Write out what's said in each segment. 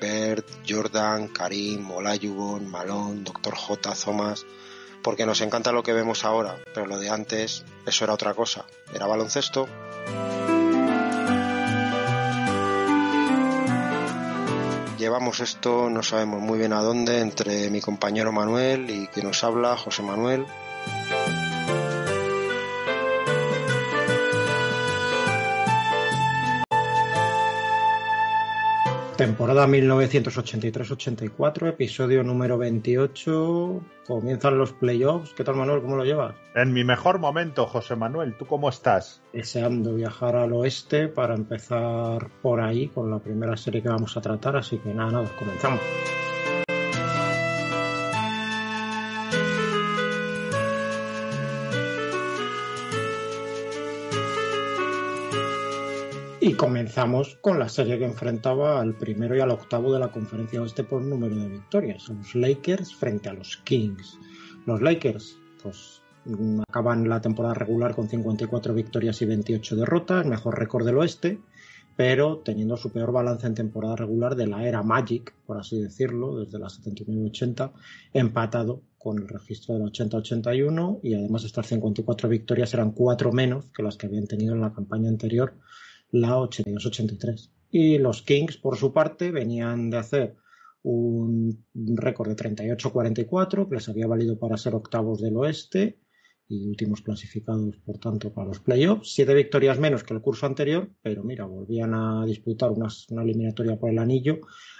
Bert, Jordan, Karim, Molayubon, Malón, Doctor J, Zomas, porque nos encanta lo que vemos ahora, pero lo de antes, eso era otra cosa, era baloncesto. Llevamos esto, no sabemos muy bien a dónde, entre mi compañero Manuel y que nos habla, José Manuel. temporada 1983-84, episodio número 28. Comienzan los playoffs. ¿Qué tal, Manuel? ¿Cómo lo llevas? En mi mejor momento, José Manuel. ¿Tú cómo estás? Deseando viajar al oeste para empezar por ahí con la primera serie que vamos a tratar. Así que nada, nada, comenzamos. y comenzamos con la serie que enfrentaba al primero y al octavo de la conferencia oeste por número de victorias, los Lakers frente a los Kings. Los Lakers, pues acaban la temporada regular con 54 victorias y 28 derrotas, mejor récord del oeste, pero teniendo su peor balance en temporada regular de la era Magic, por así decirlo, desde la 79-80, empatado con el registro del 80-81 y además estas 54 victorias eran cuatro menos que las que habían tenido en la campaña anterior la 82-83. Y los Kings, por su parte, venían de hacer un récord de 38-44 que les había valido para ser octavos del oeste y últimos clasificados, por tanto, para los playoffs. Siete victorias menos que el curso anterior, pero mira, volvían a disputar una, una eliminatoria por el anillo,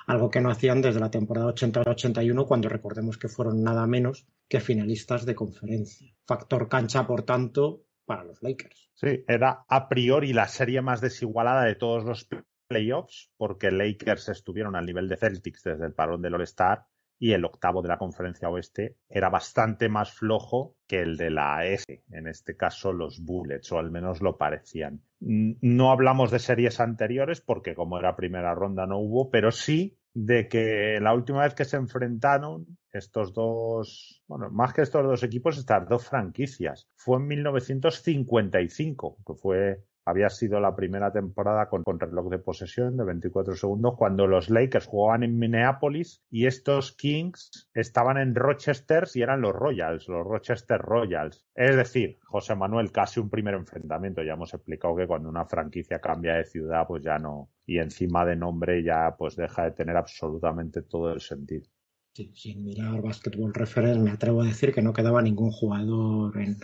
algo que no hacían desde la temporada 80-81, cuando recordemos que fueron nada menos que finalistas de conferencia. Factor cancha, por tanto, para los Lakers. Sí, era a priori la serie más desigualada de todos los playoffs, porque Lakers estuvieron al nivel de Celtics desde el parón del All-Star y el octavo de la conferencia oeste era bastante más flojo que el de la S, en este caso los Bullets, o al menos lo parecían. No hablamos de series anteriores porque como era primera ronda no hubo, pero sí de que la última vez que se enfrentaron estos dos, bueno, más que estos dos equipos, estas dos franquicias, fue en 1955, que fue había sido la primera temporada con, reloj de posesión de 24 segundos cuando los Lakers jugaban en Minneapolis y estos Kings estaban en Rochester y eran los Royals, los Rochester Royals. Es decir, José Manuel, casi un primer enfrentamiento. Ya hemos explicado que cuando una franquicia cambia de ciudad, pues ya no. Y encima de nombre ya pues deja de tener absolutamente todo el sentido. sin mirar Basketball referente, me atrevo a decir que no quedaba ningún jugador en,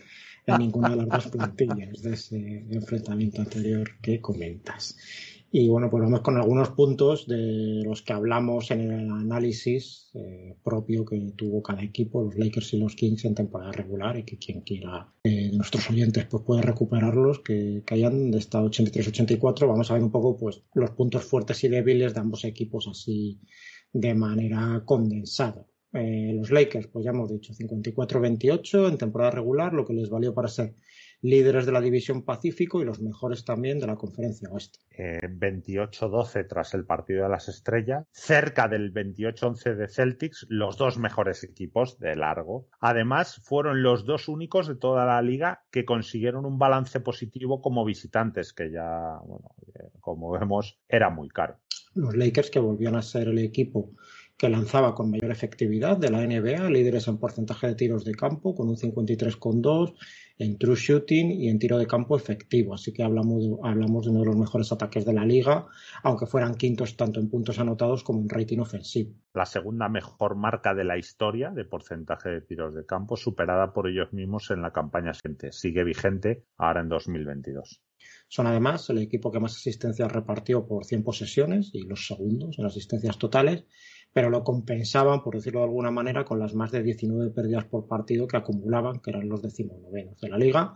en ninguna de las dos plantillas de ese enfrentamiento anterior que comentas. Y bueno, pues vamos con algunos puntos de los que hablamos en el análisis eh, propio que tuvo cada equipo, los Lakers y los Kings en temporada regular, y que quien quiera eh, nuestros oyentes pues puede recuperarlos, que, hayan de estado 83-84. Vamos a ver un poco pues los puntos fuertes y débiles de ambos equipos así de manera condensada. Eh, los Lakers, pues ya hemos dicho, 54-28 en temporada regular, lo que les valió para ser líderes de la división Pacífico y los mejores también de la conferencia oeste. 28-12 eh, tras el partido de las estrellas, cerca del 28-11 de Celtics, los dos mejores equipos de largo. Además, fueron los dos únicos de toda la liga que consiguieron un balance positivo como visitantes, que ya, bueno, eh, como vemos, era muy caro. Los Lakers que volvían a ser el equipo que lanzaba con mayor efectividad de la NBA, líderes en porcentaje de tiros de campo con un 53,2, en true shooting y en tiro de campo efectivo. Así que hablamos de, hablamos de uno de los mejores ataques de la liga, aunque fueran quintos tanto en puntos anotados como en rating ofensivo. La segunda mejor marca de la historia de porcentaje de tiros de campo, superada por ellos mismos en la campaña siguiente. Sigue vigente ahora en 2022. Son además el equipo que más asistencias repartió por 100 posesiones y los segundos en asistencias totales, pero lo compensaban, por decirlo de alguna manera, con las más de 19 pérdidas por partido que acumulaban, que eran los decimonovenos de la liga.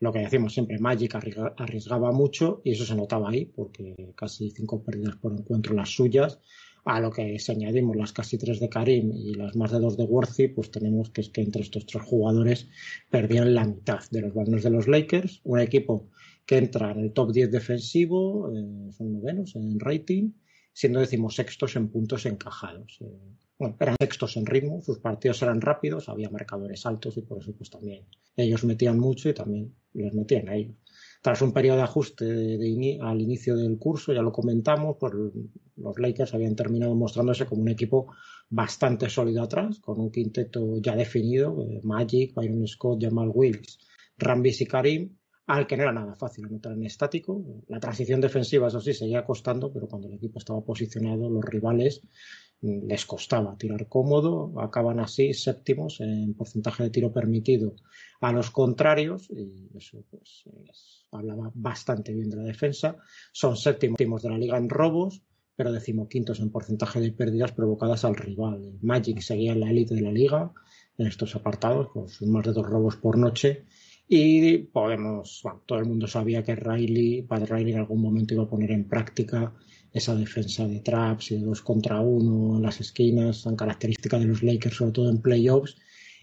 Lo que decimos siempre, Magic arriesgaba mucho y eso se notaba ahí, porque casi cinco pérdidas por encuentro las suyas, a lo que se añadimos las casi tres de Karim y las más de dos de Worthy, pues tenemos que es que entre estos tres jugadores perdían la mitad de los balones de los Lakers, un equipo que entra en el top 10 defensivo, eh, son novenos en rating, siendo sextos en puntos encajados. Eh. Bueno, eran sextos en ritmo, sus partidos eran rápidos, había marcadores altos y por eso pues también ellos metían mucho y también los metían a ellos. Tras un periodo de ajuste al inicio del curso, ya lo comentamos, pues los Lakers habían terminado mostrándose como un equipo bastante sólido atrás, con un quinteto ya definido, eh, Magic, Byron Scott, Jamal Wills, Rambis y Karim, al que no era nada fácil anotar en estático. La transición defensiva, eso sí, seguía costando, pero cuando el equipo estaba posicionado, los rivales mm, les costaba tirar cómodo, acaban así séptimos en porcentaje de tiro permitido a los contrarios, y eso pues hablaba bastante bien de la defensa. Son séptimos de la liga en robos, pero decimoquintos en porcentaje de pérdidas provocadas al rival. Magic seguía en la élite de la liga en estos apartados, con más de dos robos por noche, y podemos, bueno, todo el mundo sabía que Riley, Pat Riley en algún momento iba a poner en práctica esa defensa de traps y de dos contra uno en las esquinas, tan característica de los Lakers, sobre todo en playoffs,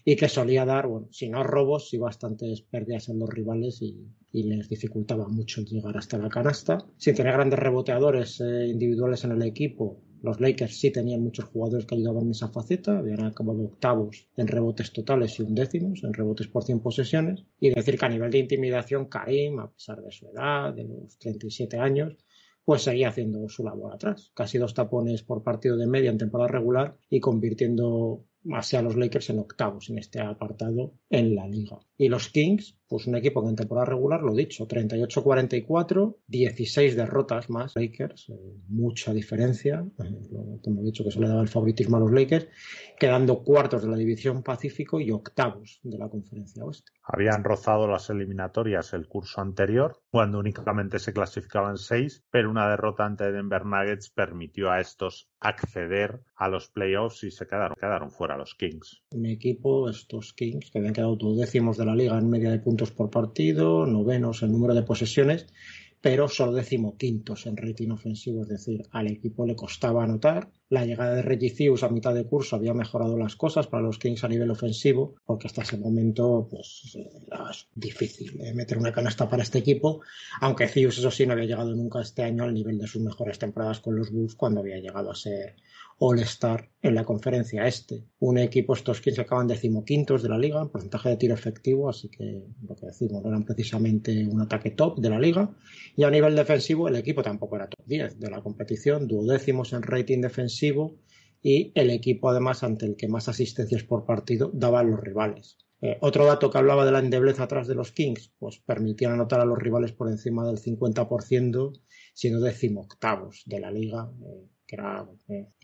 y que solía dar, bueno, si no robos, sí bastantes pérdidas en los rivales y, les dificultaba mucho llegar hasta la canasta. Sin tener grandes reboteadores eh, individuales en el equipo, los Lakers sí tenían muchos jugadores que ayudaban en esa faceta, habían acabado octavos en rebotes totales y undécimos, en rebotes por 100 posesiones, y decir que a nivel de intimidación Karim, a pesar de su edad, de los 37 años, pues seguía haciendo su labor atrás. Casi dos tapones por partido de media en temporada regular y convirtiendo más a los Lakers en octavos en este apartado en la liga. Y los Kings, pues un equipo que en temporada regular, lo dicho, 38-44, 16 derrotas más Lakers, eh, mucha diferencia, eh, como he dicho que se le daba el favoritismo a los Lakers, quedando cuartos de la división Pacífico y octavos de la conferencia oeste. Habían rozado las eliminatorias el curso anterior, cuando únicamente se clasificaban seis, pero una derrota ante Denver Nuggets permitió a estos acceder a los playoffs y se quedaron, quedaron fuera los Kings. Un equipo, estos Kings, que habían quedado dos décimos de la liga en media de puntos por partido, novenos en número de posesiones, pero solo decimoquintos en rating ofensivo, es decir, al equipo le costaba anotar. La llegada de Reggie Hughes a mitad de curso había mejorado las cosas para los Kings a nivel ofensivo, porque hasta ese momento pues, era difícil eh, meter una canasta para este equipo, aunque Hughes eso sí, no había llegado nunca este año al nivel de sus mejores temporadas con los Bulls cuando había llegado a ser All-Star en la conferencia este. Un equipo, estos Kings se acaban decimoquintos de la liga, en porcentaje de tiro efectivo, así que lo que decimos, no eran precisamente un ataque top de la liga. Y a nivel defensivo, el equipo tampoco era top 10 de la competición, duodécimos en rating defensivo y el equipo además ante el que más asistencias por partido daban los rivales. Eh, otro dato que hablaba de la endebleza atrás de los Kings, pues permitían anotar a los rivales por encima del 50%, siendo decimoctavos de la liga. Eh, que era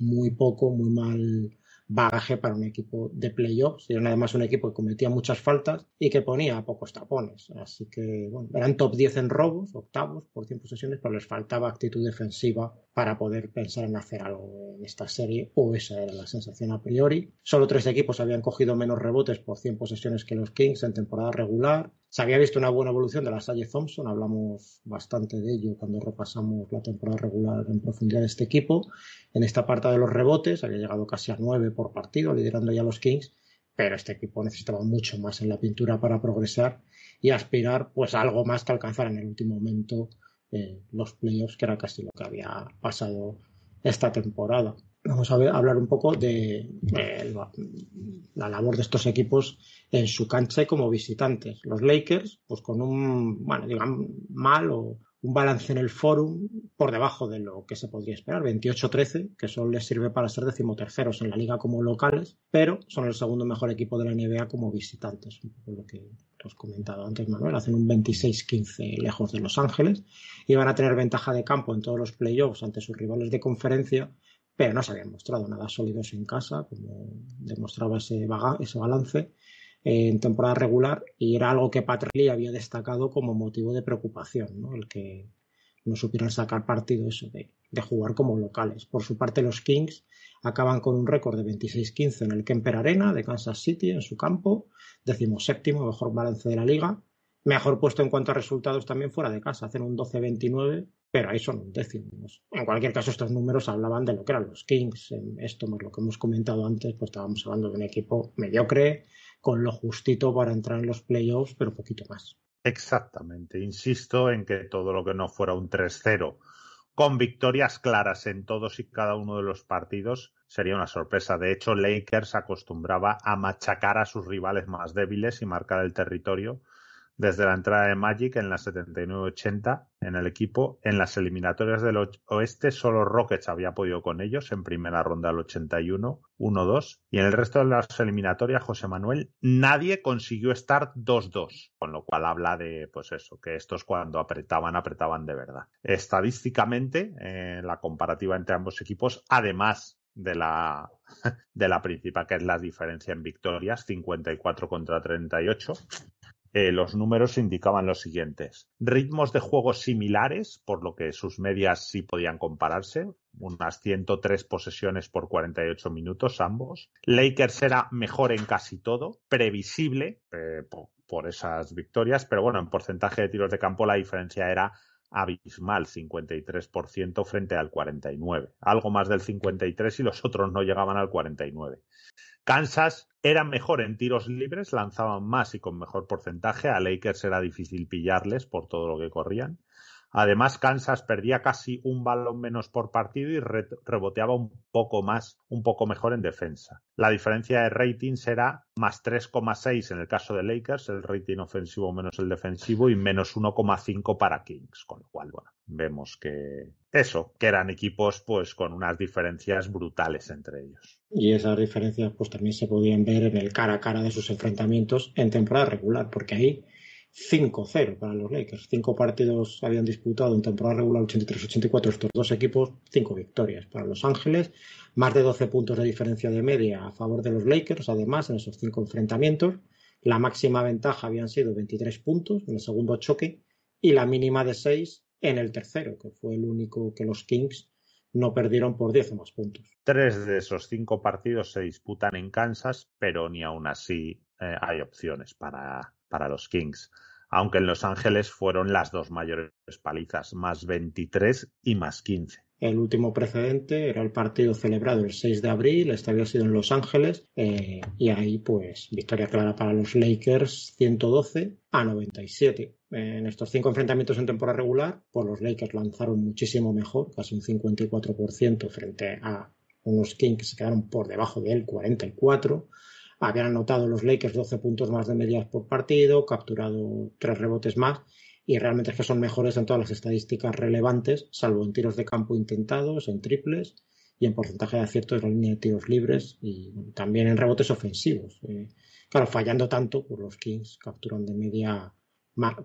muy poco, muy mal bagaje para un equipo de playoffs. Era además un equipo que cometía muchas faltas y que ponía pocos tapones. Así que, eran top 10 en robos, octavos por 100 posesiones, pero les faltaba actitud defensiva para poder pensar en hacer algo en esta serie, o esa era la sensación a priori. Solo tres equipos habían cogido menos rebotes por 100 posesiones que los Kings en temporada regular. Se había visto una buena evolución de la Salle Thompson, hablamos bastante de ello cuando repasamos la temporada regular en profundidad de este equipo. En esta parte de los rebotes había llegado casi a nueve por partido, liderando ya los Kings, pero este equipo necesitaba mucho más en la pintura para progresar y aspirar pues a algo más que alcanzar en el último momento eh, los playoffs, que era casi lo que había pasado esta temporada vamos a, hablar un poco de la labor de estos equipos en su cancha y como visitantes. Los Lakers, pues con un, bueno, digan mal o un balance en el forum por debajo de lo que se podría esperar, 28-13, que solo les sirve para ser decimoterceros en la liga como locales, pero son el segundo mejor equipo de la NBA como visitantes, lo que os he comentado antes, Manuel, hacen un 26-15 lejos de Los Ángeles y van a tener ventaja de campo en todos los playoffs ante sus rivales de conferencia, pero no se habían mostrado nada sólidos en casa, como demostraba ese, ese balance eh, en temporada regular y era algo que Lee había destacado como motivo de preocupación, ¿no? el que no supieran sacar partido eso de, de, jugar como locales. Por su parte, los Kings acaban con un récord de 26-15 en el Kemper Arena de Kansas City, en su campo, decimoséptimo séptimo, mejor balance de la liga, mejor puesto en cuanto a resultados también fuera de casa, hacen un 12-29 pero ahí son decimos. En cualquier caso, estos números hablaban de lo que eran los Kings. Esto más lo que hemos comentado antes, pues estábamos hablando de un equipo mediocre, con lo justito para entrar en los playoffs, pero poquito más. Exactamente. Insisto en que todo lo que no fuera un 3-0 con victorias claras en todos y cada uno de los partidos sería una sorpresa. De hecho, Lakers acostumbraba a machacar a sus rivales más débiles y marcar el territorio desde la entrada de Magic en la 79-80 en el equipo. En las eliminatorias del oeste solo Rockets había podido con ellos en primera ronda del 81, 1-2. Y en el resto de las eliminatorias, José Manuel, nadie consiguió estar 2-2. Con lo cual habla de, pues eso, que estos cuando apretaban, apretaban de verdad. Estadísticamente, eh, la comparativa entre ambos equipos, además de la, de la principal, que es la diferencia en victorias, 54 contra 38. Eh, los números indicaban los siguientes. Ritmos de juego similares, por lo que sus medias sí podían compararse, unas 103 posesiones por 48 minutos ambos. Lakers era mejor en casi todo, previsible eh, por esas victorias, pero bueno, en porcentaje de tiros de campo la diferencia era abismal, 53% frente al 49%, algo más del 53% y los otros no llegaban al 49%. Kansas era mejor en tiros libres, lanzaban más y con mejor porcentaje, a Lakers era difícil pillarles por todo lo que corrían. Además, Kansas perdía casi un balón menos por partido y reboteaba un poco más, un poco mejor en defensa. La diferencia de rating será más 3,6 en el caso de Lakers, el rating ofensivo menos el defensivo, y menos 1,5 para Kings, con lo cual, bueno, vemos que eso, que eran equipos pues con unas diferencias brutales entre ellos. Y esas diferencias pues también se podían ver en el cara a cara de sus enfrentamientos en temporada regular, porque ahí 5-0 para los Lakers. Cinco partidos habían disputado en temporada regular 83-84 estos dos equipos, cinco victorias para Los Ángeles, más de 12 puntos de diferencia de media a favor de los Lakers, además en esos cinco enfrentamientos. La máxima ventaja habían sido 23 puntos en el segundo choque y la mínima de 6 en el tercero, que fue el único que los Kings no perdieron por 10 o más puntos. Tres de esos cinco partidos se disputan en Kansas, pero ni aún así eh, hay opciones para para los Kings. Aunque en Los Ángeles fueron las dos mayores palizas, más 23 y más 15. El último precedente era el partido celebrado el 6 de abril, este había sido en Los Ángeles, eh, y ahí pues victoria clara para los Lakers 112 a 97. En estos cinco enfrentamientos en temporada regular, pues los Lakers lanzaron muchísimo mejor, casi un 54% frente a unos Kings que se quedaron por debajo del 44%. Habían anotado los Lakers 12 puntos más de medias por partido, capturado tres rebotes más y realmente es que son mejores en todas las estadísticas relevantes, salvo en tiros de campo intentados, en triples y en porcentaje de aciertos en la línea de tiros libres y también en rebotes ofensivos. Eh, claro, fallando tanto, pues los Kings capturan de media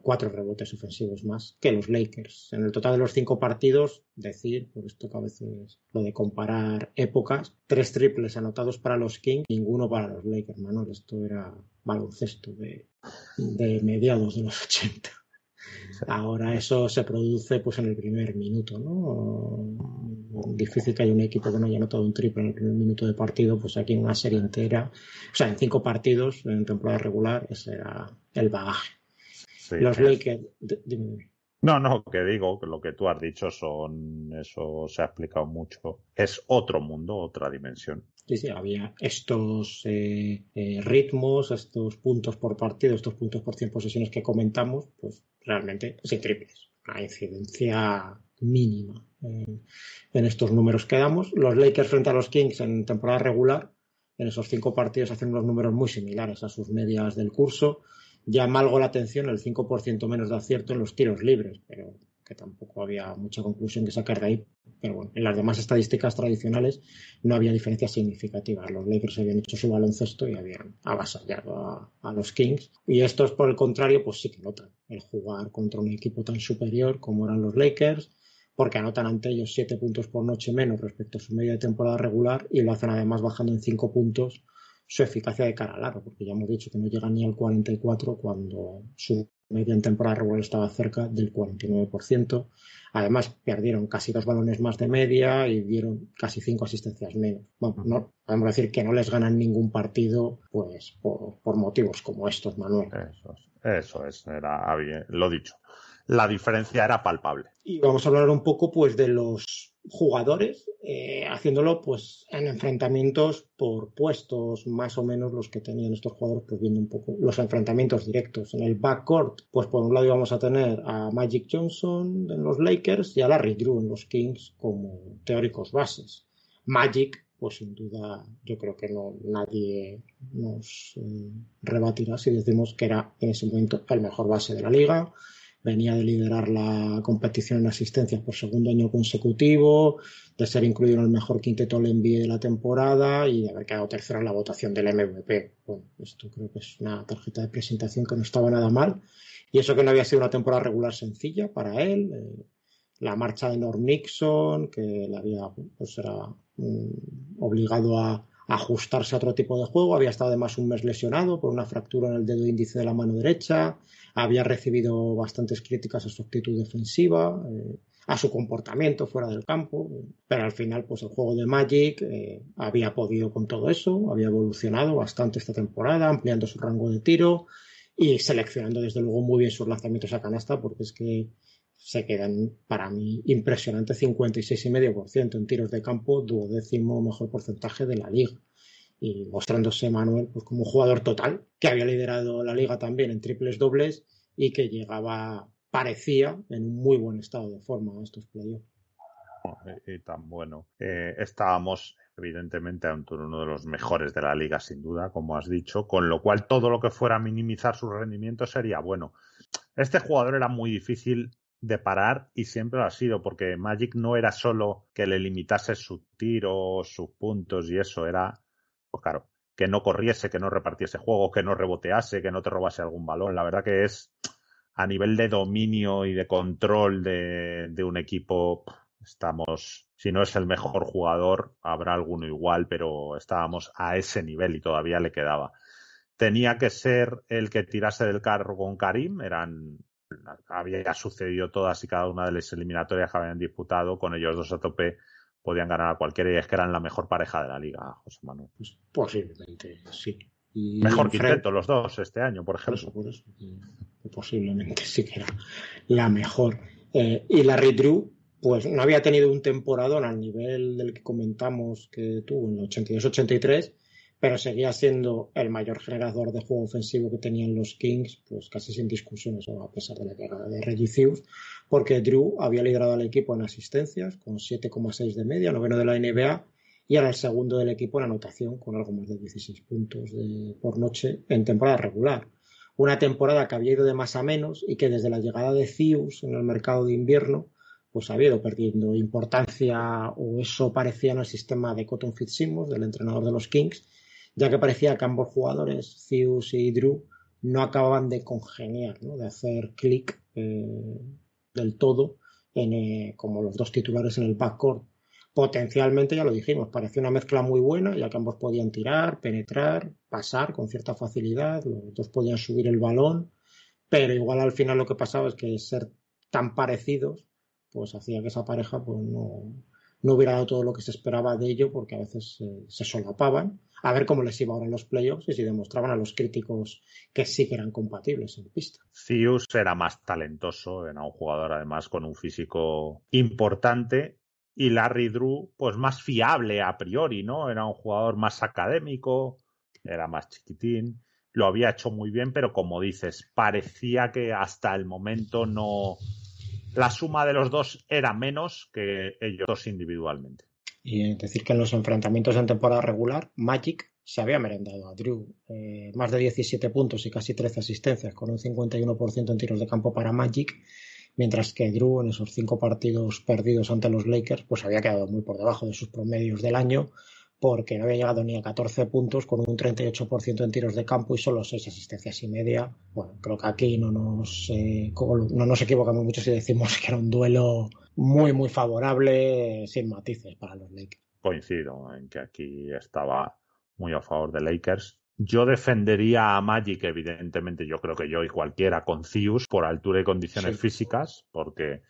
cuatro rebotes ofensivos más que los Lakers. En el total de los cinco partidos, decir, por esto que a veces lo de comparar épocas, tres triples anotados para los Kings, ninguno para los Lakers, Manuel. Esto era baloncesto de, mediados de los 80. Ahora eso se produce pues en el primer minuto, ¿no? Difícil que haya un equipo que no haya anotado un triple en el primer minuto de partido, pues aquí en una serie entera, o sea, en cinco partidos en temporada regular, ese era el bagaje los Lakers. No, no, que digo, que lo que tú has dicho son, eso se ha explicado mucho. Es otro mundo, otra dimensión. Sí, sí, había estos eh, eh, ritmos, estos puntos por partido, estos puntos por 100 posiciones que comentamos, pues realmente sin triples. Hay incidencia mínima en estos números que damos. Los Lakers frente a los Kings en temporada regular, en esos cinco partidos hacen unos números muy similares a sus medias del curso llama algo la atención el 5% menos de acierto en los tiros libres, pero que tampoco había mucha conclusión que sacar de ahí. Pero bueno, en las demás estadísticas tradicionales no había diferencias significativas. Los Lakers habían hecho su baloncesto y habían avasallado a, los Kings. Y estos, por el contrario, pues sí que notan el jugar contra un equipo tan superior como eran los Lakers porque anotan ante ellos 7 puntos por noche menos respecto a su media de temporada regular y lo hacen además bajando en 5 puntos su eficacia de cara largo, porque ya hemos dicho que no llega ni al 44 cuando su media en temporada regular estaba cerca del 49%. Además, perdieron casi dos balones más de media y dieron casi cinco asistencias menos. Bueno, no, podemos decir que no les ganan ningún partido pues por, motivos como estos, Manuel. Eso es, eso era bien, lo dicho. La diferencia era palpable. Y vamos a hablar un poco pues de los jugadores, eh, haciéndolo pues en enfrentamientos por puestos, más o menos los que tenían estos jugadores, pues viendo un poco los enfrentamientos directos. En el backcourt, pues por un lado íbamos a tener a Magic Johnson en los Lakers y a Larry Drew en los Kings como teóricos bases. Magic, pues sin duda, yo creo que no nadie nos eh, rebatirá si decimos que era en ese momento el mejor base de la liga venía de liderar la competición en asistencias por segundo año consecutivo, de ser incluido en el mejor quinteto del de la temporada y de haber quedado tercero en la votación del MVP. Bueno, esto creo que es una tarjeta de presentación que no estaba nada mal. Y eso que no había sido una temporada regular sencilla para él. Eh, la marcha de Norm Nixon, que le había, pues era mm, obligado a, ajustarse a otro tipo de juego. Había estado además un mes lesionado por una fractura en el dedo índice de la mano derecha. Había recibido bastantes críticas a su actitud defensiva, eh, a su comportamiento fuera del campo. Pero al final, pues el juego de Magic eh, había podido con todo eso, había evolucionado bastante esta temporada, ampliando su rango de tiro y seleccionando desde luego muy bien sus lanzamientos a canasta, porque es que se quedan para mí impresionantes 56,5% en tiros de campo, duodécimo mejor porcentaje de la liga. Y mostrándose Manuel pues, como un jugador total, que había liderado la liga también en triples dobles y que llegaba, parecía, en un muy buen estado de forma a estos playoffs. Y, tan bueno. Eh, estábamos evidentemente ante uno de los mejores de la liga, sin duda, como has dicho, con lo cual todo lo que fuera minimizar su rendimiento sería bueno. Este jugador era muy difícil de parar y siempre lo ha sido, porque Magic no era solo que le limitase sus tiros, sus puntos y eso, era, pues claro, que no corriese, que no repartiese juegos, que no rebotease, que no te robase algún balón. La verdad que es a nivel de dominio y de control de, de un equipo, estamos, si no es el mejor jugador, habrá alguno igual, pero estábamos a ese nivel y todavía le quedaba tenía que ser el que tirase del carro con Karim, eran había sucedido todas y cada una de las eliminatorias que habían disputado, con ellos dos a tope podían ganar a cualquiera y es que eran la mejor pareja de la liga, José Manuel. Pues posiblemente, sí. mejor que los dos este año, por ejemplo. Posiblemente sí que era la mejor. Eh, y la Drew, pues no había tenido un temporadón al nivel del que comentamos que tuvo en el 82-83 pero seguía siendo el mayor generador de juego ofensivo que tenían los Kings, pues casi sin discusiones, a pesar de la llegada de Reggie Hughes, porque Drew había liderado al equipo en asistencias con 7,6 de media, noveno de la NBA, y era el segundo del equipo en anotación con algo más de 16 puntos por noche en temporada regular. Una temporada que había ido de más a menos y que desde la llegada de Hughes en el mercado de invierno, pues había ido perdiendo importancia o eso parecía en el sistema de Cotton Fitzsimmons, del entrenador de los Kings, ya que parecía que ambos jugadores, Zeus y Drew, no acababan de congeniar, de hacer clic eh, del todo en, eh, como los dos titulares en el backcourt. Potencialmente, ya lo dijimos, parecía una mezcla muy buena, ya que ambos podían tirar, penetrar, pasar con cierta facilidad, los dos podían subir el balón, pero igual al final lo que pasaba es que ser tan parecidos, pues hacía que esa pareja pues, no, no hubiera dado todo lo que se esperaba de ello, porque a veces eh, se solapaban a ver cómo les iba ahora en los playoffs y si demostraban a los críticos que sí que eran compatibles en pista. Cius era más talentoso, era un jugador además con un físico importante y Larry Drew pues más fiable a priori, ¿no? Era un jugador más académico, era más chiquitín, lo había hecho muy bien, pero como dices, parecía que hasta el momento no... La suma de los dos era menos que ellos dos individualmente. Y es decir que en los enfrentamientos en temporada regular, Magic se había merendado a Drew. Eh, más de 17 puntos y casi 13 asistencias, con un 51% en tiros de campo para Magic, mientras que Drew en esos cinco partidos perdidos ante los Lakers, pues había quedado muy por debajo de sus promedios del año, porque no había llegado ni a 14 puntos con un 38% en tiros de campo y solo 6 asistencias y media. Bueno, creo que aquí no nos, eh, no nos equivocamos mucho si decimos que era un duelo muy, muy favorable, sin matices para los Lakers. Coincido en que aquí estaba muy a favor de Lakers. Yo defendería a Magic, evidentemente, yo creo que yo y cualquiera, con Cius, por altura y condiciones físicas, porque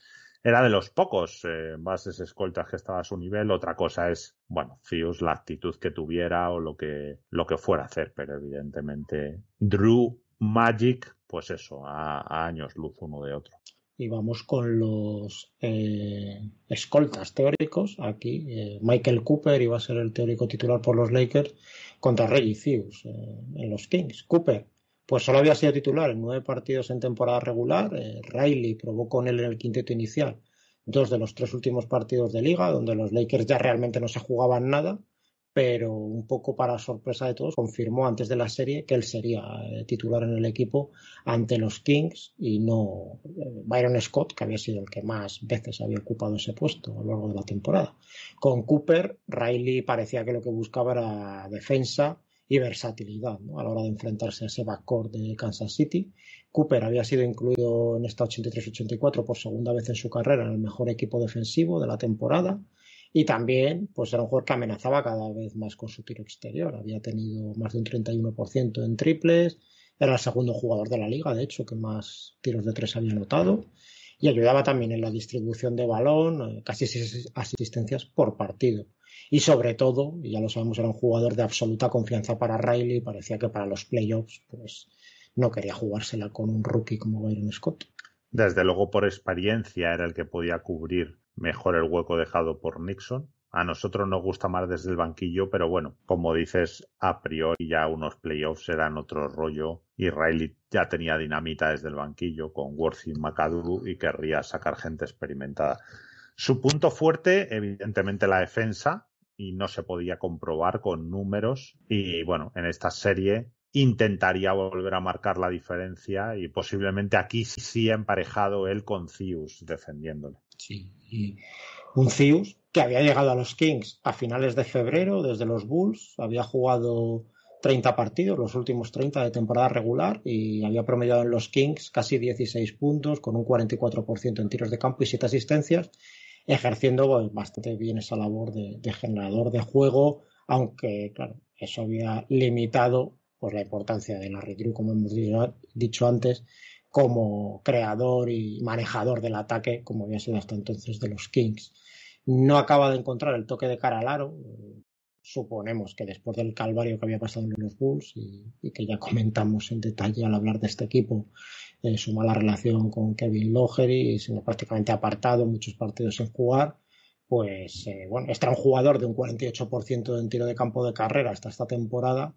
era de los pocos bases eh, escoltas que estaba a su nivel. Otra cosa es, bueno, Fius, la actitud que tuviera o lo que, lo que fuera a hacer, pero evidentemente Drew Magic, pues eso, a, años luz uno de otro. Y vamos con los eh, escoltas teóricos. Aquí eh, Michael Cooper iba a ser el teórico titular por los Lakers contra Reggie Fius en los Kings. Cooper, pues solo había sido titular en nueve partidos en temporada regular. Eh, Riley probó con él en el quinteto inicial dos de los tres últimos partidos de liga, donde los Lakers ya realmente no se jugaban nada, pero un poco para sorpresa de todos, confirmó antes de la serie que él sería eh, titular en el equipo ante los Kings y no eh, Byron Scott, que había sido el que más veces había ocupado ese puesto a lo largo de la temporada. Con Cooper, Riley parecía que lo que buscaba era defensa y versatilidad a la hora de enfrentarse a ese backcourt de Kansas City. Cooper había sido incluido en esta 83-84 por segunda vez en su carrera en el mejor equipo defensivo de la temporada y también pues era un jugador que amenazaba cada vez más con su tiro exterior. Había tenido más de un 31% en triples, era el segundo jugador de la liga, de hecho, que más tiros de tres había anotado y ayudaba también en la distribución de balón, eh, casi seis asistencias por partido. Y sobre todo, ya lo sabemos, era un jugador de absoluta confianza para Riley. Parecía que para los playoffs, pues no quería jugársela con un rookie como Byron Scott. Desde luego, por experiencia, era el que podía cubrir mejor el hueco dejado por Nixon. A nosotros nos gusta más desde el banquillo, pero bueno, como dices, a priori ya unos playoffs eran otro rollo y Riley ya tenía dinamita desde el banquillo con Worthy y querría sacar gente experimentada. Su punto fuerte, evidentemente, la defensa, y no se podía comprobar con números. Y bueno, en esta serie intentaría volver a marcar la diferencia y posiblemente aquí sí ha emparejado él con Cius defendiéndole. Sí, y un Cius que había llegado a los Kings a finales de febrero desde los Bulls, había jugado 30 partidos, los últimos 30 de temporada regular y había promediado en los Kings casi 16 puntos con un 44% en tiros de campo y 7 asistencias ejerciendo pues, bastante bien esa labor de, generador de juego, aunque, claro, eso había limitado pues, la importancia de la Drew, como hemos dicho antes, como creador y manejador del ataque, como había sido hasta entonces de los Kings. No acaba de encontrar el toque de cara al aro. Suponemos que después del calvario que había pasado en los Bulls y, y que ya comentamos en detalle al hablar de este equipo de su mala relación con Kevin Lohery, sino prácticamente apartado muchos partidos en jugar, pues eh, bueno, está un jugador de un 48% en tiro de campo de carrera hasta esta temporada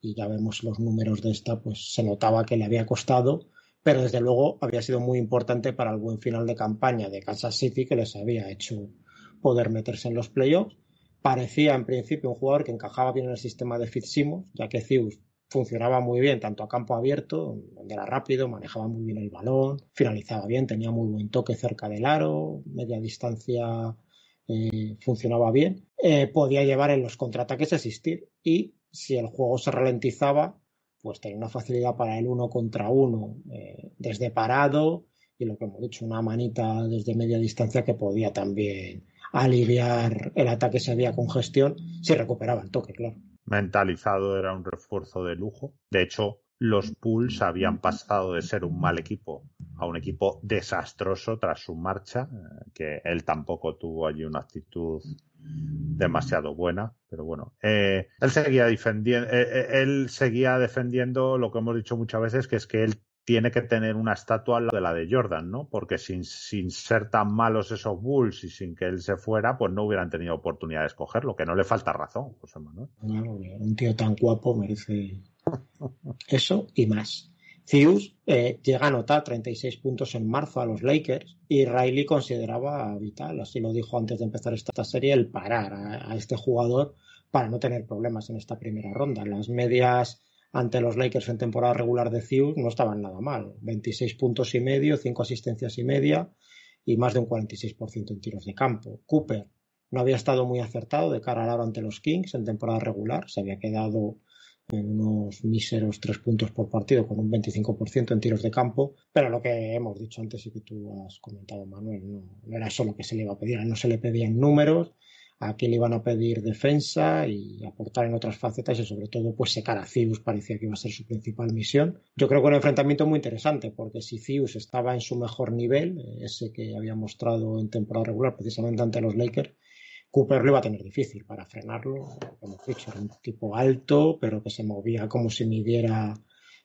y ya vemos los números de esta, pues se notaba que le había costado, pero desde luego había sido muy importante para el buen final de campaña de Kansas City que les había hecho poder meterse en los playoffs. Parecía en principio un jugador que encajaba bien en el sistema de Fitzsimmons, ya que Zeus funcionaba muy bien, tanto a campo abierto, donde era rápido, manejaba muy bien el balón, finalizaba bien, tenía muy buen toque cerca del aro, media distancia eh, funcionaba bien, eh, podía llevar en los contraataques a existir y si el juego se ralentizaba, pues tenía una facilidad para el uno contra uno, eh, desde parado y lo que hemos dicho, una manita desde media distancia que podía también aliviar el ataque si había congestión, si recuperaba el toque, claro mentalizado era un refuerzo de lujo. De hecho, los Bulls habían pasado de ser un mal equipo a un equipo desastroso tras su marcha, eh, que él tampoco tuvo allí una actitud demasiado buena, pero bueno, eh, él seguía defendiendo, eh, él seguía defendiendo lo que hemos dicho muchas veces, que es que él tiene que tener una estatua de la de Jordan, ¿no? Porque sin, ser tan malos esos Bulls y sin que él se fuera, pues no hubieran tenido oportunidad de escogerlo, que no le falta razón, José Manuel. un tío tan guapo merece eso y más. Zeus eh, llega a anotar 36 puntos en marzo a los Lakers y Riley consideraba vital, así lo dijo antes de empezar esta serie, el parar a este jugador para no tener problemas en esta primera ronda. Las medias ante los Lakers en temporada regular de Zeus no estaban nada mal. 26 puntos y medio, 5 asistencias y media y más de un 46% en tiros de campo. Cooper no había estado muy acertado de cara al aro ante los Kings en temporada regular. Se había quedado en unos míseros 3 puntos por partido con un 25% en tiros de campo. Pero lo que hemos dicho antes y que tú has comentado, Manuel, no, no era solo que se le iba a pedir, no se le pedían números a quien le iban a pedir defensa y aportar en otras facetas y sobre todo pues secar a Cius parecía que iba a ser su principal misión. Yo creo que un enfrentamiento muy interesante porque si Cius estaba en su mejor nivel, eh, ese que había mostrado en temporada regular precisamente ante los Lakers, Cooper lo iba a tener difícil para frenarlo. Como he dicho, era un tipo alto pero que se movía como si midiera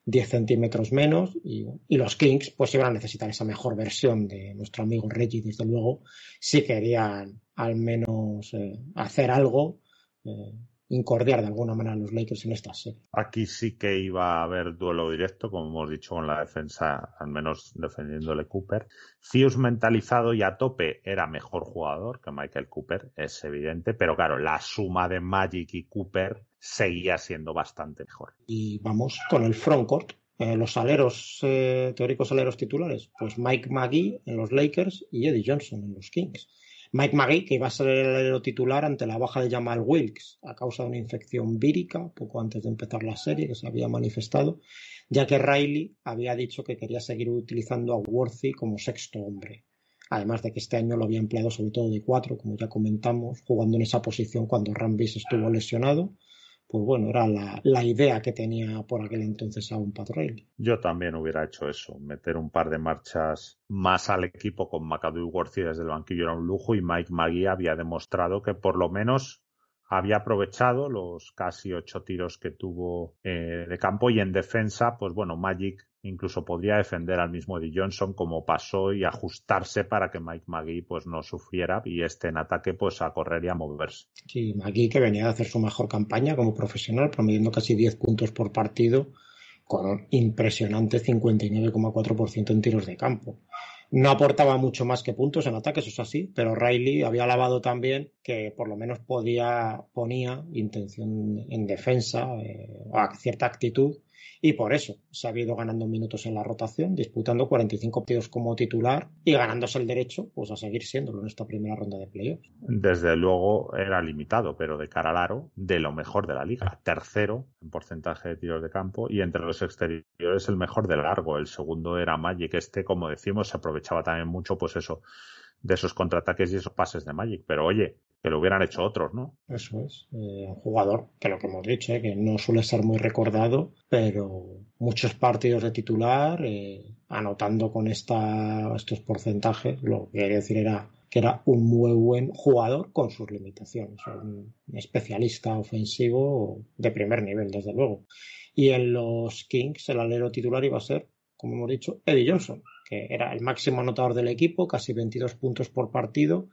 10 centímetros menos y, y, los Kings pues iban a necesitar esa mejor versión de nuestro amigo Reggie desde luego si querían al menos eh, hacer algo, eh, incordiar de alguna manera a los Lakers en esta serie. Aquí sí que iba a haber duelo directo, como hemos dicho, con la defensa, al menos defendiéndole Cooper. Fios mentalizado y a tope era mejor jugador que Michael Cooper, es evidente, pero claro, la suma de Magic y Cooper seguía siendo bastante mejor. Y vamos con el frontcourt, eh, los aleros, teóricos aleros titulares, pues Mike McGee en los Lakers y Eddie Johnson en los Kings. Mike McGee, que iba a ser el titular ante la baja de Jamal Wilkes a causa de una infección vírica poco antes de empezar la serie que se había manifestado, ya que Riley había dicho que quería seguir utilizando a Worthy como sexto hombre. Además de que este año lo había empleado sobre todo de cuatro, como ya comentamos, jugando en esa posición cuando Rambis estuvo lesionado pues bueno, era la, idea que tenía por aquel entonces a un patrón. Yo también hubiera hecho eso, meter un par de marchas más al equipo con McAdoo y Worthy desde el banquillo era un lujo y Mike Magui había demostrado que por lo menos había aprovechado los casi ocho tiros que tuvo eh, de campo y en defensa, pues bueno, Magic incluso podría defender al mismo Eddie Johnson como pasó y ajustarse para que Mike McGee pues no sufriera y este en ataque pues a correr y a moverse. Sí, McGee que venía de hacer su mejor campaña como profesional, promediendo casi 10 puntos por partido con un impresionante 59,4% en tiros de campo. No aportaba mucho más que puntos en ataques, eso es así, pero Riley había alabado también que por lo menos podía, ponía intención en defensa, eh, o cierta actitud, y por eso se ha ido ganando minutos en la rotación, disputando 45 tiros como titular y ganándose el derecho pues a seguir siéndolo en esta primera ronda de playoffs. Desde luego era limitado, pero de cara al aro, de lo mejor de la liga. Tercero en porcentaje de tiros de campo y entre los exteriores el mejor de largo. El segundo era Magic. Este, como decimos, se aprovechaba también mucho, pues eso, de esos contraataques y esos pases de Magic. Pero oye, que lo hubieran hecho otros, ¿no? Eso es. Eh, un jugador que lo que hemos dicho, eh, que no suele ser muy recordado, pero muchos partidos de titular, eh, anotando con esta, estos porcentajes, lo que quería decir era que era un muy buen jugador con sus limitaciones, un especialista ofensivo de primer nivel, desde luego. Y en los Kings el alero titular iba a ser, como hemos dicho, Eddie Johnson, que era el máximo anotador del equipo, casi 22 puntos por partido,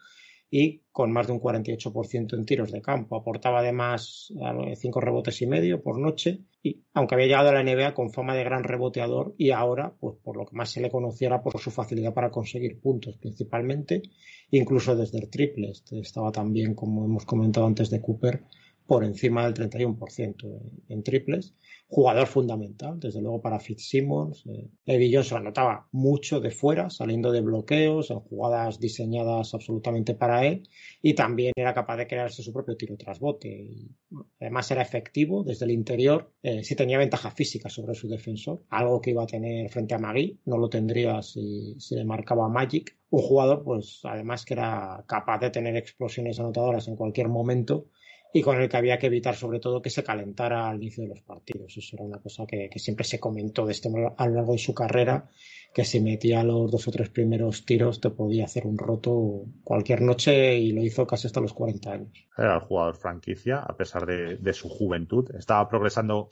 y con más de un 48% en tiros de campo. Aportaba además cinco rebotes y medio por noche y aunque había llegado a la NBA con fama de gran reboteador y ahora, pues por lo que más se le conociera por su facilidad para conseguir puntos principalmente, incluso desde el triple. Este estaba también, como hemos comentado antes de Cooper, por encima del 31% en, triples. Jugador fundamental, desde luego para Fitzsimmons. Eh, Eddie lo anotaba mucho de fuera, saliendo de bloqueos, en jugadas diseñadas absolutamente para él. Y también era capaz de crearse su propio tiro tras bote. además era efectivo desde el interior eh, si tenía ventaja física sobre su defensor, algo que iba a tener frente a Magui, no lo tendría si, si le marcaba a Magic un jugador, pues además que era capaz de tener explosiones anotadoras en cualquier momento y con el que había que evitar sobre todo que se calentara al inicio de los partidos. Eso era una cosa que, siempre se comentó de este, a lo largo de su carrera, que si metía los dos o tres primeros tiros te podía hacer un roto cualquier noche y lo hizo casi hasta los 40 años. Era el jugador franquicia, a pesar de, de su juventud. Estaba progresando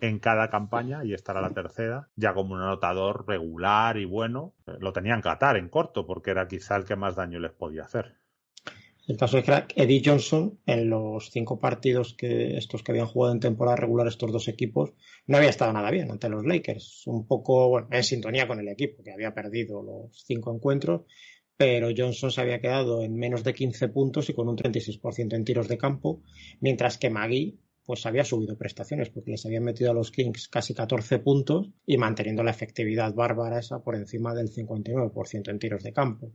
en cada campaña y estará la tercera, ya como un anotador regular y bueno. Lo tenían que atar en corto porque era quizá el que más daño les podía hacer. El caso que Eddie Johnson, en los cinco partidos que estos que habían jugado en temporada regular estos dos equipos, no había estado nada bien ante los Lakers. Un poco en sintonía con el equipo, que había perdido los cinco encuentros, pero Johnson se había quedado en menos de 15 puntos y con un 36% en tiros de campo, mientras que Magui pues había subido prestaciones porque les habían metido a los Kings casi 14 puntos y manteniendo la efectividad bárbara esa por encima del 59% en tiros de campo.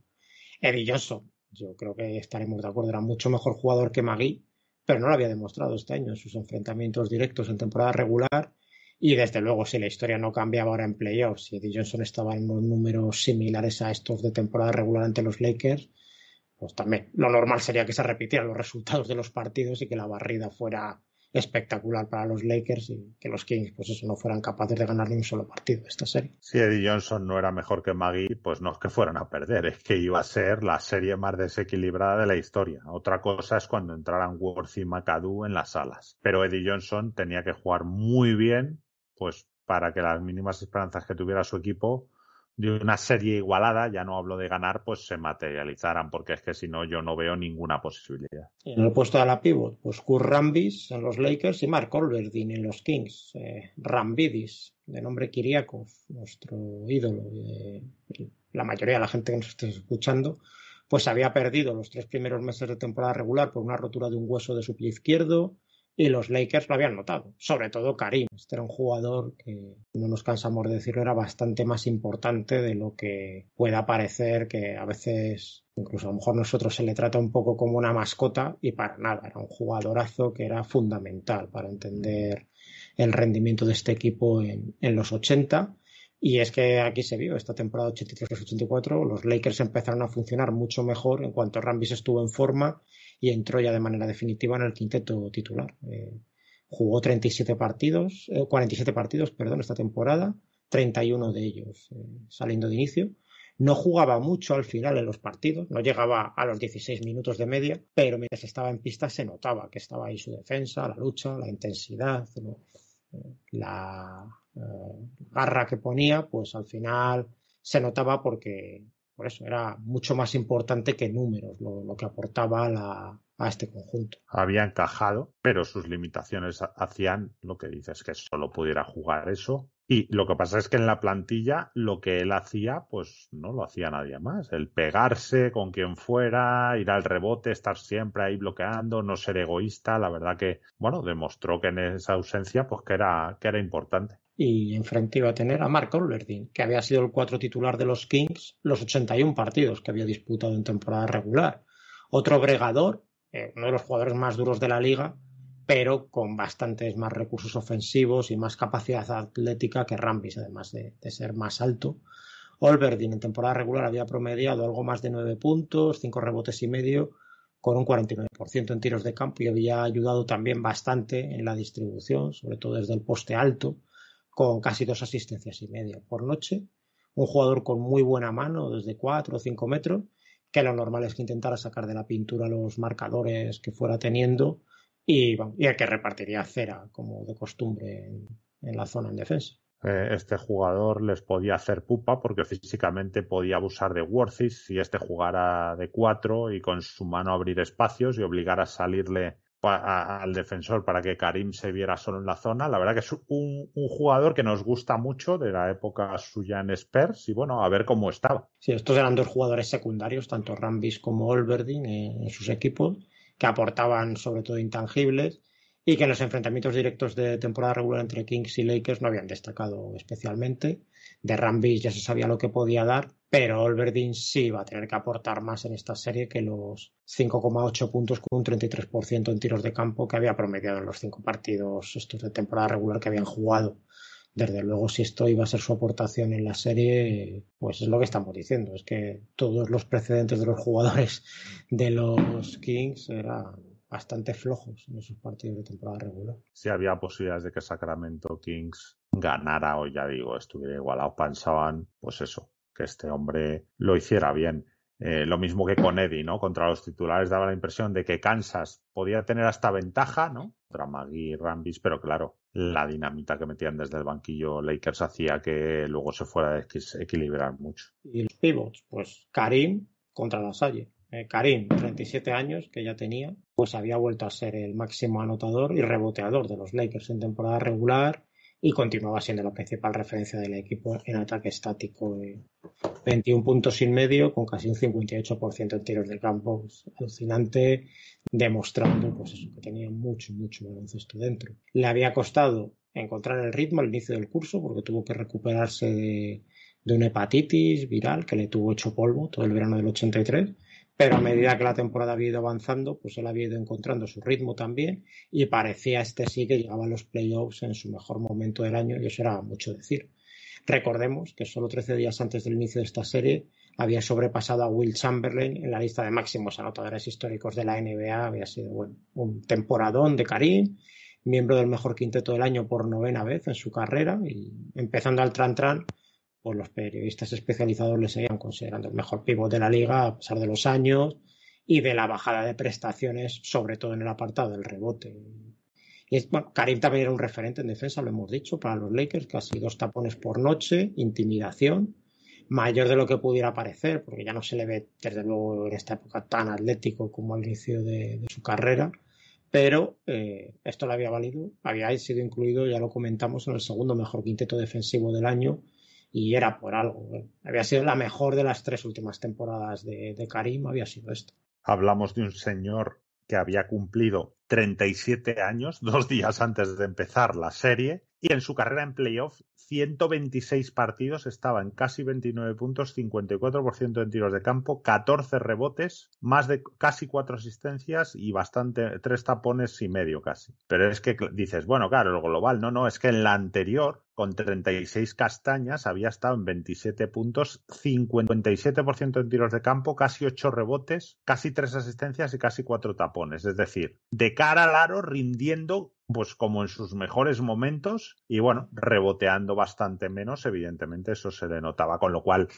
Eddie Johnson yo creo que estaremos de acuerdo, era mucho mejor jugador que Magui, pero no lo había demostrado este año en sus enfrentamientos directos en temporada regular. Y desde luego, si la historia no cambiaba ahora en playoffs, y Eddie Johnson estaba en unos números similares a estos de temporada regular ante los Lakers, pues también lo normal sería que se repitieran los resultados de los partidos y que la barrida fuera espectacular para los Lakers y que los Kings pues eso, no fueran capaces de ganar ni un solo partido esta serie. Si Eddie Johnson no era mejor que Maggie, pues no es que fueran a perder, es que iba a ser la serie más desequilibrada de la historia. Otra cosa es cuando entraran Worth y McAdoo en las salas. Pero Eddie Johnson tenía que jugar muy bien, pues para que las mínimas esperanzas que tuviera su equipo de una serie igualada, ya no hablo de ganar, pues se materializaran, porque es que si no, yo no veo ninguna posibilidad. en el puesto de la pivot, pues Kurt Rambis en los Lakers y Mark Olverdin en los Kings. Eh, Rambidis, de nombre Kiriakov, nuestro ídolo. Eh, la mayoría de la gente que nos está escuchando, pues había perdido los tres primeros meses de temporada regular por una rotura de un hueso de su pie izquierdo, y los Lakers lo habían notado, sobre todo Karim. Este era un jugador que, no nos cansamos de decirlo, era bastante más importante de lo que pueda parecer, que a veces, incluso a lo mejor nosotros se le trata un poco como una mascota y para nada, era un jugadorazo que era fundamental para entender el rendimiento de este equipo en, en los 80. Y es que aquí se vio, esta temporada 83-84, los Lakers empezaron a funcionar mucho mejor en cuanto Rambis estuvo en forma y entró ya de manera definitiva en el quinteto titular. Eh, jugó 37 partidos, 47 eh, partidos, perdón, esta temporada, 31 de ellos eh, saliendo de inicio. No jugaba mucho al final en los partidos, no llegaba a los 16 minutos de media, pero mientras estaba en pista se notaba que estaba ahí su defensa, la lucha, la intensidad, la garra que ponía, pues al final se notaba porque, por eso era mucho más importante que números lo, que aportaba a, a este conjunto. Había encajado, pero sus limitaciones hacían lo que dices, que solo pudiera jugar eso. Y lo que pasa es que en la plantilla lo que él hacía, pues no lo hacía nadie más. El pegarse con quien fuera, ir al rebote, estar siempre ahí bloqueando, no ser egoísta, la verdad que, bueno, demostró que en esa ausencia, pues que era, que era importante y enfrente iba a tener a Mark Olverdin, que había sido el cuatro titular de los Kings los 81 partidos que había disputado en temporada regular. Otro bregador, eh, uno de los jugadores más duros de la liga, pero con bastantes más recursos ofensivos y más capacidad atlética que Rambis, además de, ser más alto. Olverdin en temporada regular había promediado algo más de nueve puntos, cinco rebotes y medio, con un 49% en tiros de campo y había ayudado también bastante en la distribución, sobre todo desde el poste alto con casi dos asistencias y media por noche. Un jugador con muy buena mano, desde cuatro o cinco metros, que lo normal es que intentara sacar de la pintura los marcadores que fuera teniendo y, bueno, el que repartiría cera, como de costumbre, en, la zona en defensa eh, este jugador les podía hacer pupa porque físicamente podía abusar de Worthis si este jugara de cuatro y con su mano abrir espacios y obligar a salirle al defensor para que Karim se viera solo en la zona. La verdad que es un, jugador que nos gusta mucho de la época suya en Spurs y bueno, a ver cómo estaba. Sí, estos eran dos jugadores secundarios, tanto Rambis como Olverdin eh, en sus equipos, que aportaban sobre todo intangibles y que en los enfrentamientos directos de temporada regular entre Kings y Lakers no habían destacado especialmente. De Rambis ya se sabía lo que podía dar pero Olverdin sí va a tener que aportar más en esta serie que los 5,8 puntos con un 33% en tiros de campo que había promediado en los cinco partidos estos de temporada regular que habían jugado. Desde luego, si esto iba a ser su aportación en la serie, pues es lo que estamos diciendo, es que todos los precedentes de los jugadores de los Kings eran bastante flojos en esos partidos de temporada regular. Si había posibilidades de que Sacramento Kings ganara o ya digo, estuviera igualado. Pensaban, pues eso, que este hombre lo hiciera bien. Eh, lo mismo que con Eddie, ¿no? Contra los titulares daba la impresión de que Kansas podía tener hasta ventaja, ¿no? Contra Maggie Rambis, pero claro, la dinamita que metían desde el banquillo Lakers hacía que luego se fuera a equilibrar mucho. Y los pivots, pues Karim contra la Salle. Eh, Karim, 37 años, que ya tenía, pues había vuelto a ser el máximo anotador y reboteador de los Lakers en temporada regular y continuaba siendo la principal referencia del equipo en ataque estático. 21 eh, puntos y medio con casi un 58% en tiros de campo, alucinante, demostrando pues eso, que tenía mucho, mucho baloncesto dentro. Le había costado encontrar el ritmo al inicio del curso porque tuvo que recuperarse de una hepatitis viral que le tuvo hecho polvo todo el verano del 83 pero a medida que la temporada había ido avanzando, pues él había ido encontrando su ritmo también y parecía este sí que llegaba a los playoffs en su mejor momento del año y eso era mucho decir. Recordemos que solo 13 días antes del inicio de esta serie había sobrepasado a Will Chamberlain en la lista de máximos anotadores históricos de la NBA, había sido un temporadón de Karim, miembro del mejor quinteto del año por novena vez en su carrera y empezando al Tran Tran pues los periodistas especializados le seguían considerando el mejor pivot de la liga a pesar de los años y de la bajada de prestaciones, sobre todo en el apartado del rebote. Y Karim también era un referente en defensa, lo hemos dicho, para los Lakers, casi dos tapones por noche, intimidación, mayor de lo que pudiera parecer, porque ya no se le ve, desde luego, en esta época tan atlético como al inicio de, su carrera, pero eh, esto le había valido, había sido incluido, ya lo comentamos, en el segundo mejor quinteto defensivo del año, y era por algo. Había sido la mejor de las tres últimas temporadas de, de Karim, había sido esto. Hablamos de un señor que había cumplido 37 años, dos días antes de empezar la serie, y en su carrera en playoff, 126 partidos, estaba en casi 29 puntos, 54% en tiros de campo, 14 rebotes, más de casi cuatro asistencias y bastante, tres tapones y medio casi. Pero es que dices, bueno, claro, el global, no, no, es que en la anterior con 36 castañas, había estado en 27 puntos, 57% en tiros de campo, casi 8 rebotes, casi 3 asistencias y casi 4 tapones. Es decir, de cara al aro, rindiendo pues como en sus mejores momentos y bueno, reboteando bastante menos, evidentemente eso se denotaba, con lo cual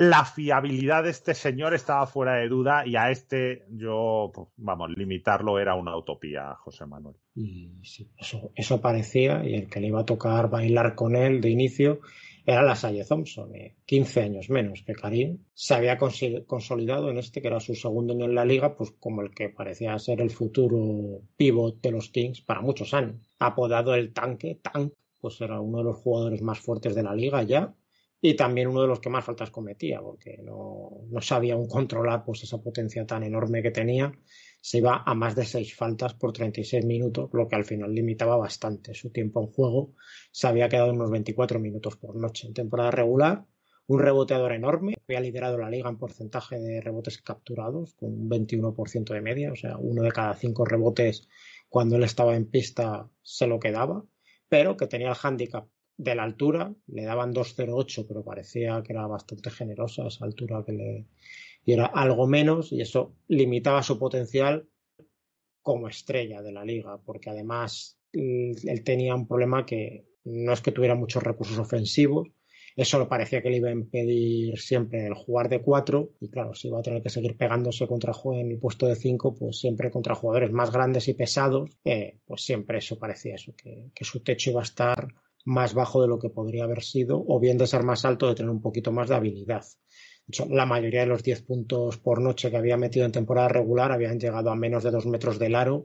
la fiabilidad de este señor estaba fuera de duda y a este yo, pues, vamos, limitarlo era una utopía, José Manuel. Y sí, eso, parecía y el que le iba a tocar bailar con él de inicio era la Salle Thompson, 15 eh, años menos que Karim. Se había consolidado en este que era su segundo año en la liga, pues como el que parecía ser el futuro pivot de los Kings para muchos años. Apodado el tanque, Tank, pues era uno de los jugadores más fuertes de la liga ya y también uno de los que más faltas cometía, porque no, sabía aún controlar pues, esa potencia tan enorme que tenía. Se iba a más de seis faltas por 36 minutos, lo que al final limitaba bastante su tiempo en juego. Se había quedado unos 24 minutos por noche en temporada regular. Un reboteador enorme, había liderado la liga en porcentaje de rebotes capturados, con un 21% de media, o sea, uno de cada cinco rebotes cuando él estaba en pista se lo quedaba, pero que tenía el hándicap de la altura, le daban 2,08, pero parecía que era bastante generosa esa altura que le. y era algo menos, y eso limitaba su potencial como estrella de la liga, porque además mm, él tenía un problema que no es que tuviera muchos recursos ofensivos, eso parecía que le iba a impedir siempre el jugar de cuatro, y claro, si iba a tener que seguir pegándose contra en el puesto de cinco, pues siempre contra jugadores más grandes y pesados, eh, pues siempre eso parecía eso, que su techo iba a estar más bajo de lo que podría haber sido, o bien de ser más alto, de tener un poquito más de habilidad. De hecho, la mayoría de los 10 puntos por noche que había metido en temporada regular habían llegado a menos de 2 metros del aro,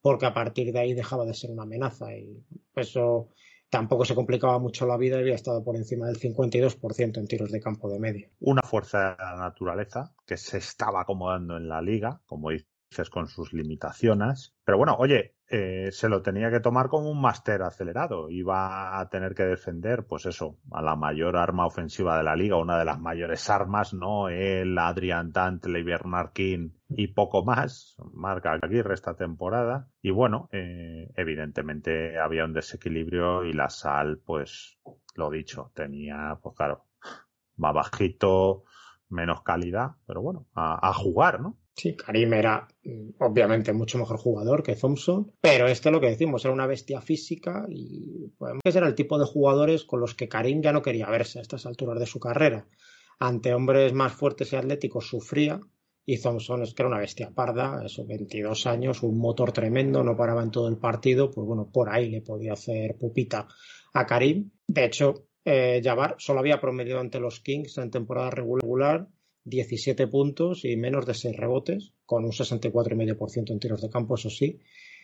porque a partir de ahí dejaba de ser una amenaza. Y eso tampoco se complicaba mucho la vida, había estado por encima del 52% en tiros de campo de medio. Una fuerza de la naturaleza que se estaba acomodando en la liga, como dice con sus limitaciones. Pero bueno, oye, eh, se lo tenía que tomar como un máster acelerado. Iba a tener que defender, pues eso, a la mayor arma ofensiva de la liga, una de las mayores armas, ¿no? El Adrian Dantley, Bernard King y poco más, marca Aguirre esta temporada. Y bueno, eh, evidentemente había un desequilibrio y la sal, pues, lo dicho, tenía, pues claro, más bajito, menos calidad, pero bueno, a jugar, ¿no? Sí, Karim era mm, obviamente mucho mejor jugador que Thompson, pero este es lo que decimos, era una bestia física y podemos era el tipo de jugadores con los que Karim ya no quería verse a estas alturas de su carrera. Ante hombres más fuertes y atléticos sufría y Thompson es que era una bestia parda, esos 22 años, un motor tremendo, no paraba en todo el partido, pues bueno, por ahí le podía hacer pupita a Karim. De hecho, eh, Jabbar solo había promedio ante los Kings en temporada regular 17 puntos y menos de 6 rebotes, con un 64,5% en tiros de campo, eso sí,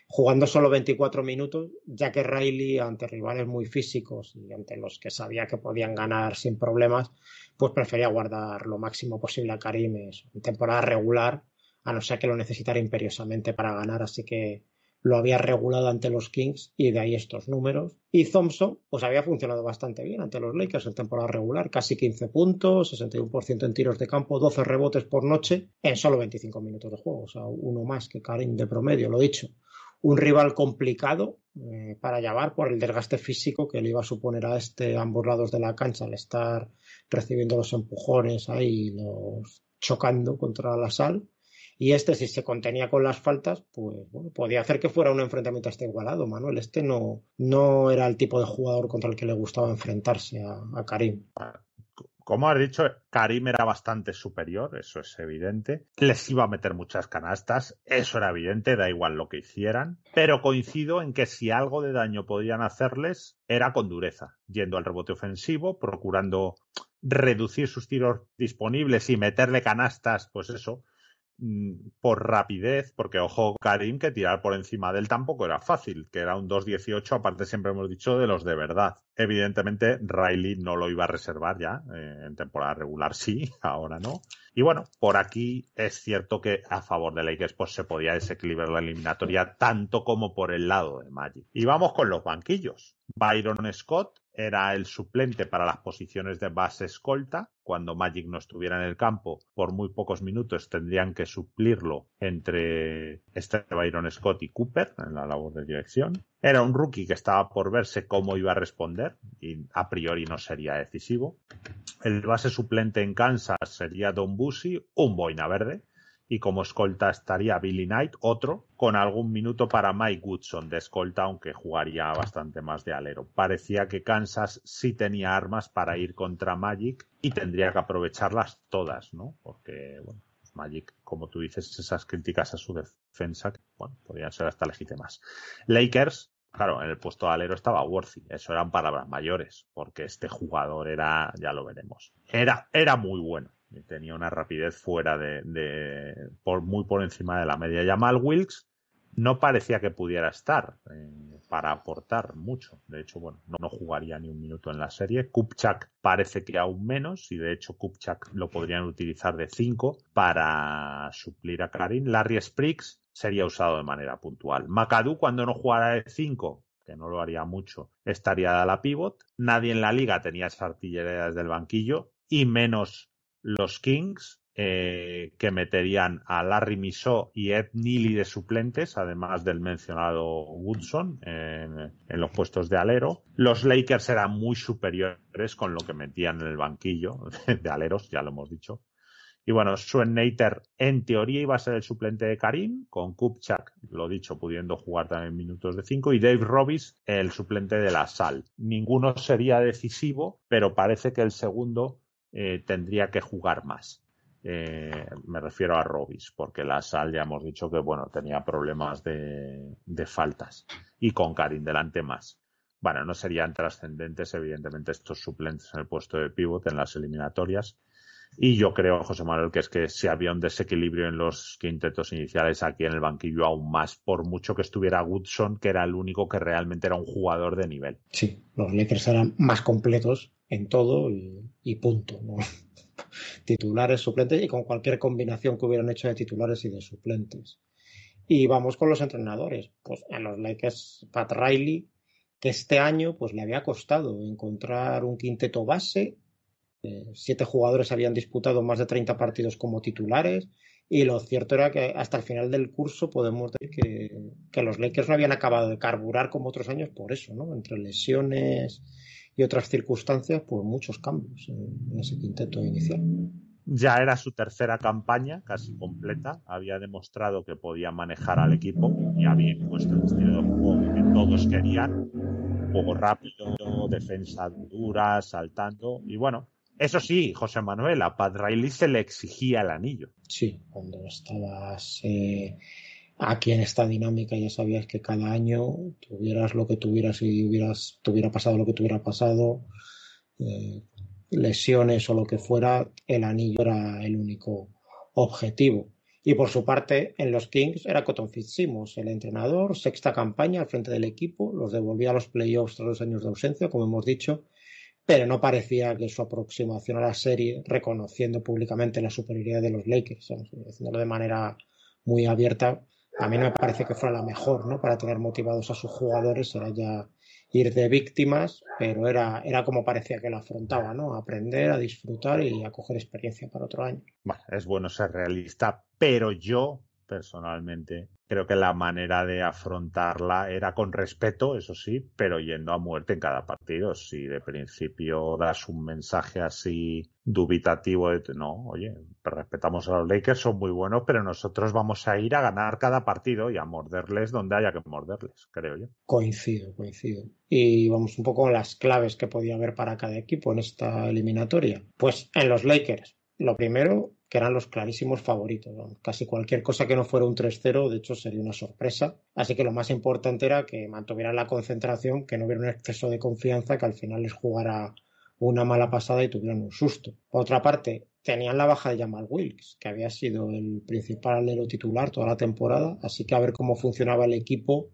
jugando solo 24 minutos, ya que Riley, ante rivales muy físicos y ante los que sabía que podían ganar sin problemas, pues prefería guardar lo máximo posible a Karim en temporada regular, a no ser que lo necesitara imperiosamente para ganar, así que lo había regulado ante los Kings y de ahí estos números. Y Thompson, pues había funcionado bastante bien ante los Lakers en temporada regular, casi 15 puntos, 61% en tiros de campo, 12 rebotes por noche en solo 25 minutos de juego, o sea, uno más que Karim de promedio, lo he dicho. Un rival complicado eh, para llevar por el desgaste físico que le iba a suponer a este ambos lados de la cancha al estar recibiendo los empujones ahí, los chocando contra la sal y este, si se contenía con las faltas, pues bueno, podía hacer que fuera un enfrentamiento hasta igualado. Manuel, este no, no era el tipo de jugador contra el que le gustaba enfrentarse a, a Karim. Como has dicho, Karim era bastante superior, eso es evidente. Les iba a meter muchas canastas, eso era evidente, da igual lo que hicieran. Pero coincido en que si algo de daño podían hacerles, era con dureza, yendo al rebote ofensivo, procurando reducir sus tiros disponibles y meterle canastas, pues eso, Mm, por rapidez, porque ojo, Karim, que tirar por encima del tampoco era fácil, que era un 2-18, aparte siempre hemos dicho de los de verdad. Evidentemente, Riley no lo iba a reservar ya, eh, en temporada regular sí, ahora no. Y bueno, por aquí es cierto que a favor de Lakers pues, se podía desequilibrar la eliminatoria tanto como por el lado de Magic. Y vamos con los banquillos. Byron Scott, era el suplente para las posiciones de base escolta. Cuando Magic no estuviera en el campo, por muy pocos minutos tendrían que suplirlo entre este Byron Scott y Cooper en la labor de dirección. Era un rookie que estaba por verse cómo iba a responder y a priori no sería decisivo. El base suplente en Kansas sería Don Busi, un boina verde, y como escolta estaría Billy Knight, otro, con algún minuto para Mike Woodson de escolta, aunque jugaría bastante más de alero. Parecía que Kansas sí tenía armas para ir contra Magic y tendría que aprovecharlas todas, ¿no? Porque, bueno, pues Magic, como tú dices, esas críticas a su defensa, que, bueno, podrían ser hasta legítimas. Lakers, claro, en el puesto de alero estaba Worthy, eso eran palabras mayores, porque este jugador era, ya lo veremos, era, era muy bueno tenía una rapidez fuera de, muy por encima de la media. Jamal Wilkes no parecía que pudiera estar eh, para aportar mucho. De hecho, bueno, no, jugaría ni un minuto en la serie. Kupchak parece que aún menos y de hecho Kupchak lo podrían utilizar de 5 para suplir a Karim. Larry Spriggs sería usado de manera puntual. McAdoo cuando no jugara de 5 que no lo haría mucho, estaría a la pivot. Nadie en la liga tenía artillería desde del banquillo y menos los Kings, eh, que meterían a Larry Miso y Ed Neely de suplentes, además del mencionado Woodson en, los puestos de alero. Los Lakers eran muy superiores con lo que metían en el banquillo de aleros, ya lo hemos dicho. Y bueno, Suen Nater en teoría iba a ser el suplente de Karim, con Kupchak, lo dicho, pudiendo jugar también minutos de 5, y Dave Robbins el suplente de la Sal. Ninguno sería decisivo, pero parece que el segundo eh, tendría que jugar más. Eh, me refiero a Robis, porque la Sal ya hemos dicho que bueno, tenía problemas de, de faltas y con Karim delante más. Bueno, no serían trascendentes, evidentemente, estos suplentes en el puesto de pívot en las eliminatorias, y yo creo, José Manuel, que es que si había un desequilibrio en los quintetos iniciales aquí en el banquillo, aún más, por mucho que estuviera Woodson, que era el único que realmente era un jugador de nivel. Sí, los Lakers eran más completos en todo y, punto. titulares, suplentes y con cualquier combinación que hubieran hecho de titulares y de suplentes. Y vamos con los entrenadores. Pues a los Lakers, Pat Riley, que este año pues le había costado encontrar un quinteto base eh, siete jugadores habían disputado más de 30 partidos como titulares y lo cierto era que hasta el final del curso podemos decir que, los Lakers no habían acabado de carburar como otros años por eso, ¿no? Entre lesiones y otras circunstancias, pues muchos cambios en, ese quinteto inicial. Ya era su tercera campaña, casi completa. Había demostrado que podía manejar al equipo y había puesto el estilo de juego que todos querían. Un juego rápido, defensa dura, saltando. Y bueno, eso sí, José Manuel, a Pat Riley se le exigía el anillo. Sí, cuando estabas eh, aquí en esta dinámica ya sabías que cada año tuvieras lo que tuvieras y hubieras, tuviera pasado lo que tuviera pasado, eh, lesiones o lo que fuera, el anillo era el único objetivo. Y por su parte, en los Kings era Cotton Fitzsimmons, el entrenador, sexta campaña al frente del equipo, los devolvía a los playoffs tras los años de ausencia, como hemos dicho, pero no parecía que su aproximación a la serie, reconociendo públicamente la superioridad de los Lakers, haciéndolo de manera muy abierta, a mí no me parece que fuera la mejor, ¿no? Para tener motivados a sus jugadores era ya ir de víctimas, pero era, era como parecía que lo afrontaba, ¿no? aprender, a disfrutar y a coger experiencia para otro año. Bueno, es bueno ser realista, pero yo personalmente. Creo que la manera de afrontarla era con respeto, eso sí, pero yendo a muerte en cada partido. Si de principio das un mensaje así dubitativo de, no, oye, respetamos a los Lakers, son muy buenos, pero nosotros vamos a ir a ganar cada partido y a morderles donde haya que morderles, creo yo. Coincido, coincido. Y vamos un poco a las claves que podía haber para cada equipo en esta eliminatoria. Pues en los Lakers, lo primero, que eran los clarísimos favoritos. Casi cualquier cosa que no fuera un 3-0, de hecho, sería una sorpresa. Así que lo más importante era que mantuvieran la concentración, que no hubiera un exceso de confianza, que al final les jugara una mala pasada y tuvieran un susto. Por otra parte, tenían la baja de Jamal Wilkes, que había sido el principal alero titular toda la temporada, así que a ver cómo funcionaba el equipo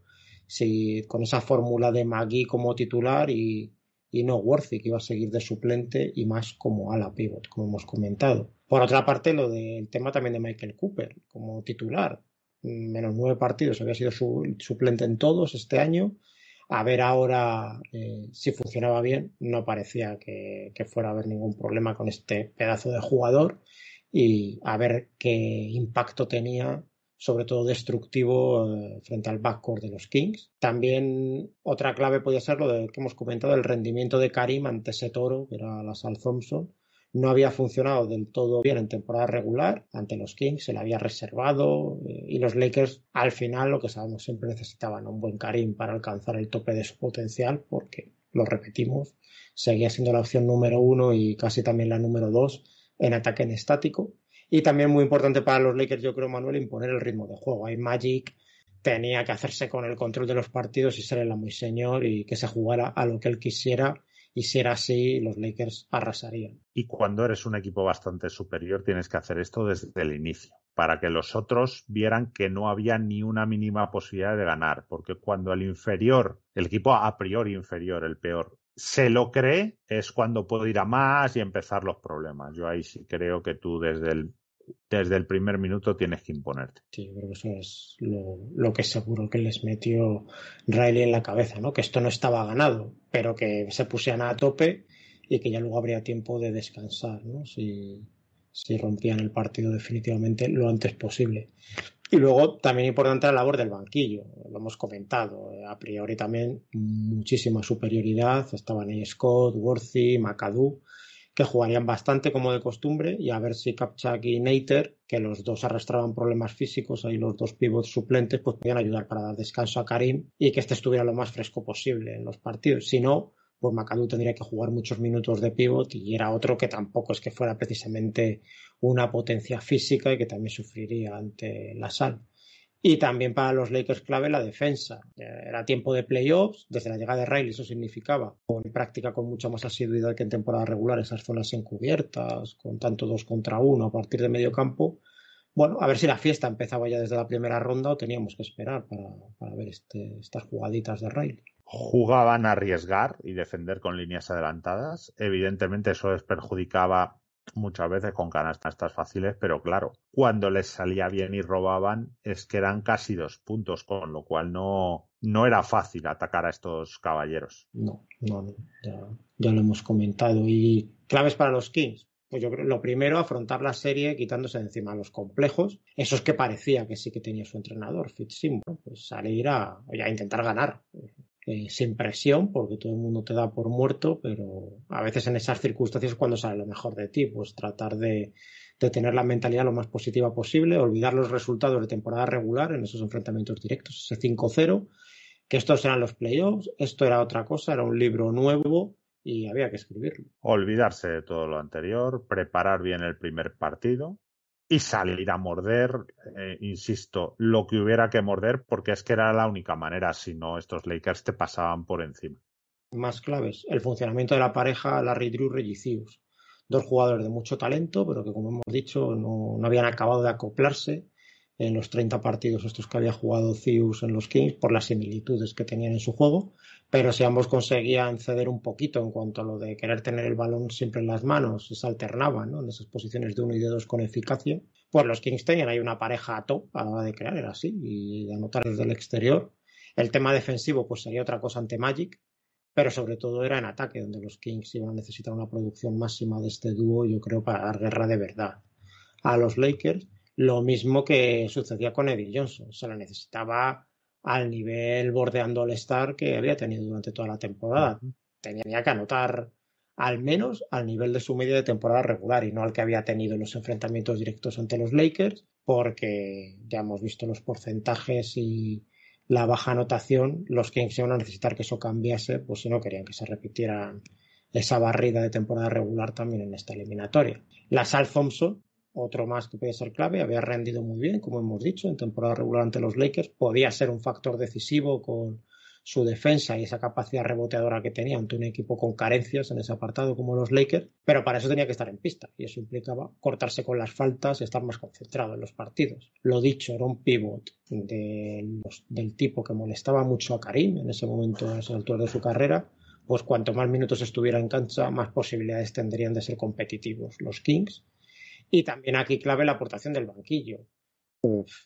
si con esa fórmula de Magui como titular y, y no Worthy, que iba a seguir de suplente y más como ala pivot, como hemos comentado. Por otra parte, lo del tema también de Michael Cooper como titular. Menos nueve partidos, había sido suplente en todos este año. A ver ahora eh, si funcionaba bien. No parecía que, fuera a haber ningún problema con este pedazo de jugador y a ver qué impacto tenía sobre todo destructivo eh, frente al backcourt de los Kings. También otra clave podía ser lo de, que hemos comentado, el rendimiento de Karim ante ese toro, que era la Sal Thompson, no había funcionado del todo bien en temporada regular ante los Kings, se le había reservado eh, y los Lakers al final lo que sabemos siempre necesitaban un buen Karim para alcanzar el tope de su potencial porque lo repetimos, seguía siendo la opción número uno y casi también la número dos en ataque en estático. Y también muy importante para los Lakers, yo creo, Manuel, imponer el ritmo de juego. Hay Magic, tenía que hacerse con el control de los partidos y ser el amo y señor y que se jugara a lo que él quisiera y era así, los Lakers arrasarían. Y cuando eres un equipo bastante superior, tienes que hacer esto desde el inicio, para que los otros vieran que no había ni una mínima posibilidad de ganar, porque cuando el inferior, el equipo a priori inferior, el peor, se lo cree, es cuando puedo ir a más y empezar los problemas. Yo ahí sí creo que tú desde el desde el primer minuto tienes que imponerte. Sí, creo que eso es lo, que seguro que les metió Riley en la cabeza, ¿no? Que esto no estaba ganado, pero que se pusieran a tope y que ya luego habría tiempo de descansar, ¿no? Si, si rompían el partido definitivamente lo antes posible. Y luego también importante la labor del banquillo, lo hemos comentado. A priori también muchísima superioridad, estaban ahí Scott, Worthy, McAdoo que jugarían bastante como de costumbre y a ver si Kapchak y nater que los dos arrastraban problemas físicos, ahí los dos pivots suplentes, pues podían ayudar para dar descanso a Karim y que este estuviera lo más fresco posible en los partidos. Si no, pues McAdoo tendría que jugar muchos minutos de pivot y era otro que tampoco es que fuera precisamente una potencia física y que también sufriría ante la sal. Y también para los Lakers clave la defensa. Eh, era tiempo de playoffs, desde la llegada de Riley eso significaba En práctica con mucha más asiduidad que en temporada regular esas zonas encubiertas, con tanto dos contra uno a partir de medio campo. Bueno, a ver si la fiesta empezaba ya desde la primera ronda o teníamos que esperar para, ver este, estas jugaditas de Riley. Jugaban a arriesgar y defender con líneas adelantadas. Evidentemente eso les perjudicaba muchas veces con canastas fáciles, pero claro, cuando les salía bien y robaban es que eran casi dos puntos, con lo cual no, no era fácil atacar a estos caballeros. No, no, ya, ya lo hemos comentado. Y claves para los Kings. Pues yo creo lo primero, afrontar la serie quitándose de encima los complejos, Eso es que parecía que sí que tenía su entrenador, Fitzsimmons, pues salir a, a intentar ganar. Eh, sin presión, porque todo el mundo te da por muerto, pero a veces en esas circunstancias es cuando sale lo mejor de ti, pues tratar de, de tener la mentalidad lo más positiva posible, olvidar los resultados de temporada regular en esos enfrentamientos directos, ese 5-0, que estos eran los playoffs, esto era otra cosa, era un libro nuevo y había que escribirlo. Olvidarse de todo lo anterior, preparar bien el primer partido, y salir a morder, eh, insisto, lo que hubiera que morder, porque es que era la única manera, si no, estos Lakers te pasaban por encima. Más claves, el funcionamiento de la pareja Larry Drew Regicius. Dos jugadores de mucho talento, pero que como hemos dicho, no habían acabado de acoplarse en los 30 partidos estos que había jugado Zeus en los Kings por las similitudes que tenían en su juego, pero si ambos conseguían ceder un poquito en cuanto a lo de querer tener el balón siempre en las manos, se alternaban ¿no? en esas posiciones de uno y de dos con eficacia, pues los Kings tenían ahí una pareja a top a la hora de crear, era así, y de anotar desde el exterior. El tema defensivo pues sería otra cosa ante Magic, pero sobre todo era en ataque, donde los Kings iban a necesitar una producción máxima de este dúo, yo creo, para dar guerra de verdad a los Lakers lo mismo que sucedía con Eddie Johnson. Se la necesitaba al nivel bordeando al star que había tenido durante toda la temporada. Tenía que anotar al menos al nivel de su media de temporada regular y no al que había tenido en los enfrentamientos directos ante los Lakers, porque ya hemos visto los porcentajes y la baja anotación, los Kings iban a necesitar que eso cambiase, pues si no querían que se repitieran esa barrida de temporada regular también en esta eliminatoria. Las Thompson otro más que puede ser clave, había rendido muy bien, como hemos dicho, en temporada regular ante los Lakers, podía ser un factor decisivo con su defensa y esa capacidad reboteadora que tenía ante un equipo con carencias en ese apartado como los Lakers, pero para eso tenía que estar en pista y eso implicaba cortarse con las faltas y estar más concentrado en los partidos. Lo dicho, era un pivot del tipo que molestaba mucho a Karim en ese momento, en esa altura de su carrera, pues cuanto más minutos estuviera en cancha, más posibilidades tendrían de ser competitivos los Kings y también aquí clave la aportación del banquillo.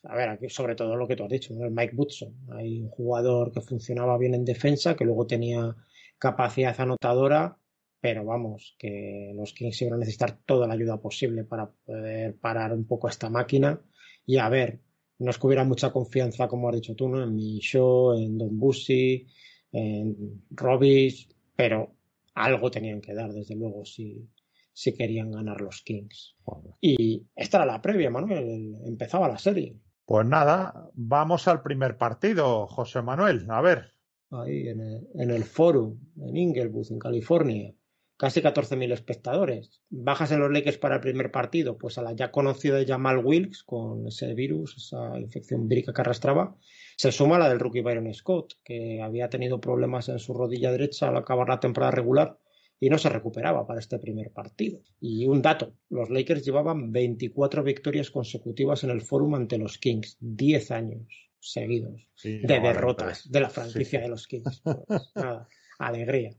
a ver, aquí sobre todo lo que tú has dicho, ¿no? el Mike Woodson. Hay un jugador que funcionaba bien en defensa, que luego tenía capacidad anotadora, pero vamos, que los Kings iban a necesitar toda la ayuda posible para poder parar un poco esta máquina. Y a ver, no es que hubiera mucha confianza, como has dicho tú, ¿no? en Micho, en Don Busi, en Robbins, pero algo tenían que dar, desde luego, sí si querían ganar los Kings. Y esta era la previa, Manuel. Empezaba la serie. Pues nada, vamos al primer partido, José Manuel. A ver. Ahí en el, foro Forum, en Inglewood, en California. Casi 14.000 espectadores. Bajas en los Lakers para el primer partido, pues a la ya conocida Jamal Wilkes con ese virus, esa infección vírica que arrastraba, se suma la del rookie Byron Scott, que había tenido problemas en su rodilla derecha al acabar la temporada regular y no se recuperaba para este primer partido. Y un dato, los Lakers llevaban 24 victorias consecutivas en el fórum ante los Kings, 10 años seguidos de derrotas de la franquicia de los Kings. Pues, alegría.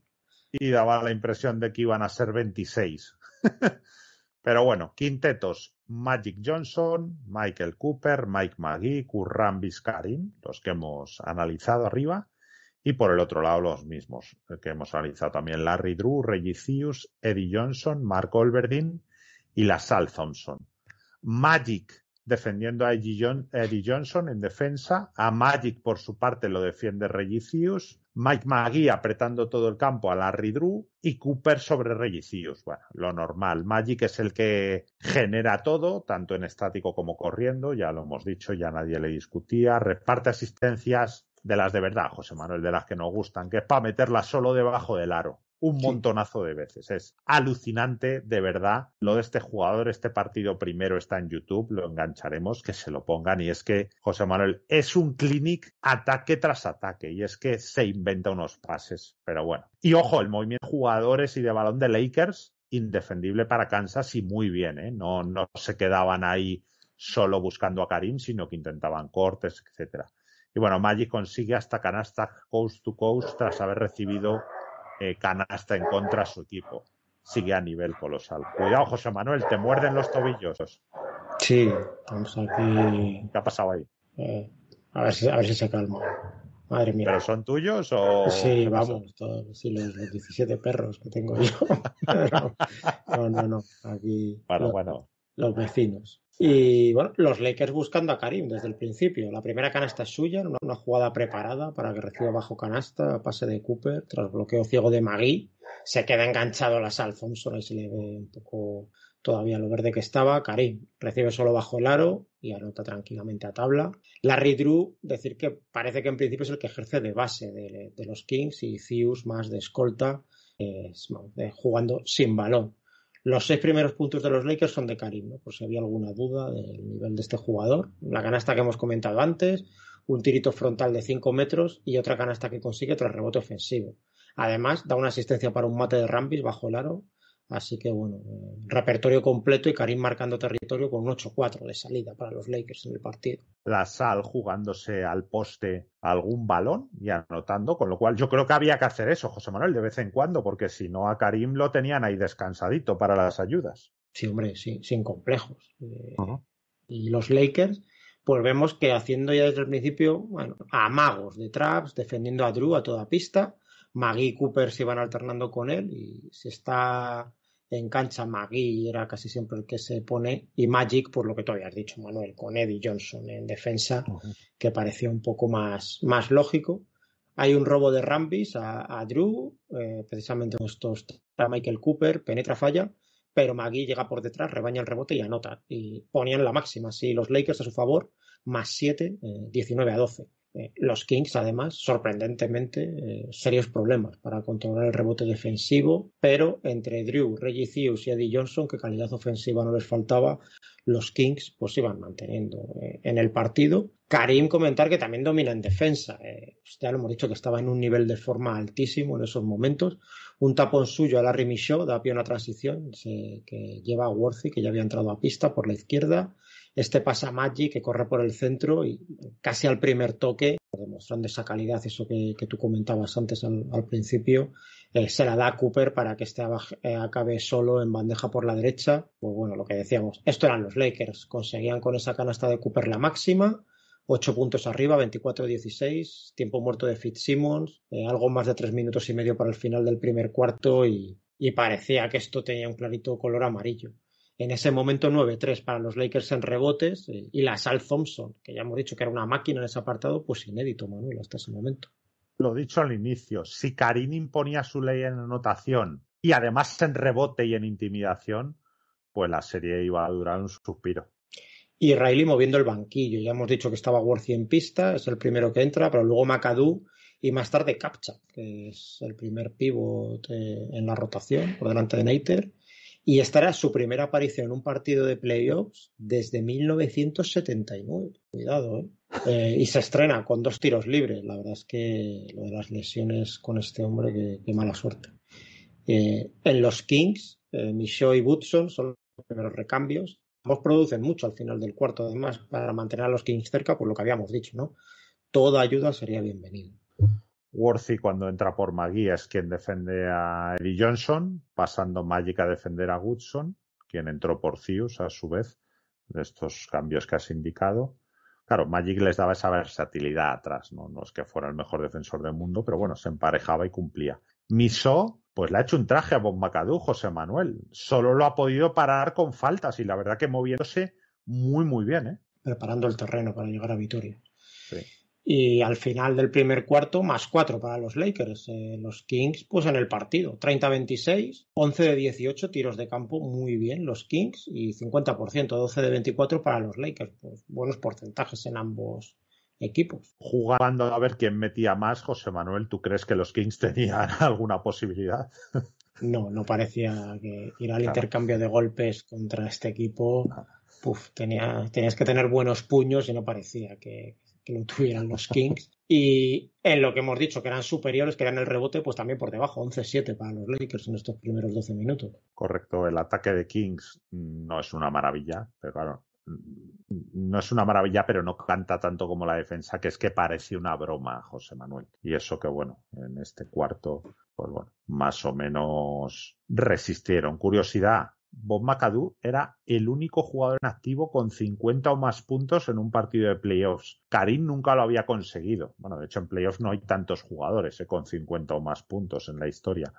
Y daba la impresión de que iban a ser 26. Pero bueno, quintetos, Magic Johnson, Michael Cooper, Mike McGee, Curran Biscarin, los que hemos analizado arriba. Y por el otro lado, los mismos eh, que hemos analizado también: Larry Drew, Regicius, Eddie Johnson, Mark Olverdin y la Sal Thompson. Magic defendiendo a Eddie, Johnson en defensa. A Magic, por su parte, lo defiende Regicius. Mike McGee apretando todo el campo a Larry Drew y Cooper sobre Regicius. Bueno, lo normal. Magic es el que genera todo, tanto en estático como corriendo, ya lo hemos dicho, ya nadie le discutía. Reparte asistencias de las de verdad, José Manuel, de las que nos gustan, que es para meterla solo debajo del aro. Un montonazo de veces. Es alucinante, de verdad, lo de este jugador. Este partido primero está en YouTube, lo engancharemos, que se lo pongan. Y es que, José Manuel, es un clinic ataque tras ataque. Y es que se inventa unos pases, pero bueno. Y ojo, el movimiento de jugadores y de balón de Lakers, indefendible para Kansas y muy bien, ¿eh? No, no se quedaban ahí solo buscando a Karim, sino que intentaban cortes, etcétera. Y bueno, Magic consigue hasta canasta coast to coast tras haber recibido eh, canasta en contra a su equipo. Sigue a nivel colosal. Cuidado, José Manuel, te muerden los tobillos. Sí, estamos aquí. ¿Qué ha pasado ahí? Eh, a, ver si, se calma. Madre mía. ¿Pero son tuyos o.? Sí, vamos, todos, los, 17 perros que tengo yo. no, no, no. Aquí. Bueno, bueno los vecinos. Y bueno, los Lakers buscando a Karim desde el principio. La primera canasta es suya, una, jugada preparada para que reciba bajo canasta, pase de Cooper, tras bloqueo ciego de Magui. Se queda enganchado a las y ahí se le ve un poco todavía lo verde que estaba. Karim recibe solo bajo el aro y anota tranquilamente a tabla. Larry Drew, decir que parece que en principio es el que ejerce de base de, los Kings y Zeus más de escolta, jugando sin balón. Los seis primeros puntos de los Lakers son de Karim, por si había alguna duda del nivel de este jugador. La canasta que hemos comentado antes, un tirito frontal de 5 metros y otra canasta que consigue tras rebote ofensivo. Además, da una asistencia para un mate de Rambis bajo el aro Así que bueno, eh, repertorio completo y Karim marcando territorio con un 8-4 de salida para los Lakers en el partido. La Sal jugándose al poste algún balón y anotando, con lo cual yo creo que había que hacer eso, José Manuel, de vez en cuando, porque si no a Karim lo tenían ahí descansadito para las ayudas. Sí, hombre, sí, sin complejos. Eh, y los Lakers, pues vemos que haciendo ya desde el principio, bueno, amagos de traps, defendiendo a Drew a toda pista. Magui y Cooper se van alternando con él y se está en cancha Magui era casi siempre el que se pone y Magic, por lo que tú habías dicho, Manuel, con Eddie Johnson en defensa, que parecía un poco más, más lógico. Hay un robo de Rambis a, Drew, eh, precisamente estos a Michael Cooper, penetra falla, pero Magui llega por detrás, rebaña el rebote y anota. Y ponían la máxima, si los Lakers a su favor, más 7, 19 eh, a 12. Eh, los Kings, además, sorprendentemente, eh, serios problemas para controlar el rebote defensivo, pero entre Drew, Reggie Hughes y Eddie Johnson, que calidad ofensiva no les faltaba, los Kings pues iban manteniendo eh, en el partido. Karim comentar que también domina en defensa. Pues, ya lo hemos dicho que estaba en un nivel de forma altísimo en esos momentos. Un tapón suyo a Larry Michaud da pie a una transición que lleva a Worthy, que ya había entrado a pista por la izquierda este pasa Maggi, que corre por el centro y casi al primer toque, demostrando esa calidad, eso que, que tú comentabas antes al, principio, eh, se la da a Cooper para que este eh, acabe solo en bandeja por la derecha. Pues bueno, lo que decíamos, esto eran los Lakers, conseguían con esa canasta de Cooper la máxima. 8 puntos arriba, 24-16, tiempo muerto de Fitzsimmons, simmons eh, algo más de 3 minutos y medio para el final del primer cuarto y, y parecía que esto tenía un clarito color amarillo en ese momento 9-3 para los Lakers en rebotes eh, y la Sal Thompson, que ya hemos dicho que era una máquina en ese apartado, pues inédito, Manuel, hasta ese momento. Lo dicho al inicio, si Karim imponía su ley en anotación y además en rebote y en intimidación, pues la serie iba a durar un suspiro. Y Riley moviendo el banquillo. Ya hemos dicho que estaba Worthy en pista, es el primero que entra, pero luego McAdoo y más tarde Capcha, que es el primer pivot eh, en la rotación por delante de Nater y estará su primera aparición en un partido de playoffs desde 1979. Cuidado, ¿eh? ¿eh? y se estrena con dos tiros libres. La verdad es que lo de las lesiones con este hombre, qué, mala suerte. Eh, en los Kings, eh, Michaud y Woodson son los primeros recambios. Ambos producen mucho al final del cuarto, además, para mantener a los Kings cerca, por lo que habíamos dicho, ¿no? Toda ayuda sería bienvenida. Worthy cuando entra por Maguía es quien defiende a Eddie Johnson, pasando Magic a defender a Woodson, quien entró por Cius a su vez, de estos cambios que has indicado. Claro, Magic les daba esa versatilidad atrás, ¿no? no es que fuera el mejor defensor del mundo, pero bueno, se emparejaba y cumplía. Miso, pues le ha hecho un traje a Bob McAdoo, José Manuel. Solo lo ha podido parar con faltas y la verdad que moviéndose muy, muy bien, ¿eh? Preparando el terreno para llegar a Vitoria. Sí y al final del primer cuarto más cuatro para los Lakers. Eh, los Kings, pues en el partido, 30-26, 11 de 18 tiros de campo, muy bien los Kings y 50%, 12 de 24 para los Lakers. Pues buenos porcentajes en ambos equipos. Jugando a ver quién metía más, José Manuel, ¿tú crees que los Kings tenían alguna posibilidad? No, no parecía que ir al intercambio de golpes contra este equipo. Ah. Puf, tenía, tenías que tener buenos puños y no parecía que, que lo tuvieran los Kings. Y en lo que hemos dicho, que eran superiores, que eran el rebote, pues también por debajo, 11-7 para los Lakers en estos primeros 12 minutos. Correcto, el ataque de Kings no es una maravilla, pero claro, no es una maravilla, pero no canta tanto como la defensa, que es que parece una broma, José Manuel. Y eso que bueno, en este cuarto, pues bueno, más o menos resistieron. Curiosidad, Bob McAdoo era el único jugador en activo con 50 o más puntos en un partido de playoffs. Karim nunca lo había conseguido. Bueno, de hecho en playoffs no hay tantos jugadores eh, con 50 o más puntos en la historia.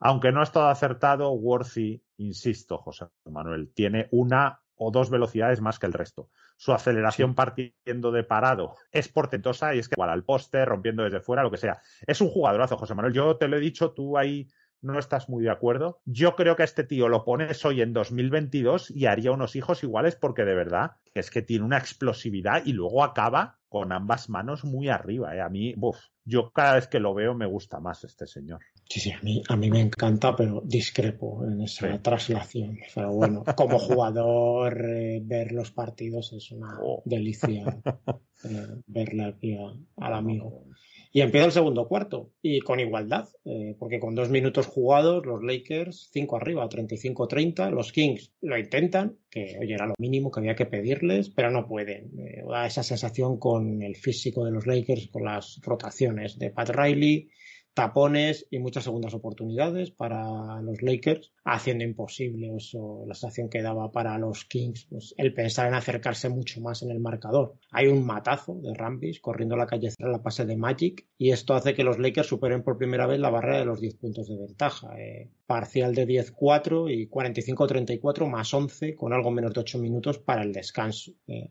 Aunque no ha estado acertado, Worthy, insisto, José Manuel, tiene una o dos velocidades más que el resto. Su aceleración partiendo de parado es portentosa y es que igual al poste, rompiendo desde fuera, lo que sea. Es un jugadorazo, José Manuel. Yo te lo he dicho, tú ahí no estás muy de acuerdo. Yo creo que este tío lo pones hoy en 2022 y haría unos hijos iguales porque de verdad es que tiene una explosividad y luego acaba con ambas manos muy arriba. ¿eh? A mí, uff, yo cada vez que lo veo me gusta más este señor. Sí, sí, a mí, a mí me encanta, pero discrepo en esa traslación. Pero bueno, como jugador, eh, ver los partidos es una oh. delicia. Eh, verle aquí al amigo. Y empieza el segundo cuarto, y con igualdad, eh, porque con dos minutos jugados, los Lakers, cinco arriba, 35-30, los Kings lo intentan, que oye, era lo mínimo que había que pedirles, pero no pueden. Eh, da esa sensación con el físico de los Lakers, con las rotaciones de Pat Riley, tapones y muchas segundas oportunidades para los Lakers, haciendo imposible eso, la situación que daba para los Kings, pues, el pensar en acercarse mucho más en el marcador. Hay un matazo de Rambis corriendo la calle a la pase de Magic y esto hace que los Lakers superen por primera vez la barrera de los 10 puntos de ventaja. Eh, parcial de 10-4 y 45-34 más 11 con algo menos de 8 minutos para el descanso. Eh,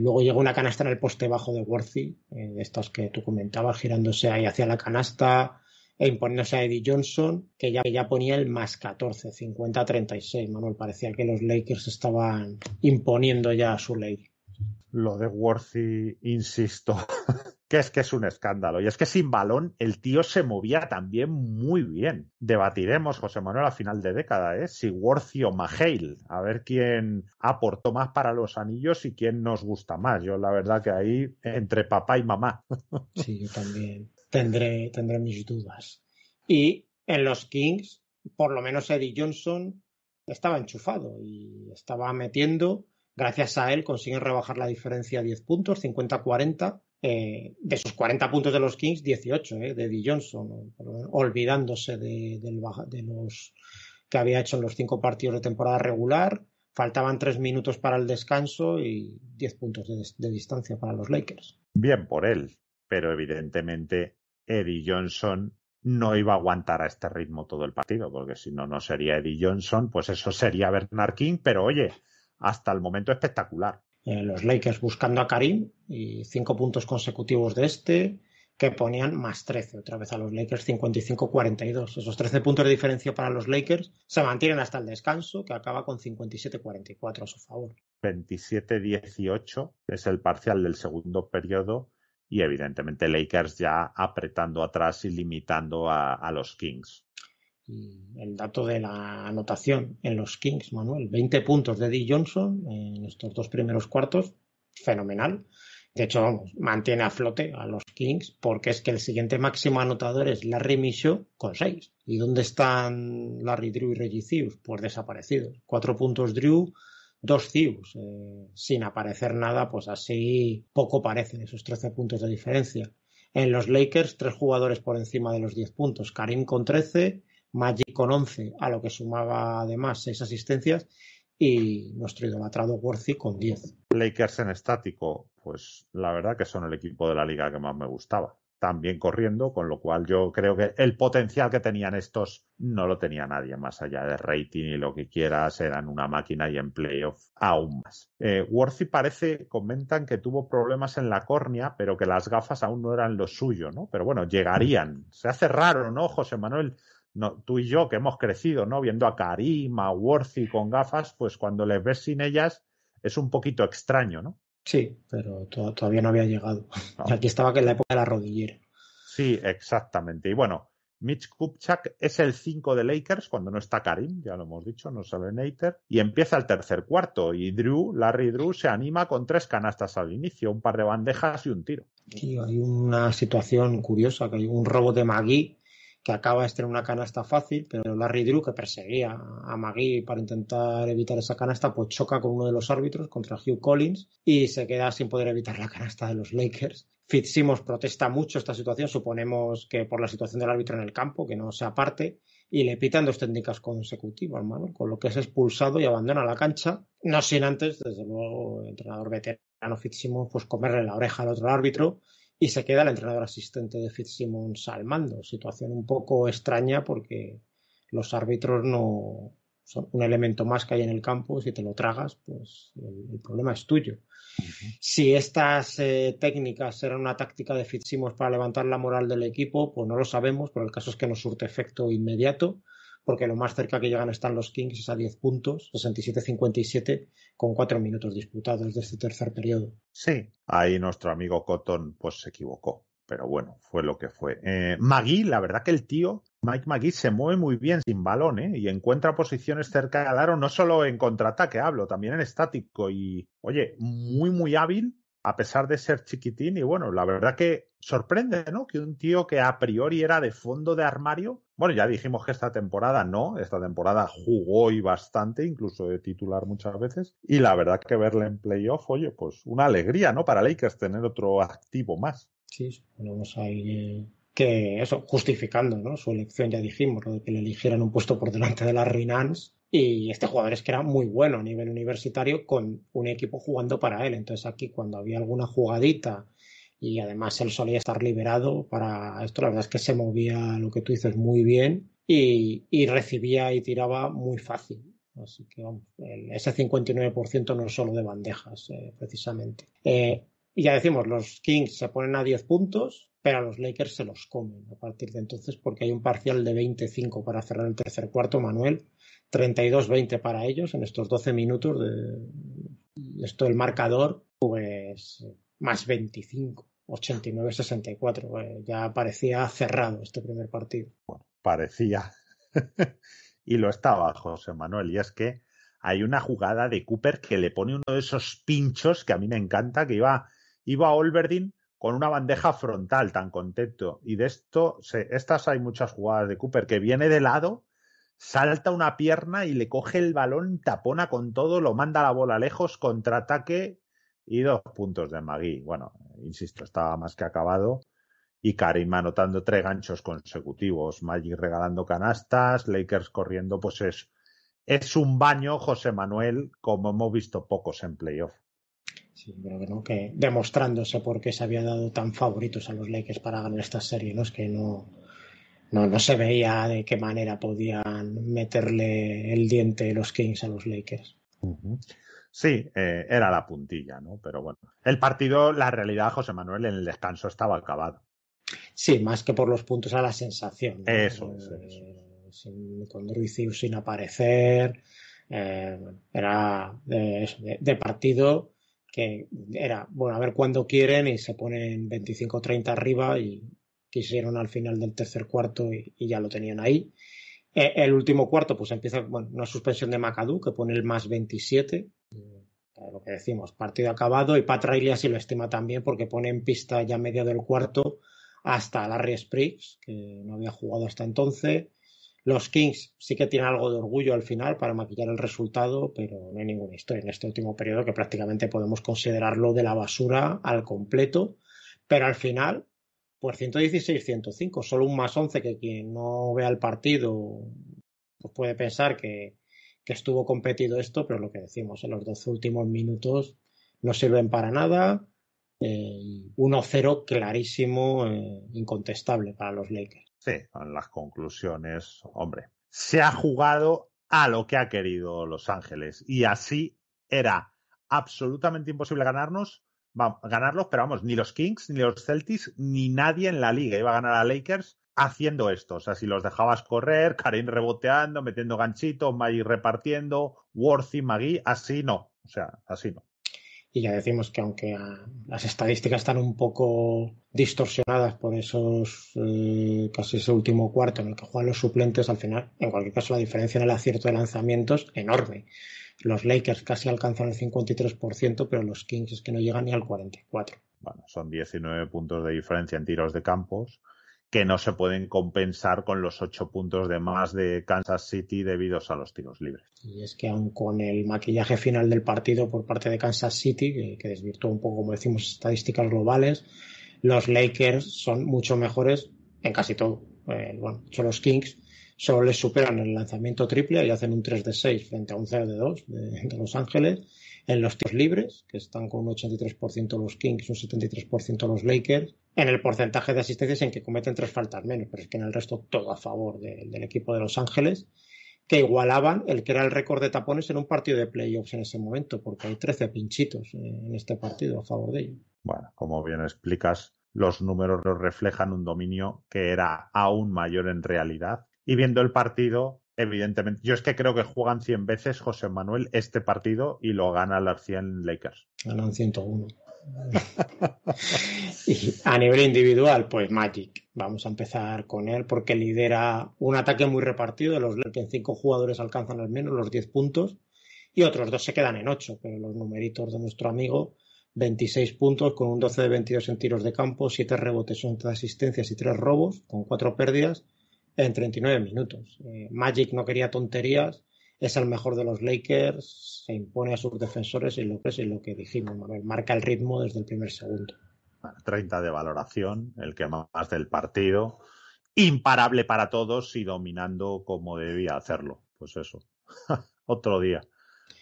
luego llegó una canasta en el poste bajo de Worthy, eh, de estas que tú comentabas, girándose ahí hacia la canasta e imponiéndose a Eddie Johnson, que ya, que ya ponía el más 14, 50-36. Manuel, parecía que los Lakers estaban imponiendo ya su ley. Lo de Worthy, insisto, que es que es un escándalo. Y es que sin balón el tío se movía también muy bien. Debatiremos, José Manuel, a final de década, ¿eh? si Worthy o a ver quién aportó más para los anillos y quién nos gusta más. Yo la verdad que ahí entre papá y mamá. Sí, yo también tendré, tendré mis dudas. Y en los Kings, por lo menos Eddie Johnson estaba enchufado y estaba metiendo. Gracias a él consiguen rebajar la diferencia a 10 puntos, 50-40 eh, de esos 40 puntos de los Kings, 18 eh, de Eddie Johnson, olvidándose de, los que había hecho en los cinco partidos de temporada regular. Faltaban tres minutos para el descanso y 10 puntos de, de distancia para los Lakers. Bien por él, pero evidentemente Eddie Johnson no iba a aguantar a este ritmo todo el partido, porque si no, no sería Eddie Johnson, pues eso sería Bernard King, pero oye, hasta el momento espectacular. Eh, los Lakers buscando a Karim y cinco puntos consecutivos de este que ponían más 13 otra vez a los Lakers 55-42. Esos 13 puntos de diferencia para los Lakers se mantienen hasta el descanso, que acaba con 57-44 a su favor. 27-18 es el parcial del segundo periodo y evidentemente Lakers ya apretando atrás y limitando a los Kings. Mm, el dato de la anotación en los Kings, Manuel. 20 puntos de Dee Johnson en estos dos primeros cuartos, fenomenal. De hecho, vamos, mantiene a flote a los Kings porque es que el siguiente máximo anotador es Larry Michaud con 6. ¿Y dónde están Larry Drew y Reggie Zeus? Pues desaparecidos. 4 puntos Drew, 2 Zeus. Eh, sin aparecer nada, pues así poco parecen esos 13 puntos de diferencia. En los Lakers, tres jugadores por encima de los 10 puntos. Karim con 13, Magic con 11, a lo que sumaba además 6 asistencias, y nuestro idolatrado Worthy con 10. Lakers en estático, pues la verdad que son el equipo de la liga que más me gustaba. También corriendo, con lo cual yo creo que el potencial que tenían estos no lo tenía nadie más allá de rating y lo que quieras, eran una máquina y en playoff aún más. Eh, Worthy parece, comentan que tuvo problemas en la córnea, pero que las gafas aún no eran lo suyo, ¿no? Pero bueno, llegarían. Se hace raro, ¿no, José Manuel? no, tú y yo que hemos crecido, ¿no? Viendo a Karim, a Worthy con gafas, pues cuando les ves sin ellas es un poquito extraño, ¿no? Sí, pero todavía no había llegado. Aquí estaba que en la época de la rodillera. Sí, exactamente. Y bueno, Mitch Kupchak es el 5 de Lakers cuando no está Karim, ya lo hemos dicho, no sale Nater. Y empieza el tercer cuarto y Drew, Larry Drew, se anima con tres canastas al inicio, un par de bandejas y un tiro. Sí, hay una situación curiosa, que hay un robo de Maggie que acaba de tener una canasta fácil, pero Larry Drew, que perseguía a Magui para intentar evitar esa canasta, pues choca con uno de los árbitros contra Hugh Collins y se queda sin poder evitar la canasta de los Lakers. Fitzsimmons protesta mucho esta situación, suponemos que por la situación del árbitro en el campo, que no se aparte, y le pitan dos técnicas consecutivas, con lo que es expulsado y abandona la cancha, no sin antes, desde luego, el entrenador veterano Fitzsimmons, pues comerle la oreja al otro árbitro y se queda el entrenador asistente de Fitzsimons al mando. Situación un poco extraña porque los árbitros no son un elemento más que hay en el campo. Si te lo tragas, pues el, problema es tuyo. Si estas eh, técnicas eran una táctica de Fitzsimons para levantar la moral del equipo, pues no lo sabemos, pero el caso es que no surte efecto inmediato porque lo más cerca que llegan están los Kings es a 10 puntos, 67-57, con cuatro minutos disputados de este tercer periodo. Sí, ahí nuestro amigo Cotton pues se equivocó, pero bueno, fue lo que fue. Eh, Magui, la verdad que el tío Mike McGee se mueve muy bien sin balón ¿eh? y encuentra posiciones cerca del aro, no solo en contraataque, hablo, también en estático y, oye, muy, muy hábil a pesar de ser chiquitín y bueno, la verdad que sorprende, ¿no? Que un tío que a priori era de fondo de armario bueno, ya dijimos que esta temporada no, esta temporada jugó y bastante, incluso de titular muchas veces, y la verdad que verle en playoff, oye, pues una alegría, ¿no? Para Lakers tener otro activo más. Sí, suponemos ahí que eso, justificando, ¿no? Su elección, ya dijimos, lo de que le eligieran un puesto por delante de la Rinans, y este jugador es que era muy bueno a nivel universitario con un equipo jugando para él. Entonces aquí cuando había alguna jugadita y además él solía estar liberado para esto. La verdad es que se movía lo que tú dices muy bien y, recibía y tiraba muy fácil. Así que vamos, ese 59% no es solo de bandejas, eh, precisamente. Eh, y ya decimos, los Kings se ponen a 10 puntos, pero los Lakers se los comen a partir de entonces porque hay un parcial de 25 para cerrar el tercer cuarto, Manuel. 32-20 para ellos en estos 12 minutos de esto el marcador, pues más 25, 89-64. Eh, ya parecía cerrado este primer partido. Bueno, parecía. y lo estaba, José Manuel. Y es que hay una jugada de Cooper que le pone uno de esos pinchos que a mí me encanta, que iba, iba a Olverdin con una bandeja frontal tan contento. Y de esto, estas hay muchas jugadas de Cooper, que viene de lado, salta una pierna y le coge el balón, tapona con todo, lo manda la bola lejos, contraataque, y dos puntos de Magui. Bueno, insisto, estaba más que acabado. Y Karim anotando tres ganchos consecutivos, Magic regalando canastas, Lakers corriendo, pues es, es un baño, José Manuel, como hemos visto pocos en playoff. Sí, creo que no, que demostrándose por qué se había dado tan favoritos a los Lakers para ganar esta serie, ¿no? Es que no, no, se veía de qué manera podían meterle el diente los Kings a los Lakers. Sí, eh, era la puntilla, ¿no? Pero bueno, el partido, la realidad, José Manuel, en el descanso estaba acabado. Sí, más que por los puntos a la sensación. Eso, eh, eso, Sin, con sin aparecer. Eh, era de, partido que era, bueno, a ver cuándo quieren y se ponen 25-30 arriba y quisieron al final del tercer cuarto y, ya lo tenían ahí. E, el último cuarto, pues empieza, bueno, una suspensión de Macadú que pone el más 27 eh, lo que decimos, partido acabado y Pat Riley así lo estima también porque pone en pista ya medio del cuarto hasta Larry Spriggs, que no había jugado hasta entonces. Los Kings sí que tienen algo de orgullo al final para maquillar el resultado, pero no hay ninguna historia en este último periodo que prácticamente podemos considerarlo de la basura al completo. Pero al final, por pues 116-105, solo un más 11 que quien no vea el partido pues puede pensar que, que estuvo competido esto, pero lo que decimos, en los dos últimos minutos no sirven para nada. 1-0 eh, clarísimo, eh, incontestable para los Lakers. Sí, las conclusiones, hombre, se ha jugado a lo que ha querido Los Ángeles y así era absolutamente imposible ganarnos, ganarlos, pero vamos, ni los Kings, ni los Celtics, ni nadie en la liga iba a ganar a Lakers haciendo esto. O sea, si los dejabas correr, Karim reboteando, metiendo ganchitos, Mai repartiendo, Worthy, Magui, así no. O sea, así no. Y ya decimos que aunque ah, las estadísticas están un poco distorsionadas por esos eh, casi ese último cuarto en el que juegan los suplentes al final, en cualquier caso la diferencia en el acierto de lanzamientos enorme. Los Lakers casi alcanzan el 53%, pero los Kings es que no llegan ni al 44%. Bueno, son 19 puntos de diferencia en tiros de campos que no se pueden compensar con los ocho puntos de más de Kansas City debido a los tiros libres. Y es que aun con el maquillaje final del partido por parte de Kansas City, que, desvirtuó un poco, como decimos, estadísticas globales, los Lakers son mucho mejores en casi todo. Eh, bueno, son los Kings, solo les superan el lanzamiento triple y hacen un 3 de 6 frente a un 0 de 2 de Los Ángeles en los tiros libres, que están con un 83% los Kings, un 73% los Lakers, en el porcentaje de asistencias en que cometen tres faltas menos, pero es que en el resto todo a favor del equipo de Los Ángeles, que igualaban el que era el récord de tapones en un partido de playoffs en ese momento, porque hay 13 pinchitos en este partido a favor de ellos. Bueno, como bien explicas, los números reflejan un dominio que era aún mayor en realidad. Y viendo el partido, Evidentemente. Yo es que creo que juegan 100 veces José Manuel este partido y lo gana las 100 Lakers. Ganan 101. y a nivel individual, pues Magic. Vamos a empezar con él porque lidera un ataque muy repartido de los que en 5 jugadores alcanzan al menos los 10 puntos y otros dos se quedan en 8, pero los numeritos de nuestro amigo 26 puntos con un 12 de 22 en tiros de campo, 7 rebotes, 11 asistencias y 3 robos con 4 pérdidas en 39 minutos. Eh, Magic no quería tonterías, es el mejor de los Lakers, se impone a sus defensores y lo que es lo que dijimos, Manuel, marca el ritmo desde el primer segundo. 30 de valoración, el que más del partido, imparable para todos y dominando como debía hacerlo. Pues eso, otro día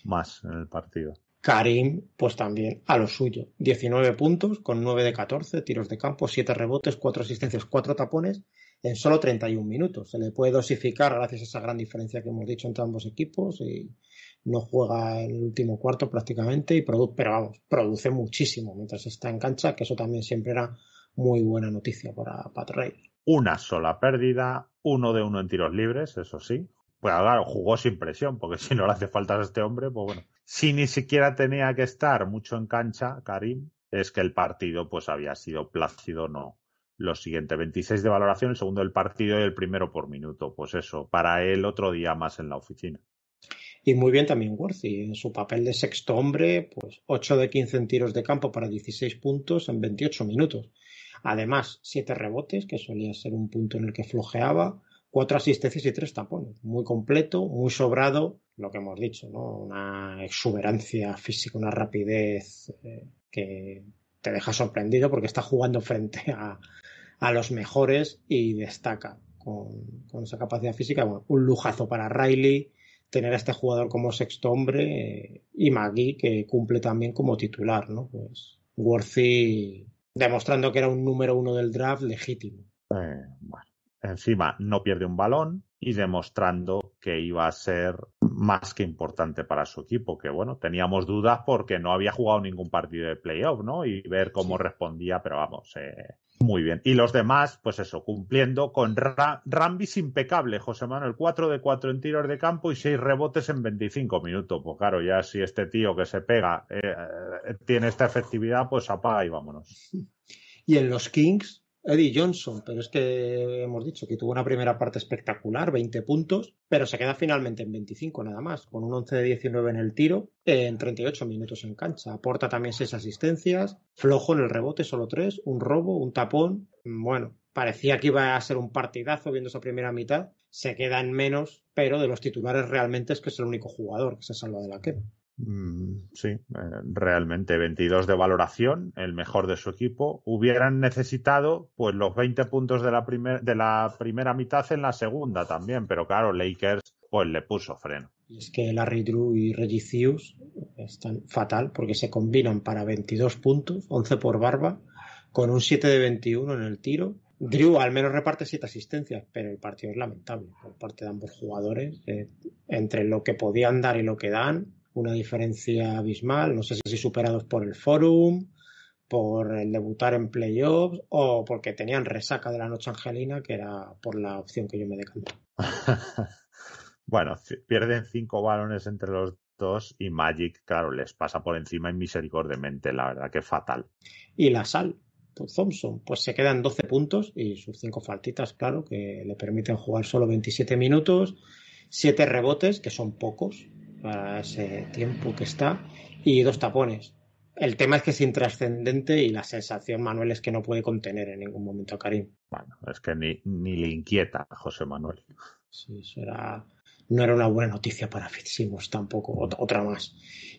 más en el partido. Karim, pues también a lo suyo. 19 puntos con 9 de 14, tiros de campo, 7 rebotes, 4 asistencias, 4 tapones en solo 31 minutos. Se le puede dosificar gracias a esa gran diferencia que hemos dicho entre ambos equipos y no juega en el último cuarto prácticamente, y produce, pero vamos, produce muchísimo mientras está en cancha, que eso también siempre era muy buena noticia para Pat Una sola pérdida, uno de uno en tiros libres, eso sí. Pues claro, jugó sin presión, porque si no le hace falta a este hombre, pues bueno. Si ni siquiera tenía que estar mucho en cancha, Karim, es que el partido pues había sido plácido, no, los siguientes 26 de valoración, el segundo del partido y el primero por minuto. Pues eso, para él otro día más en la oficina. Y muy bien también Worthy, en su papel de sexto hombre, pues 8 de 15 en tiros de campo para 16 puntos en 28 minutos. Además, 7 rebotes, que solía ser un punto en el que flojeaba, 4 asistencias y 3 tapones. Muy completo, muy sobrado, lo que hemos dicho, ¿no? Una exuberancia física, una rapidez eh, que te deja sorprendido porque está jugando frente a, a los mejores y destaca con, esa capacidad física. un lujazo para Riley tener a este jugador como sexto hombre eh, y Magui que cumple también como titular, ¿no? Pues Worthy demostrando que era un número uno del draft legítimo. Eh, bueno, encima no pierde un balón, y demostrando que iba a ser más que importante para su equipo, que bueno, teníamos dudas porque no había jugado ningún partido de playoff, ¿no? Y ver cómo respondía, pero vamos, eh, muy bien. Y los demás, pues eso, cumpliendo con Rambis impecable, José Manuel, 4 de 4 en tiros de campo y 6 rebotes en 25 minutos. Pues claro, ya si este tío que se pega eh, eh, tiene esta efectividad, pues apaga y vámonos. Y en los Kings, Eddie Johnson, pero es que hemos dicho que tuvo una primera parte espectacular, 20 puntos, pero se queda finalmente en 25 nada más, con un 11 de 19 en el tiro, en 38 minutos en cancha. Aporta también 6 asistencias, flojo en el rebote, solo 3, un robo, un tapón. Bueno, parecía que iba a ser un partidazo viendo esa primera mitad, se queda en menos, pero de los titulares realmente es que es el único jugador que se salva de la quema. Mm, sí, eh, realmente 22 de valoración, el mejor de su equipo. Hubieran necesitado pues los 20 puntos de la, de la primera mitad en la segunda también, pero claro, Lakers pues le puso freno. Y es que Larry Drew y Reggie están fatal porque se combinan para 22 puntos, 11 por barba, con un 7 de 21 en el tiro. Drew al menos reparte 7 asistencias, pero el partido es lamentable por parte de ambos jugadores. Eh, entre lo que podían dar y lo que dan, una diferencia abismal, no sé si superados por el Forum, por el debutar en playoffs o porque tenían resaca de la noche angelina, que era por la opción que yo me decanté. bueno, pierden cinco balones entre los dos y Magic, claro, les pasa por encima inmisericordiamente, la verdad que fatal. Y la sal, Thompson, pues se quedan 12 puntos y sus cinco faltitas, claro, que le permiten jugar solo 27 minutos, siete rebotes, que son pocos, para ese tiempo que está y dos tapones. El tema es que es intrascendente y la sensación, Manuel, es que no puede contener en ningún momento a Karim. Bueno, es que ni, le inquieta a José Manuel. Sí, eso no era una buena noticia para Fitzsimmons tampoco, otra más.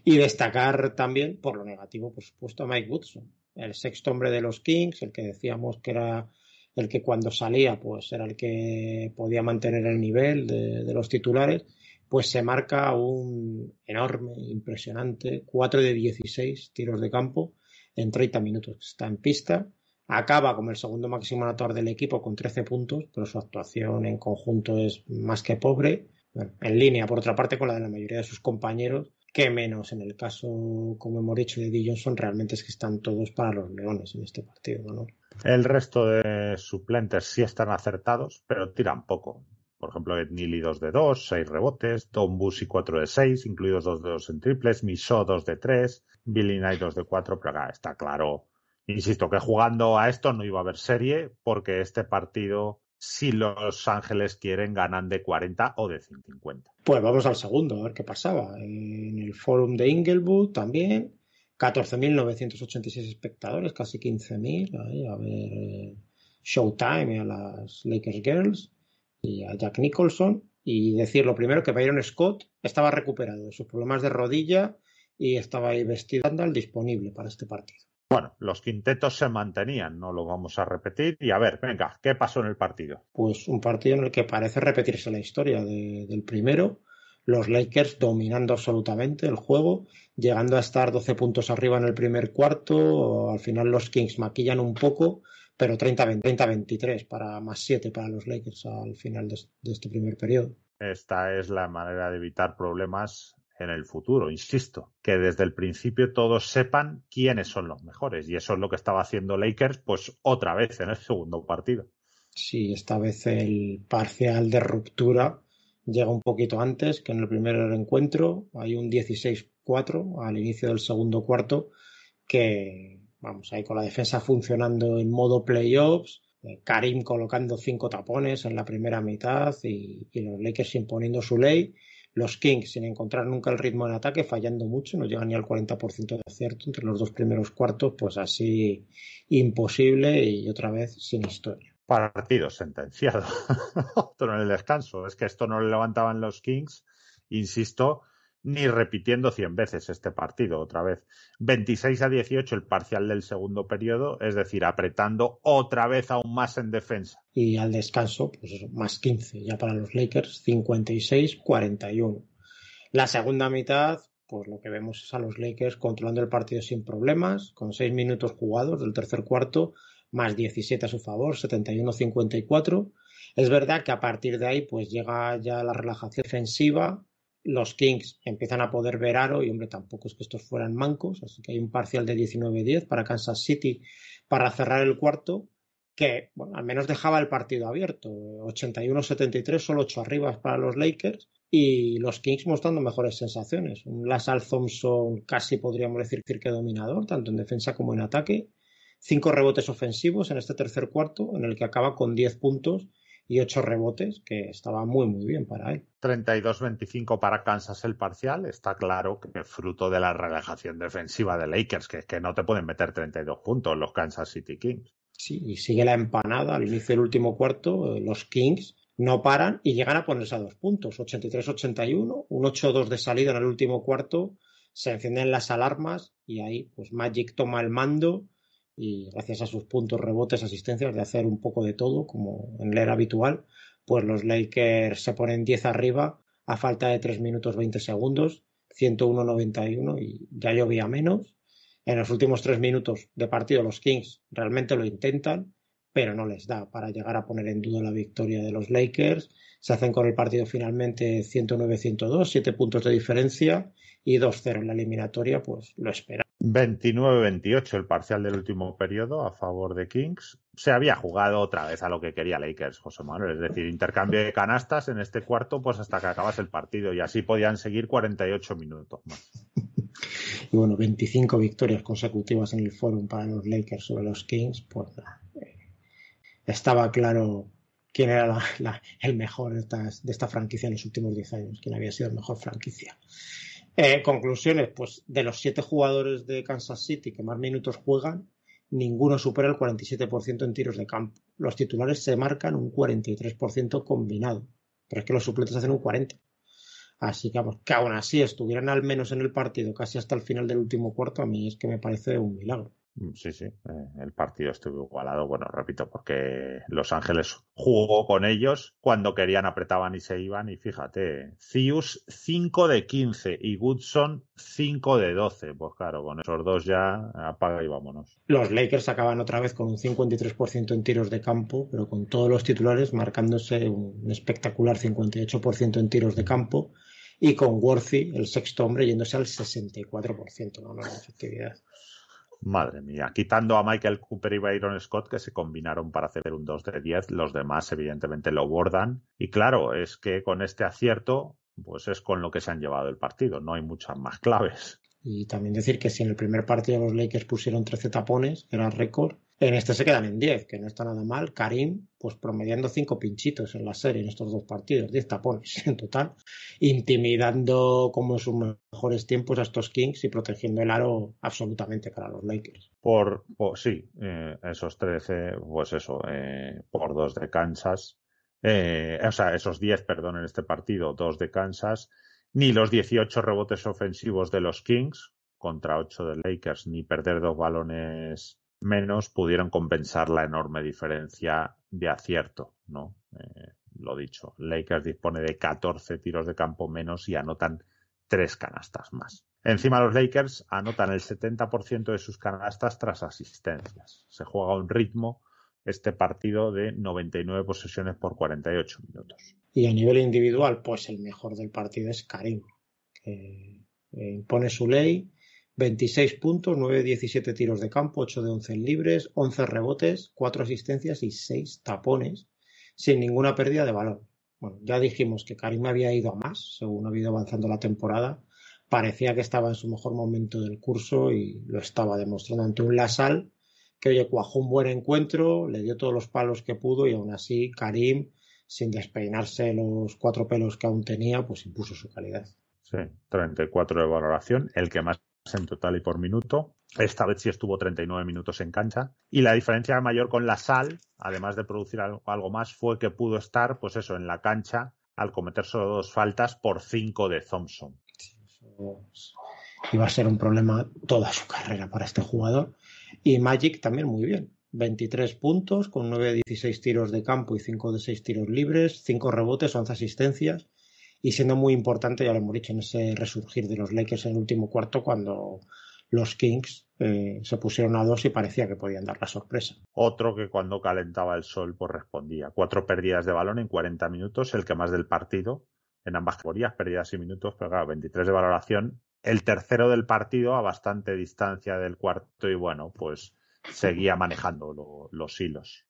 Y destacar también, por lo negativo, por supuesto, a Mike Woodson, el sexto hombre de los Kings, el que decíamos que era el que cuando salía, pues era el que podía mantener el nivel de los titulares pues se marca un enorme, impresionante 4 de 16 tiros de campo en 30 minutos. Está en pista, acaba como el segundo máximo anotador del equipo con 13 puntos, pero su actuación en conjunto es más que pobre. en línea, por otra parte, con la de la mayoría de sus compañeros, que menos en el caso, como hemos dicho, de D. Johnson, realmente es que están todos para los leones en este partido. El resto de suplentes sí están acertados, pero tiran poco. Por ejemplo, Neely 2 de 2, 6 rebotes, Don Busi 4 de 6, incluidos 2 de 2 en triples, Miso 2 de 3, Billy Knight 2 de 4, pero acá está claro. Insisto que jugando a esto no iba a haber serie porque este partido si Los Ángeles quieren, ganan de 40 o de 50. Pues vamos al segundo, a ver qué pasaba. En el forum de Inglewood también, 14.986 espectadores, casi 15.000. A ver, eh, Showtime a las Lakers Girls a Jack Nicholson y decir lo primero que Byron Scott estaba recuperado de sus problemas de rodilla y estaba ahí vestido andal disponible para este partido. Bueno, los quintetos se mantenían, no lo vamos a repetir. Y a ver, venga, ¿qué pasó en el partido? Pues un partido en el que parece repetirse la historia del primero. Los Lakers dominando absolutamente el juego, llegando a estar 12 puntos arriba en el primer cuarto. Al final los Kings maquillan un poco pero 30-23 para más 7 para los Lakers al final de, este primer periodo. Esta es la manera de evitar problemas en el futuro, insisto, que desde el principio todos sepan quiénes son los mejores. Y eso es lo que estaba haciendo Lakers, pues otra vez en el segundo partido. Sí, esta vez el parcial de ruptura llega un poquito antes que en el primer encuentro. Hay un 16-4 al inicio del segundo cuarto que, Vamos, ahí con la defensa funcionando en modo playoffs, eh, Karim colocando cinco tapones en la primera mitad y, los Lakers imponiendo su ley. Los Kings sin encontrar nunca el ritmo en ataque, fallando mucho, no llegan ni al 40% de acierto entre los dos primeros cuartos, pues así imposible y otra vez sin historia. Partido sentenciado. Otro en el descanso. Es que esto no le levantaban los Kings, insisto, ni repitiendo 100 veces este partido otra vez. 26 a 18 el parcial del segundo periodo, es decir, apretando otra vez aún más en defensa. Y al descanso, pues más 15 ya para los Lakers, 56-41. La segunda mitad, pues lo que vemos es a los Lakers controlando el partido sin problemas, con 6 minutos jugados del tercer cuarto, más 17 a su favor, 71-54. Es verdad que a partir de ahí pues llega ya la relajación defensiva, los Kings empiezan a poder ver aro y, hombre, tampoco es que estos fueran mancos, así que hay un parcial de 19-10 para Kansas City para cerrar el cuarto, que bueno, al menos dejaba el partido abierto. 81-73, solo ocho arribas para los Lakers y los Kings mostrando mejores sensaciones. Un Lasal Thompson casi podríamos decir que dominador, tanto en defensa como en ataque. Cinco rebotes ofensivos en este tercer cuarto, en el que acaba con 10 puntos y ocho rebotes, que estaba muy, muy bien para él. 32-25 para Kansas el parcial. Está claro que fruto de la relajación defensiva de Lakers, que, es que no te pueden meter 32 puntos los Kansas City Kings. Sí, y sigue la empanada al inicio del último cuarto. Eh, los Kings no paran y llegan a ponerse a dos puntos, 83-81, un 8-2 de salida en el último cuarto, se encienden las alarmas y ahí pues Magic toma el mando, y gracias a sus puntos, rebotes, asistencias, de hacer un poco de todo, como en la era habitual, pues los Lakers se ponen 10 arriba a falta de 3 minutos 20 segundos, 101-91 y ya llovía menos. En los últimos 3 minutos de partido los Kings realmente lo intentan, pero no les da para llegar a poner en duda la victoria de los Lakers. Se hacen con el partido finalmente 109-102, 7 puntos de diferencia y 2-0 en la eliminatoria, pues lo esperan. 29-28 el parcial del último periodo a favor de Kings. Se había jugado otra vez a lo que quería Lakers, José Manuel. Es decir, intercambio de canastas en este cuarto, pues hasta que acabase el partido. Y así podían seguir 48 minutos más. Y bueno, 25 victorias consecutivas en el Forum para los Lakers sobre los Kings. Pues eh, estaba claro quién era el mejor de, de esta franquicia en los últimos 10 años, quién había sido el mejor franquicia. Eh, conclusiones, pues de los siete jugadores de Kansas City que más minutos juegan, ninguno supera el 47% en tiros de campo. Los titulares se marcan un 43% combinado, pero es que los suplentes hacen un 40%. Así que, vamos, que aún así estuvieran al menos en el partido casi hasta el final del último cuarto, a mí es que me parece un milagro. Sí, sí, el partido estuvo igualado. Bueno, repito, porque Los Ángeles jugó con ellos. Cuando querían apretaban y se iban. Y fíjate, Cius 5 de 15 y Goodson 5 de 12. Pues claro, con esos dos ya apaga y vámonos. Los Lakers acaban otra vez con un 53% en tiros de campo, pero con todos los titulares marcándose un espectacular 58% en tiros de campo. Y con Worthy, el sexto hombre, yéndose al 64% ¿no? la efectividad. Madre mía, quitando a Michael Cooper y Byron Scott que se combinaron para hacer un 2 de 10, los demás evidentemente lo bordan. Y claro, es que con este acierto, pues es con lo que se han llevado el partido, no hay muchas más claves. Y también decir que si en el primer partido los Lakers pusieron 13 tapones, era récord, en este se quedan en 10, que no está nada mal. Karim, pues promediando 5 pinchitos en la serie en estos dos partidos, 10 tapones en total, intimidando como en sus mejores tiempos a estos Kings y protegiendo el aro absolutamente para los Lakers. Por, por sí, eh, esos 13, pues eso, eh, por 2 de Kansas. Eh, o sea, esos 10, perdón, en este partido, dos de Kansas, ni los 18 rebotes ofensivos de los Kings contra 8 de Lakers, ni perder dos balones menos pudieron compensar la enorme diferencia de acierto, ¿no? Eh, lo dicho, Lakers dispone de 14 tiros de campo menos y anotan tres canastas más. Encima los Lakers anotan el 70% de sus canastas tras asistencias. Se juega a un ritmo este partido de 99 posesiones por 48 minutos. Y a nivel individual, pues el mejor del partido es Karim, que eh, impone su ley, 26 puntos, 9 de 17 tiros de campo, 8 de 11 libres, 11 rebotes, 4 asistencias y 6 tapones, sin ninguna pérdida de valor. Bueno, ya dijimos que Karim había ido a más, según ha ido avanzando la temporada. Parecía que estaba en su mejor momento del curso y lo estaba demostrando ante un Lasal que, oye, cuajó un buen encuentro, le dio todos los palos que pudo y aún así Karim, sin despeinarse los cuatro pelos que aún tenía, pues impuso su calidad. Sí, 34 de valoración, el que más en total y por minuto. Esta vez sí estuvo 39 minutos en cancha. Y la diferencia mayor con la sal, además de producir algo más, fue que pudo estar, pues eso, en la cancha al cometer solo dos faltas por cinco de Thompson. Iba a ser un problema toda su carrera para este jugador. Y Magic también muy bien. 23 puntos, con 9 de 16 tiros de campo y 5 de 6 tiros libres, 5 rebotes, 11 asistencias y siendo muy importante, ya lo hemos dicho, en ese resurgir de los Lakers en el último cuarto cuando los Kings eh, se pusieron a dos y parecía que podían dar la sorpresa. Otro que cuando calentaba el sol pues respondía. Cuatro pérdidas de balón en 40 minutos, el que más del partido en ambas categorías, pérdidas y minutos, pero claro, 23 de valoración. El tercero del partido a bastante distancia del cuarto y bueno, pues seguía manejando los hilos.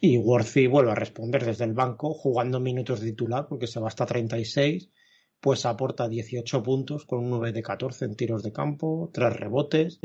Y Worthy vuelve a responder desde el banco, jugando minutos de titular, porque se va hasta 36, pues aporta 18 puntos con un 9 de 14 en tiros de campo, 3 rebotes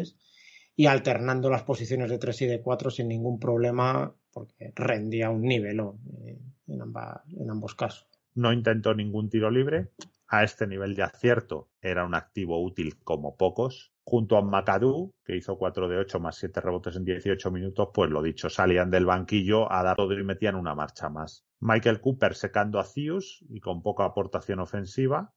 y alternando las posiciones de 3 y de 4 sin ningún problema, porque rendía un nivel eh, en ambos casos. No intentó ningún tiro libre. A este nivel de acierto era un activo útil como pocos junto a McAdoo, que hizo 4 de 8 más 7 rebotes en 18 minutos, pues lo dicho, salían del banquillo a dar todo y metían una marcha más. Michael Cooper secando a Cius y con poca aportación ofensiva.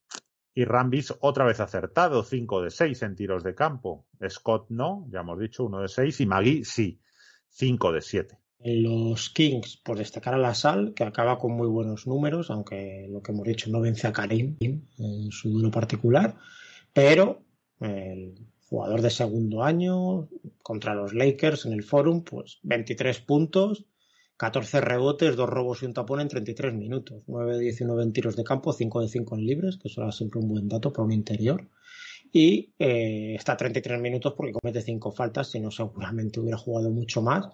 Y Rambis otra vez acertado, 5 de 6 en tiros de campo. Scott no, ya hemos dicho, 1 de 6 y Magui sí, 5 de 7. Los Kings, por destacar a la Sal, que acaba con muy buenos números, aunque lo que hemos dicho no vence a Karim en su duro particular, pero el eh, jugador de segundo año contra los Lakers en el Forum, pues 23 puntos, 14 rebotes, dos robos y un tapón en 33 minutos, 9 de 19 en tiros de campo, 5 de 5 en libres, que eso era siempre un buen dato para un interior. Y eh, está 33 minutos porque comete 5 faltas, si no seguramente hubiera jugado mucho más.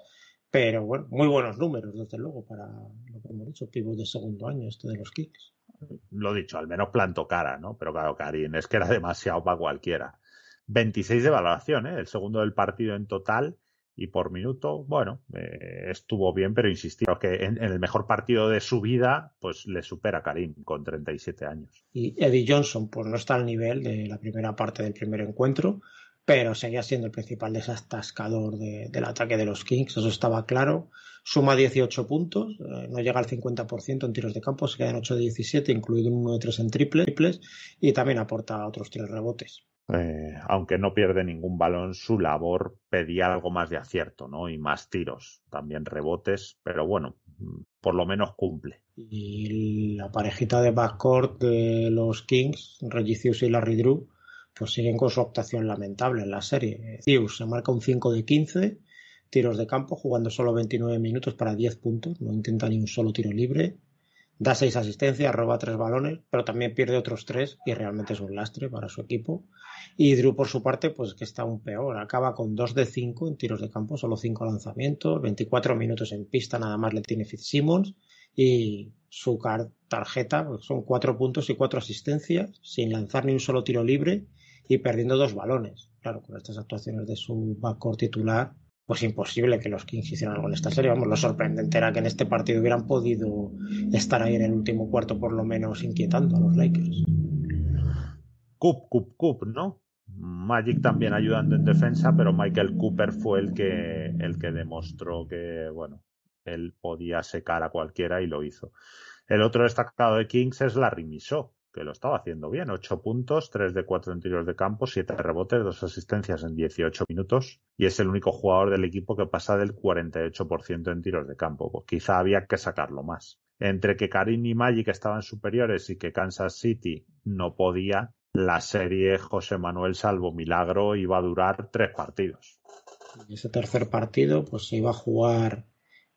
Pero bueno, muy buenos números, desde luego, para lo que hemos dicho, pibos de segundo año, este de los Kicks. Lo dicho, al menos plantó cara, ¿no? Pero claro, Karin, es que era demasiado para cualquiera. 26 de valoración, ¿eh? el segundo del partido en total y por minuto, bueno, eh, estuvo bien, pero insistió que en, el mejor partido de su vida, pues le supera Karim con 37 años. Y Eddie Johnson, pues no está al nivel de la primera parte del primer encuentro, pero seguía siendo el principal desatascador del ataque de los Kings, eso estaba claro. Suma 18 puntos, eh, no llega al 50% en tiros de campo, se quedan 8 de 17, incluido uno de 3 en triples, y también aporta otros 3 rebotes. Eh, aunque no pierde ningún balón, su labor pedía algo más de acierto, ¿no? Y más tiros, también rebotes, pero bueno, por lo menos cumple. Y la parejita de backcourt de los Kings, Regicius y Larry Drew, pues siguen con su actuación lamentable en la serie. Zeus se marca un 5 de 15 tiros de campo, jugando solo 29 minutos para 10 puntos, no intenta ni un solo tiro libre da seis asistencias, roba tres balones, pero también pierde otros tres y realmente es un lastre para su equipo. Y Drew, por su parte, pues que está un peor. Acaba con dos de cinco en tiros de campo, solo cinco lanzamientos, 24 minutos en pista, nada más le tiene Fitzsimmons. Y su tarjeta pues son cuatro puntos y cuatro asistencias, sin lanzar ni un solo tiro libre y perdiendo dos balones. Claro, con estas actuaciones de su backcourt titular, pues imposible que los Kings hicieran algo en esta serie. Vamos, lo sorprendente era que en este partido hubieran podido estar ahí en el último cuarto, por lo menos inquietando a los Lakers. Cup, Cup, Cup, ¿no? Magic también ayudando en defensa, pero Michael Cooper fue el que, el que demostró que, bueno, él podía secar a cualquiera y lo hizo. El otro destacado de Kings es Larry Miso, que lo estaba haciendo bien. 8 puntos, 3 de 4 en tiros de campo, 7 rebotes, 2 asistencias en 18 minutos y es el único jugador del equipo que pasa del 48% en tiros de campo. Pues quizá había que sacarlo más. Entre que Karim y Magic estaban superiores y que Kansas City no podía, la serie José Manuel Salvo Milagro iba a durar tres partidos. Y ese tercer partido pues se iba a jugar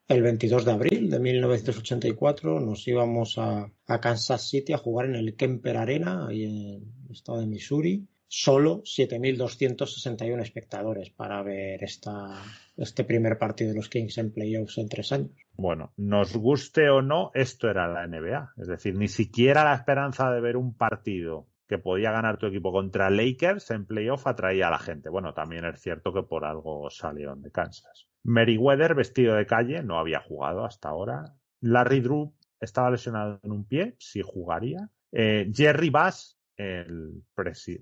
el 22 de abril de 1984 nos íbamos a, Kansas City a jugar en el Kemper Arena, ahí en el estado de Missouri, solo 7.261 espectadores para ver esta, este primer partido de los Kings en playoffs en tres años. Bueno, nos guste o no, esto era la NBA. Es decir, ni siquiera la esperanza de ver un partido que podía ganar tu equipo contra Lakers en playoff atraía a la gente. Bueno, también es cierto que por algo salieron de Kansas. Meriwether vestido de calle, no había jugado hasta ahora. Larry Drew estaba lesionado en un pie, sí jugaría. Eh, Jerry Bass, el,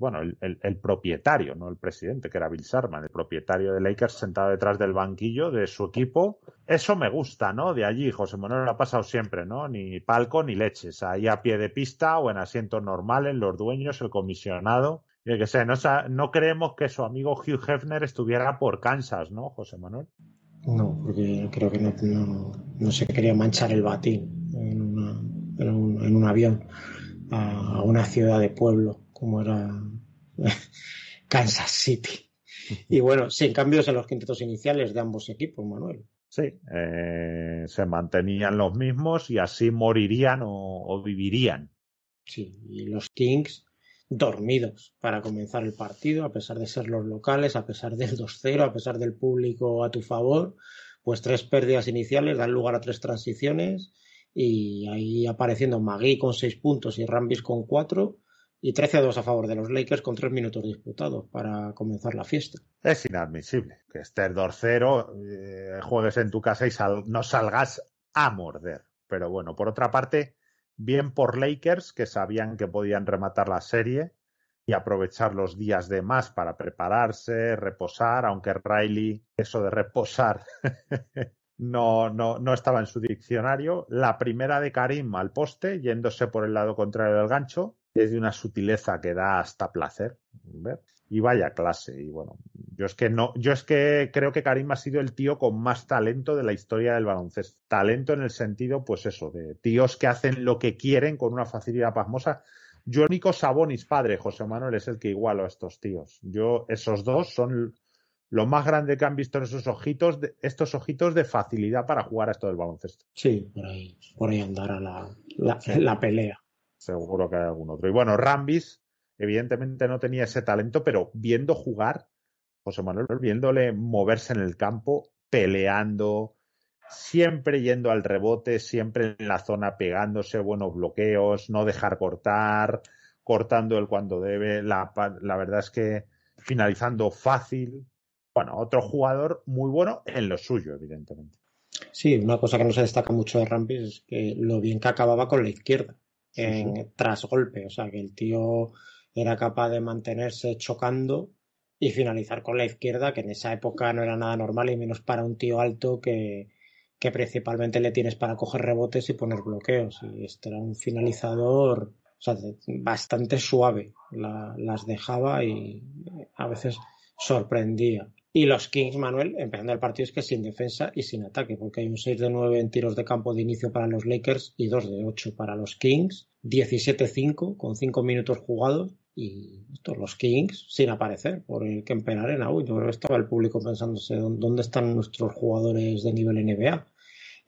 bueno, el, propietario, no el presidente, que era Bill Sarman, el propietario de Lakers sentado detrás del banquillo de su equipo. Eso me gusta, ¿no? De allí José Manuel lo ha pasado siempre, ¿no? Ni palco ni leches, ahí a pie de pista o en asientos normales, los dueños, el comisionado. Yo que sé, no, no creemos que su amigo Hugh Hefner estuviera por Kansas, ¿no, José Manuel? No, porque creo que no, se quería manchar el batín en, en, un, avión a, una ciudad de pueblo como era Kansas City. Y bueno, sin cambios en los quintetos iniciales de ambos equipos, Manuel. Sí, eh, se mantenían los mismos y así morirían o vivirían. Sí, y los Kings dormidos para comenzar el partido, a pesar de ser los locales, a pesar del 2-0, a pesar del público a tu favor, pues tres pérdidas iniciales dan lugar a tres transiciones y ahí apareciendo Magui con seis puntos y Rambis con cuatro y 13-2 a favor de los Lakers con tres minutos disputados para comenzar la fiesta. Es inadmisible que estés 2-0, eh, juegues en tu casa y no salgas a morder. Pero bueno, por otra parte, bien por Lakers, que sabían que podían rematar la serie y aprovechar los días de más para prepararse, reposar, aunque Riley, eso de reposar, no, no, no estaba en su diccionario. La primera de Karim al poste, yéndose por el lado contrario del gancho, es de una sutileza que da hasta placer. ¿ver? y vaya clase. Y bueno, yo es que no, yo es que creo que Karim ha sido el tío con más talento de la historia del baloncesto. Talento en el sentido, pues eso, de tíos que hacen lo que quieren con una facilidad pasmosa. Yo el único Sabonis padre, José Manuel, es el que igualo a estos tíos. Yo, esos dos son lo más grande que han visto en esos ojitos, de, estos ojitos de facilidad para jugar a esto del baloncesto. Sí, por ahí, por ahí andará la, la pelea. Seguro que hay algún otro. Y bueno, Rambis, evidentemente no tenía ese talento, pero viendo jugar, José Manuel, viéndole moverse en el campo, peleando, siempre yendo al rebote, siempre en la zona pegándose, buenos bloqueos, no dejar cortar, cortando el cuando debe, la, verdad es que finalizando fácil. Bueno, otro jugador muy bueno en lo suyo, evidentemente. Sí, una cosa que no se destaca mucho de Rampis es que lo bien que acababa con la izquierda en, tras golpe. O sea, que el tío era capaz de mantenerse chocando y finalizar con la izquierda, que en esa época no era nada normal y menos para un tío alto que, principalmente le tienes para coger rebotes y poner bloqueos. Y este era un finalizador bastante suave. las dejaba y a veces sorprendía. Y los Kings, Manuel, empezando el partido es que sin defensa y sin ataque, porque hay un 6 de 9 en tiros de campo de inicio para los Lakers y 2 de 8 para los Kings. 17-5 con 5 minutos jugados y los Kings sin aparecer por el Kemper Arena. Uy, yo creo que estaba el público pensándose dónde están nuestros jugadores de nivel NBA.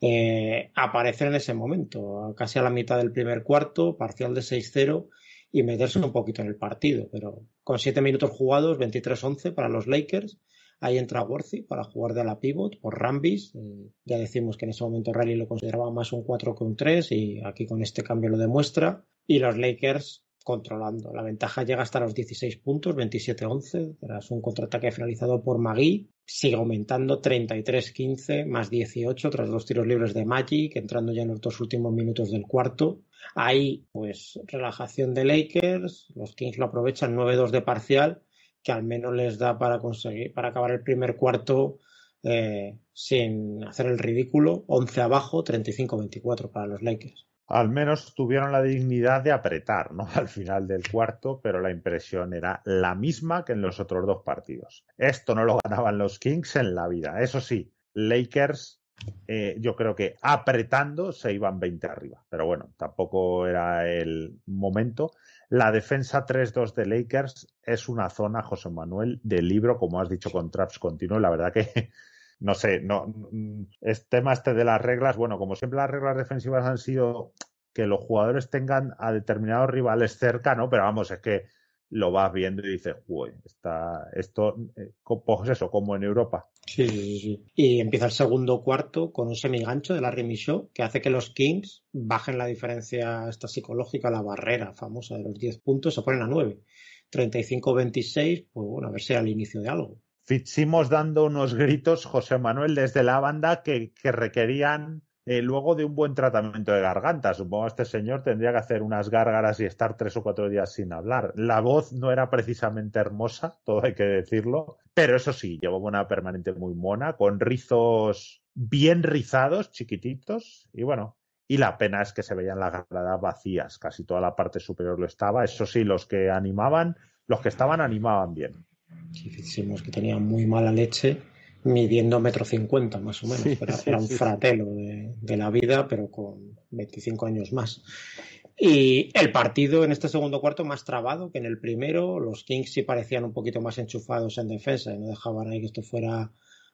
Eh, aparecer en ese momento, casi a la mitad del primer cuarto, parcial de 6-0 y meterse un poquito en el partido. Pero con 7 minutos jugados, 23-11 para los Lakers. Ahí entra Worthy para jugar de la pivot por Rambis. Eh, ya decimos que en ese momento Rally lo consideraba más un 4 un 3 y aquí con este cambio lo demuestra. Y los Lakers controlando. La ventaja llega hasta los 16 puntos, 27-11, tras un contraataque finalizado por Magui. Sigue aumentando 33-15, más 18, tras dos tiros libres de Magic, entrando ya en los dos últimos minutos del cuarto. Ahí, pues, relajación de Lakers. Los Kings lo aprovechan 9-2 de parcial, que al menos les da para conseguir, para acabar el primer cuarto eh, sin hacer el ridículo. 11 abajo, 35-24 para los Lakers al menos tuvieron la dignidad de apretar ¿no? al final del cuarto, pero la impresión era la misma que en los otros dos partidos. Esto no lo ganaban los Kings en la vida. Eso sí, Lakers, eh, yo creo que apretando se iban 20 arriba, pero bueno, tampoco era el momento. La defensa 3-2 de Lakers es una zona, José Manuel, de libro, como has dicho con Traps Continuo. La verdad que no sé, no, es mm, tema este de las reglas, bueno, como siempre las reglas defensivas han sido que los jugadores tengan a determinados rivales cerca, ¿no? Pero vamos, es que lo vas viendo y dices, uy, está esto, eh, es pues eso, como en Europa. Sí, sí, sí. Y empieza el segundo cuarto con un semigancho de la Michaud que hace que los Kings bajen la diferencia esta psicológica, la barrera famosa de los 10 puntos, se ponen a 9. 35-26, pues bueno, a ver si era el inicio de algo. Fichimos dando unos gritos, José Manuel, desde la banda que, requerían eh, luego de un buen tratamiento de garganta. Supongo que este señor tendría que hacer unas gárgaras y estar tres o cuatro días sin hablar. La voz no era precisamente hermosa, todo hay que decirlo, pero eso sí, llevaba una permanente muy mona, con rizos bien rizados, chiquititos, y bueno, y la pena es que se veían las gradas vacías, casi toda la parte superior lo estaba, eso sí, los que animaban, los que estaban animaban bien que hicimos que tenía muy mala leche, midiendo metro cincuenta más o menos. era, un fratelo de, la vida, pero con 25 años más. Y el partido en este segundo cuarto más trabado que en el primero. Los Kings sí parecían un poquito más enchufados en defensa y no dejaban ahí que esto fuera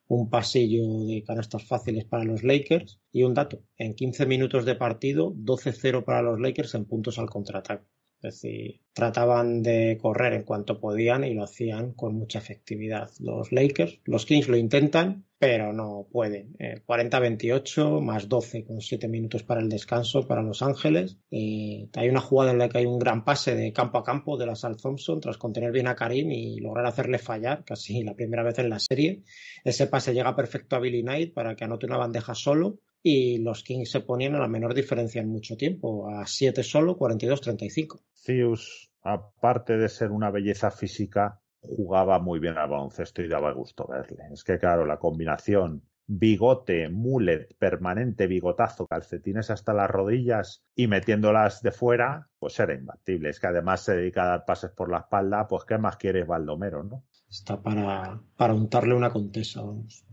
un pasillo de canastas fáciles para los Lakers. Y un dato, en 15 minutos de partido, 12-0 para los Lakers en puntos al contraataque. Es decir, trataban de correr en cuanto podían y lo hacían con mucha efectividad. Los Lakers, los Kings lo intentan, pero no pueden. 40-28 eh, más 12 con 7 minutos para el descanso para Los Ángeles. Y hay una jugada en la que hay un gran pase de campo a campo de la Sal Thompson tras contener bien a Karim y lograr hacerle fallar, casi la primera vez en la serie. Ese pase llega perfecto a Billy Knight para que anote una bandeja solo y los Kings se ponían a la menor diferencia en mucho tiempo, a 7 solo, 42-35. Zeus, aparte de ser una belleza física, jugaba muy bien al baloncesto y daba gusto verle. Es que claro, la combinación bigote, mulet, permanente bigotazo, calcetines hasta las rodillas y metiéndolas de fuera, pues era imbatible. Es que además se dedica a dar pases por la espalda, pues ¿qué más quiere Baldomero, no? Está para, para untarle una contesa, vamos.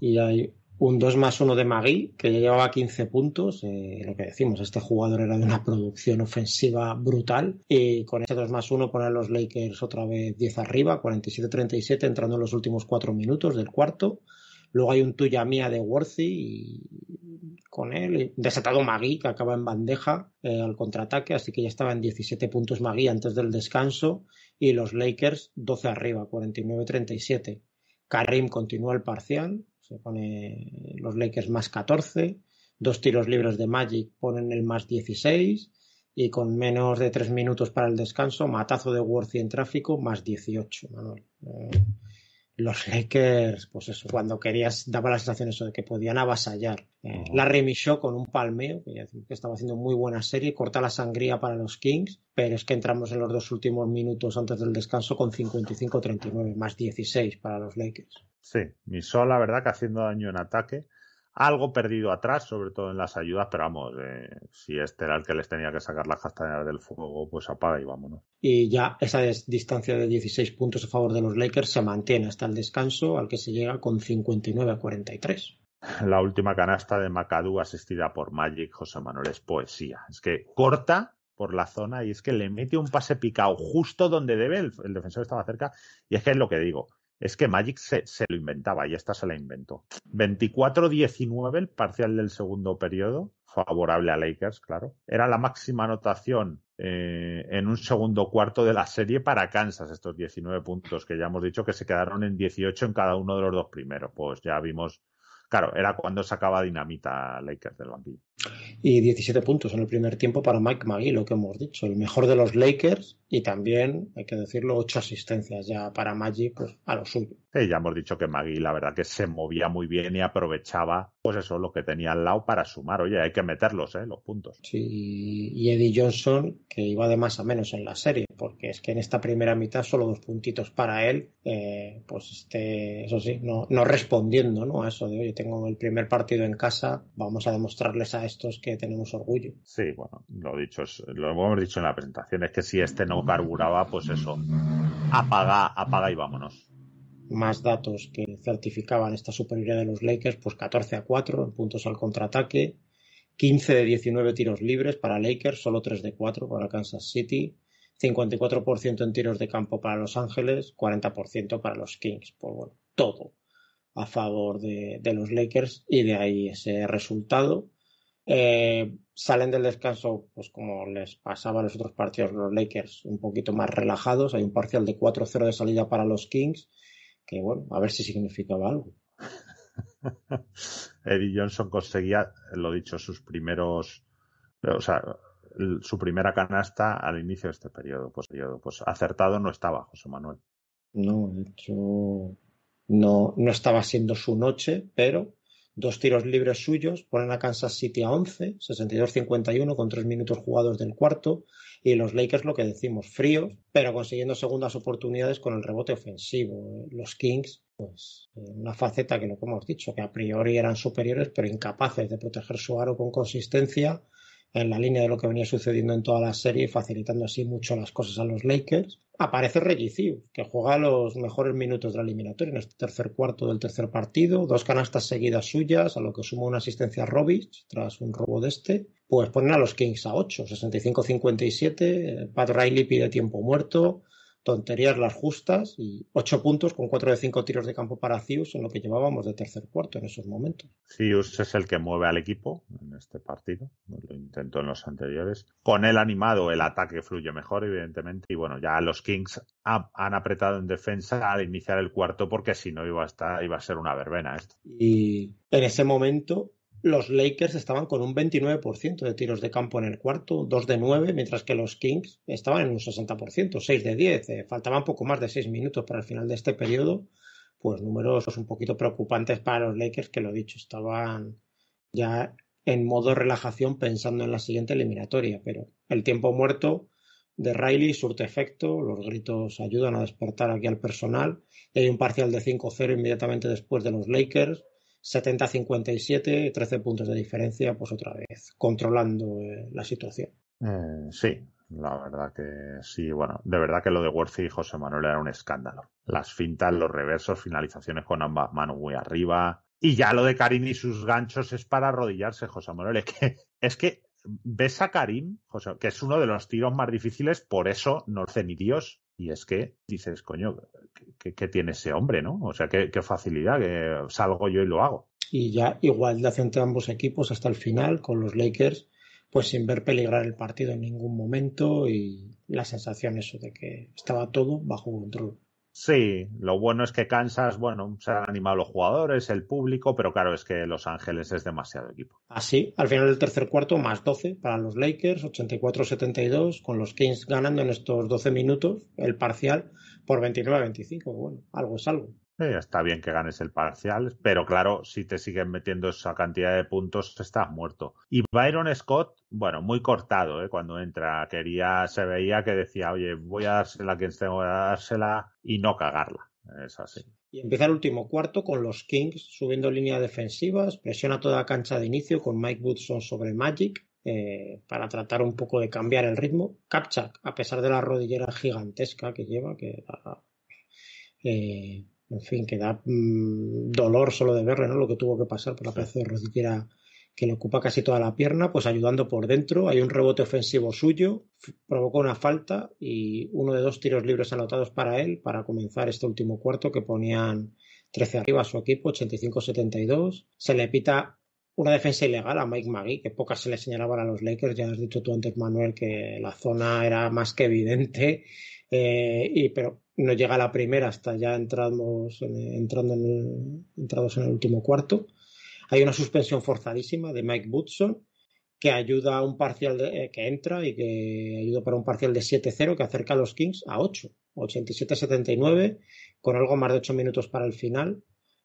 Y hay un 2 más 1 de Magui, que ya llevaba 15 puntos. Eh, lo que decimos, este jugador era de una producción ofensiva brutal. Y con ese 2 más 1 ponen los Lakers otra vez 10 arriba, 47-37, entrando en los últimos 4 minutos del cuarto. Luego hay un tuya mía de Worthy y con él. Desatado Magui, que acaba en bandeja eh, al contraataque, así que ya estaba en 17 puntos Magui antes del descanso. Y los Lakers 12 arriba, 49-37. Karim continúa el parcial, se pone los Lakers más 14, dos tiros libres de Magic ponen el más 16 y con menos de tres minutos para el descanso, matazo de Worthy en tráfico más 18, Manuel. Eh, los Lakers, pues eso, cuando querías, daba la sensación eso de que podían avasallar. Eh, la remisó con un palmeo, que, estaba haciendo muy buena serie, corta la sangría para los Kings, pero es que entramos en los dos últimos minutos antes del descanso con 55-39, más 16 para los Lakers. Sí, misó la verdad que haciendo daño en ataque algo perdido atrás, sobre todo en las ayudas, pero vamos, eh, si este era el que les tenía que sacar las castañas del fuego, pues apaga y vámonos. Y ya esa distancia de 16 puntos a favor de los Lakers se mantiene hasta el descanso, al que se llega con 59 a 43. La última canasta de Macadú asistida por Magic José Manuel es poesía. Es que corta por la zona y es que le mete un pase picado justo donde debe, el defensor estaba cerca, y es que es lo que digo es que Magic se, lo inventaba y esta se la inventó. 24-19 el parcial del segundo periodo, favorable a Lakers, claro. Era la máxima anotación eh, en un segundo cuarto de la serie para Kansas, estos 19 puntos que ya hemos dicho que se quedaron en 18 en cada uno de los dos primeros. Pues ya vimos, claro, era cuando sacaba dinamita Lakers del banquillo y 17 puntos en el primer tiempo para Mike McGee, lo que hemos dicho, el mejor de los Lakers y también, hay que decirlo, ocho asistencias ya para Magic pues, a lo suyo. ya hemos dicho que Magui la verdad que se movía muy bien y aprovechaba pues eso, lo que tenía al lado para sumar. Oye, hay que meterlos, ¿eh? Los puntos. Sí, y Eddie Johnson que iba de más a menos en la serie, porque es que en esta primera mitad solo dos puntitos para él, eh, pues este, eso sí, no, no respondiendo, ¿no? A eso de, oye, tengo el primer partido en casa, vamos a demostrarles a estos que tenemos orgullo. Sí, bueno, lo dicho, lo hemos dicho en la presentación, es que si este no carburaba, pues eso, apaga, apaga y vámonos. Más datos que certificaban esta superioridad de los Lakers, pues 14 a 4 en puntos al contraataque, 15 de 19 tiros libres para Lakers, solo 3 de 4 para Kansas City, 54% en tiros de campo para Los Ángeles, 40% para los Kings. Pues bueno, todo a favor de, de, los Lakers y de ahí ese resultado. Eh, salen del descanso, pues como les pasaba en los otros partidos, los Lakers un poquito más relajados. Hay un parcial de 4-0 de salida para los Kings, que bueno, a ver si significaba algo. Eddie Johnson conseguía, lo dicho, sus primeros, o sea, su primera canasta al inicio de este periodo. Pues, periodo, pues acertado no estaba, José Manuel. No, de hecho, no, no estaba siendo su noche, pero dos tiros libres suyos, ponen a Kansas City a 11, 62-51 con tres minutos jugados del cuarto y los Lakers lo que decimos, fríos, pero consiguiendo segundas oportunidades con el rebote ofensivo. Los Kings, pues una faceta que lo hemos dicho, que a priori eran superiores pero incapaces de proteger su aro con consistencia en la línea de lo que venía sucediendo en toda la serie, facilitando así mucho las cosas a los Lakers. Aparece Reggie que juega los mejores minutos de la eliminatoria en este tercer cuarto del tercer partido, dos canastas seguidas suyas, a lo que suma una asistencia a Robbins tras un robo de este. Pues ponen a los Kings a 8, 65-57, eh, Pat Riley pide tiempo muerto, tonterías las justas y ocho puntos con cuatro de cinco tiros de campo para Cius en lo que llevábamos de tercer cuarto en esos momentos. Cius es el que mueve al equipo en este partido, lo intentó en los anteriores. Con él animado el ataque fluye mejor, evidentemente, y bueno, ya los Kings han apretado en defensa al iniciar el cuarto porque si no iba a, estar, iba a ser una verbena esto. Y en ese momento los Lakers estaban con un 29% de tiros de campo en el cuarto, 2 de 9, mientras que los Kings estaban en un 60%, 6 de 10. Eh, faltaban poco más de 6 minutos para el final de este periodo. Pues números un poquito preocupantes para los Lakers, que lo dicho, estaban ya en modo relajación pensando en la siguiente eliminatoria, pero el tiempo muerto de Riley surte efecto, los gritos ayudan a despertar aquí al personal y hay un parcial de 5-0 inmediatamente después de los Lakers 70-57, 13 puntos de diferencia, pues otra vez, controlando eh, la situación. Mm, sí, la verdad que sí. Bueno, de verdad que lo de Worthy y José Manuel era un escándalo. Las fintas, los reversos, finalizaciones con ambas manos muy arriba. Y ya lo de Karim y sus ganchos es para arrodillarse, José Manuel. Es que, es que ves a Karim, José, que es uno de los tiros más difíciles, por eso no ni Dios. Y es que dices, coño, ¿qué, tiene ese hombre, no? O sea, qué, qué facilidad, que salgo yo y lo hago. Y ya igualdad entre ambos equipos hasta el final con los Lakers, pues sin ver peligrar el partido en ningún momento y la sensación eso de que estaba todo bajo control. Sí, lo bueno es que Kansas, bueno, se han animado los jugadores, el público, pero claro, es que Los Ángeles es demasiado equipo. Así, ah, al final del tercer cuarto, más 12 para los Lakers, 84-72, con los Kings ganando en estos 12 minutos el parcial por 29-25. Bueno, algo es algo está bien que ganes el parcial, pero claro, si te siguen metiendo esa cantidad de puntos, estás muerto. Y Byron Scott, bueno, muy cortado, ¿eh? cuando entra, quería, se veía que decía, oye, voy a dársela a quien tengo que dársela y no cagarla. Es así. Y empieza el último cuarto con los Kings subiendo línea defensivas, presiona toda la cancha de inicio con Mike Woodson sobre Magic, eh, para tratar un poco de cambiar el ritmo. Kapchak, a pesar de la rodillera gigantesca que lleva, que eh, en fin, que da mm, dolor solo de verle, ¿no? Lo que tuvo que pasar por la pedazo de rodillera que le ocupa casi toda la pierna, pues ayudando por dentro. Hay un rebote ofensivo suyo, provocó una falta y uno de dos tiros libres anotados para él para comenzar este último cuarto que ponían 13 arriba a su equipo, 85-72. Se le pita una defensa ilegal a Mike Magui, que pocas se le señalaban a los Lakers. Ya has dicho tú antes, Manuel, que la zona era más que evidente eh, y, pero no llega la primera hasta ya entramos en, entrando en entrados en el último cuarto. Hay una suspensión forzadísima de Mike Butson que ayuda a un parcial eh, que entra y que ayuda para un parcial de 7-0 que acerca a los Kings a 8, 87-79, con algo más de 8 minutos para el final.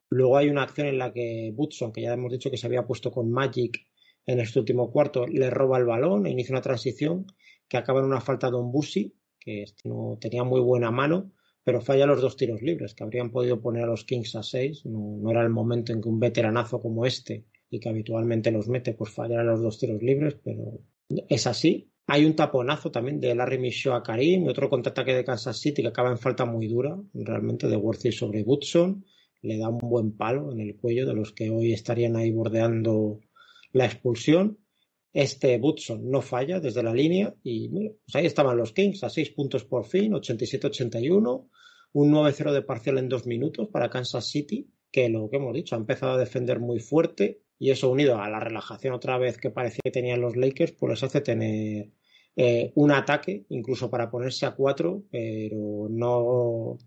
Luego hay una acción en la que Butson que ya hemos dicho que se había puesto con Magic en este último cuarto, le roba el balón e inicia una transición que acaba en una falta de un Busi que este no tenía muy buena mano, pero falla los dos tiros libres que habrían podido poner a los Kings a seis. No, era el momento en que un veteranazo como este, y que habitualmente los mete, pues fallara los dos tiros libres, pero es así. Hay un taponazo también de Larry Michaud a Karim y otro contraataque de Kansas City que acaba en falta muy dura, realmente, de Worthy sobre Woodson. Le da un buen palo en el cuello de los que hoy estarían ahí bordeando la expulsión. Este Butson no falla desde la línea y pues ahí estaban los Kings a 6 puntos por fin, 87-81, un 9-0 de parcial en dos minutos para Kansas City, que lo que hemos dicho, ha empezado a defender muy fuerte y eso unido a la relajación otra vez que parecía que tenían los Lakers, pues les hace tener eh, un ataque, incluso para ponerse a cuatro, pero no,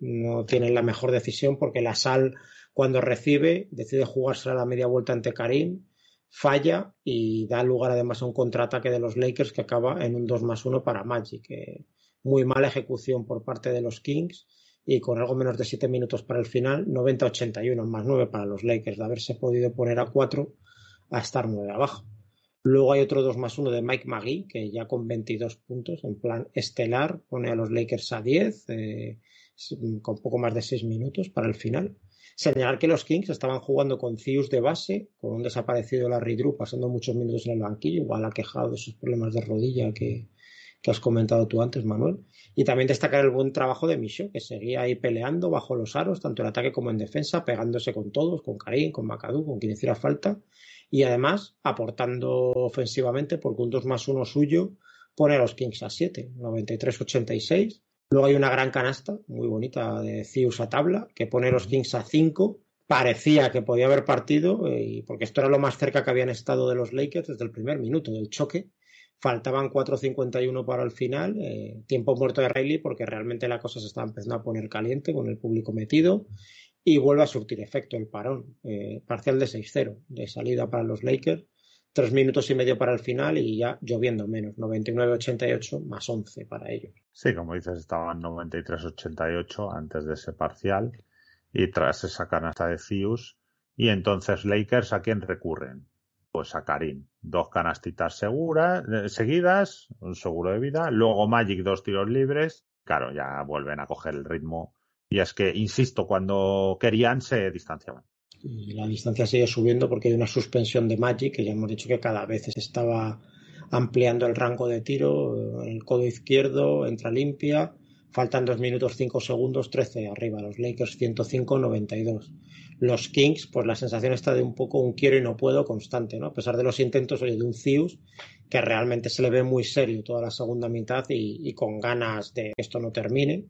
no tienen la mejor decisión porque la sal cuando recibe decide jugársela a la media vuelta ante Karim falla y da lugar además a un contraataque de los Lakers que acaba en un 2 más 1 para Magic. muy mala ejecución por parte de los Kings y con algo menos de 7 minutos para el final, 90-81 más 9 para los Lakers, de haberse podido poner a 4 a estar 9 abajo. Luego hay otro 2 más 1 de Mike Magui, que ya con 22 puntos en plan estelar pone a los Lakers a 10, eh, con poco más de 6 minutos para el final. Señalar que los Kings estaban jugando con Cius de base, con un desaparecido Larry Drew pasando muchos minutos en el banquillo, igual ha quejado de sus problemas de rodilla que, has comentado tú antes, Manuel. Y también destacar el buen trabajo de Micho, que seguía ahí peleando bajo los aros, tanto en ataque como en defensa, pegándose con todos, con Karim, con Macadú, con quien hiciera falta. Y además aportando ofensivamente, porque un 2 más uno suyo pone a los Kings a 7, 93-86. Luego hay una gran canasta muy bonita de Cius a tabla que pone los Kings a 5. Parecía que podía haber partido, eh, y, porque esto era lo más cerca que habían estado de los Lakers desde el primer minuto del choque. Faltaban 4.51 para el final, eh, tiempo muerto de Riley porque realmente la cosa se estaba empezando a poner caliente con el público metido y vuelve a surtir efecto el parón. Eh, parcial de 6-0 de salida para los Lakers tres minutos y medio para el final y ya lloviendo menos, 99-88 más 11 para ellos. Sí, como dices, estaban 93-88 antes de ese parcial y tras esa canasta de Fius. Y entonces Lakers, ¿a quién recurren? Pues a Karim. Dos canastitas seguras, eh, seguidas, un seguro de vida. Luego Magic, dos tiros libres. Claro, ya vuelven a coger el ritmo. Y es que, insisto, cuando querían se distanciaban y la distancia sigue subiendo porque hay una suspensión de Magic que ya hemos dicho que cada vez se estaba ampliando el rango de tiro, el codo izquierdo entra limpia, faltan 2 minutos 5 segundos, 13 arriba, los Lakers 105-92. Los Kings, pues la sensación está de un poco un quiero y no puedo constante, ¿no? A pesar de los intentos de un Zeus que realmente se le ve muy serio toda la segunda mitad y, y con ganas de que esto no termine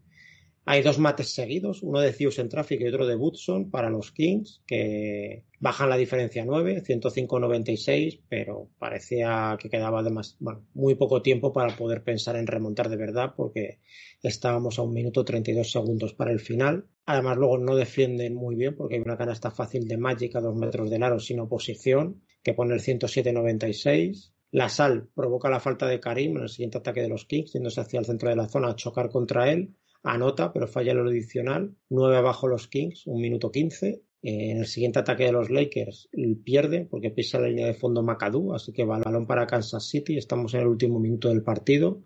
hay dos mates seguidos, uno de Zeus en Traffic y otro de Woodson para los Kings, que bajan la diferencia a 9, 105-96, pero parecía que quedaba además, muy poco tiempo para poder pensar en remontar de verdad, porque estábamos a un minuto 32 segundos para el final. Además, luego no defienden muy bien, porque hay una canasta fácil de Magic a dos metros de largo sin oposición, que pone el 107-96. La sal provoca la falta de Karim en el siguiente ataque de los Kings, yéndose hacia el centro de la zona a chocar contra él anota, pero falla lo adicional. 9 abajo los Kings, un minuto 15. En el siguiente ataque de los Lakers pierde porque pisa la línea de fondo McAdoo, así que balón para Kansas City. Estamos en el último minuto del partido.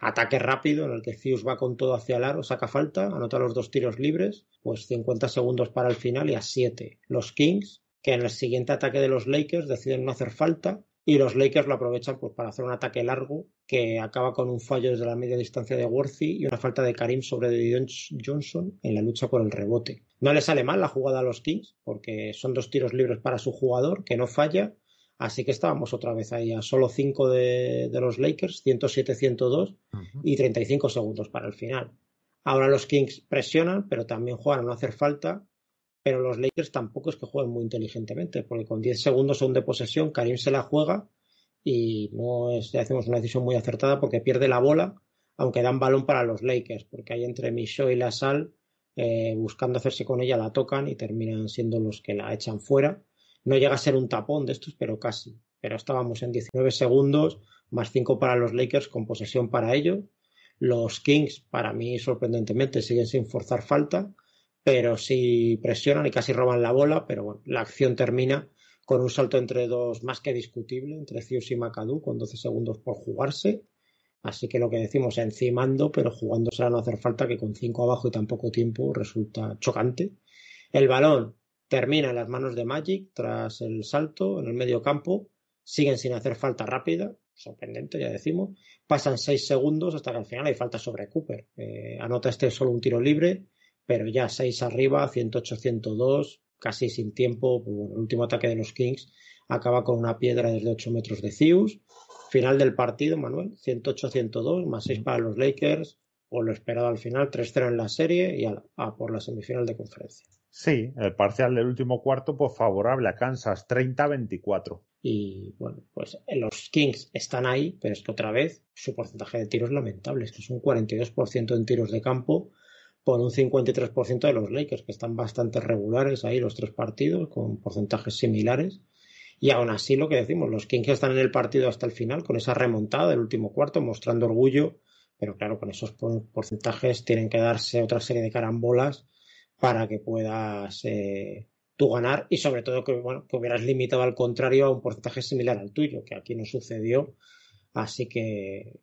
Ataque rápido en el que Zeus va con todo hacia el aro, saca falta, anota los dos tiros libres, pues 50 segundos para el final y a 7. Los Kings, que en el siguiente ataque de los Lakers deciden no hacer falta, y los Lakers lo aprovechan pues, para hacer un ataque largo que acaba con un fallo desde la media distancia de Worthy y una falta de Karim sobre Johnson en la lucha por el rebote. No le sale mal la jugada a los Kings porque son dos tiros libres para su jugador que no falla, así que estábamos otra vez ahí a solo cinco de, los Lakers, 107-102 y 35 segundos para el final. Ahora los Kings presionan, pero también juegan a no hacer falta pero los Lakers tampoco es que jueguen muy inteligentemente, porque con 10 segundos son de posesión, Karim se la juega y no es, hacemos una decisión muy acertada porque pierde la bola, aunque dan balón para los Lakers, porque hay entre Michaud y la Sal eh, buscando hacerse con ella, la tocan y terminan siendo los que la echan fuera. No llega a ser un tapón de estos, pero casi. Pero estábamos en 19 segundos, más 5 para los Lakers con posesión para ellos. Los Kings, para mí, sorprendentemente, siguen sin forzar falta pero sí presionan y casi roban la bola, pero bueno, la acción termina con un salto entre dos más que discutible, entre Cius y Macadú, con 12 segundos por jugarse. Así que lo que decimos, encimando, pero jugándose a no hacer falta, que con cinco abajo y tan poco tiempo resulta chocante. El balón termina en las manos de Magic tras el salto en el medio campo. Siguen sin hacer falta rápida, sorprendente, ya decimos. Pasan 6 segundos hasta que al final hay falta sobre Cooper. Eh, anota este solo un tiro libre pero ya 6 arriba, 108-102, casi sin tiempo, pues el último ataque de los Kings acaba con una piedra desde 8 metros de Zeus. Final del partido, Manuel, 108-102, más 6 para los Lakers, o lo esperado al final, 3-0 en la serie y a, por la semifinal de conferencia. Sí, el parcial del último cuarto, pues favorable a Kansas, 30-24. Y bueno, pues eh, los Kings están ahí, pero es que otra vez su porcentaje de tiros lamentable, es que es un 42% en tiros de campo, por un 53% de los Lakers, que están bastante regulares ahí los tres partidos, con porcentajes similares. Y aún así, lo que decimos, los Kings están en el partido hasta el final, con esa remontada del último cuarto, mostrando orgullo, pero claro, con esos porcentajes tienen que darse otra serie de carambolas para que puedas eh, tú ganar y sobre todo que, bueno, que hubieras limitado al contrario a un porcentaje similar al tuyo, que aquí no sucedió. Así que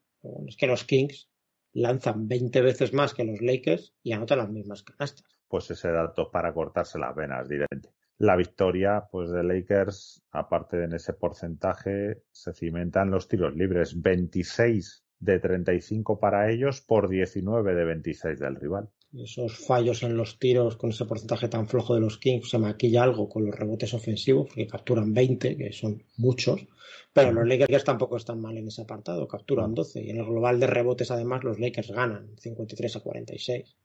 es que los Kings lanzan 20 veces más que los Lakers y anotan las mismas canastas. Pues ese dato para cortarse las venas directamente. La victoria pues de Lakers, aparte de en ese porcentaje, se cimentan los tiros libres, 26 de 35 para ellos por 19 de 26 del rival esos fallos en los tiros con ese porcentaje tan flojo de los Kings, se maquilla algo con los rebotes ofensivos, porque capturan 20, que son muchos, pero los Lakers tampoco están mal en ese apartado, capturan 12, y en el global de rebotes además los Lakers ganan 53 a 46.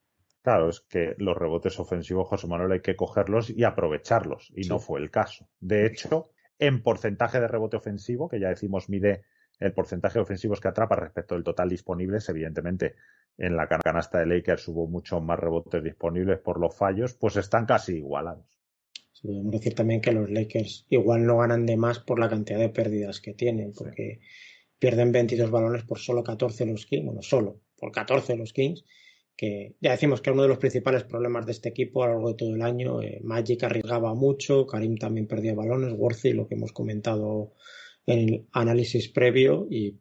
Claro, es que los rebotes ofensivos, José Manuel, hay que cogerlos y aprovecharlos, y no fue el caso. De hecho, en porcentaje de rebote ofensivo, que ya decimos mide el porcentaje de ofensivos que atrapa respecto del total disponible, evidentemente en la canasta de Lakers hubo muchos más rebotes disponibles por los fallos, pues están casi igualados. Podemos decir también que los Lakers igual no ganan de más por la cantidad de pérdidas que tienen, porque pierden 22 balones por solo 14 los Kings, bueno, solo por 14 los Kings, que ya decimos que uno de los principales problemas de este equipo a lo largo de todo el año. Eh, Magic arriesgaba mucho, Karim también perdía balones, Worthy, lo que hemos comentado en el análisis previo, y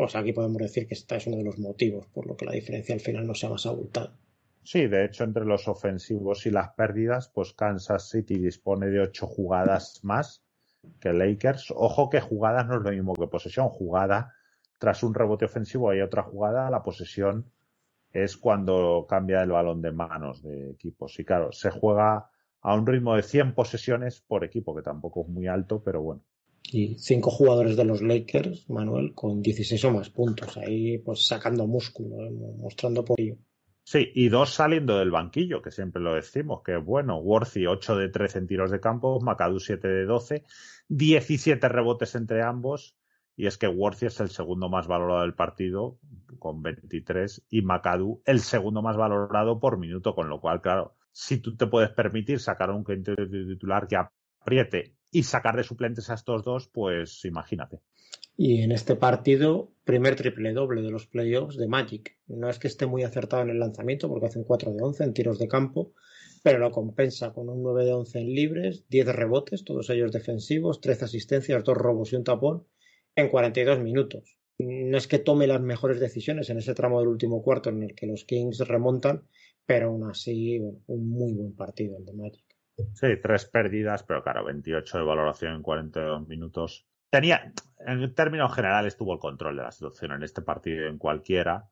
pues aquí podemos decir que este es uno de los motivos por lo que la diferencia al final no sea más abultada. Sí, de hecho, entre los ofensivos y las pérdidas, pues Kansas City dispone de ocho jugadas más que Lakers. Ojo que jugadas no es lo mismo que posesión. Jugada, tras un rebote ofensivo hay otra jugada, la posesión es cuando cambia el balón de manos de equipos. Y claro, se juega a un ritmo de 100 posesiones por equipo, que tampoco es muy alto, pero bueno, y cinco jugadores de los Lakers, Manuel, con 16 o más puntos, ahí pues sacando músculo, ¿eh? mostrando por ello. Sí, y dos saliendo del banquillo, que siempre lo decimos, que es bueno. Worthy 8 de 13 en tiros de campo, McAdoo 7 de 12, 17 rebotes entre ambos, y es que Worthy es el segundo más valorado del partido con 23 y McAdoo el segundo más valorado por minuto, con lo cual, claro, si tú te puedes permitir sacar un quinto titular que apriete y sacar de suplentes a estos dos, pues imagínate. Y en este partido, primer triple doble de los playoffs de Magic. No es que esté muy acertado en el lanzamiento, porque hacen 4 de 11 en tiros de campo, pero lo compensa con un 9 de 11 en libres, 10 rebotes, todos ellos defensivos, 13 asistencias, 2 robos y un tapón en 42 minutos. No es que tome las mejores decisiones en ese tramo del último cuarto en el que los Kings remontan, pero aún así, un muy buen partido el de Magic. Sí, tres pérdidas, pero claro, 28 de valoración en 42 minutos. Tenía, en términos generales, tuvo el control de la situación en este partido en cualquiera.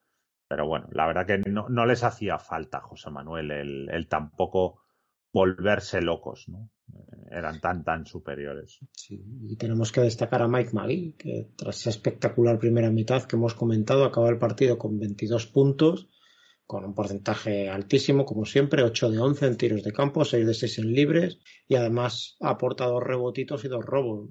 Pero bueno, la verdad que no, les hacía falta, José Manuel, el, tampoco volverse locos, ¿no? Eh, eran tan, tan superiores. Sí, y tenemos que destacar a Mike Magui, que tras esa espectacular primera mitad que hemos comentado, acaba el partido con 22 puntos con un porcentaje altísimo, como siempre, 8 de 11 en tiros de campo, 6 de 6 en libres y además aporta dos rebotitos y dos robos.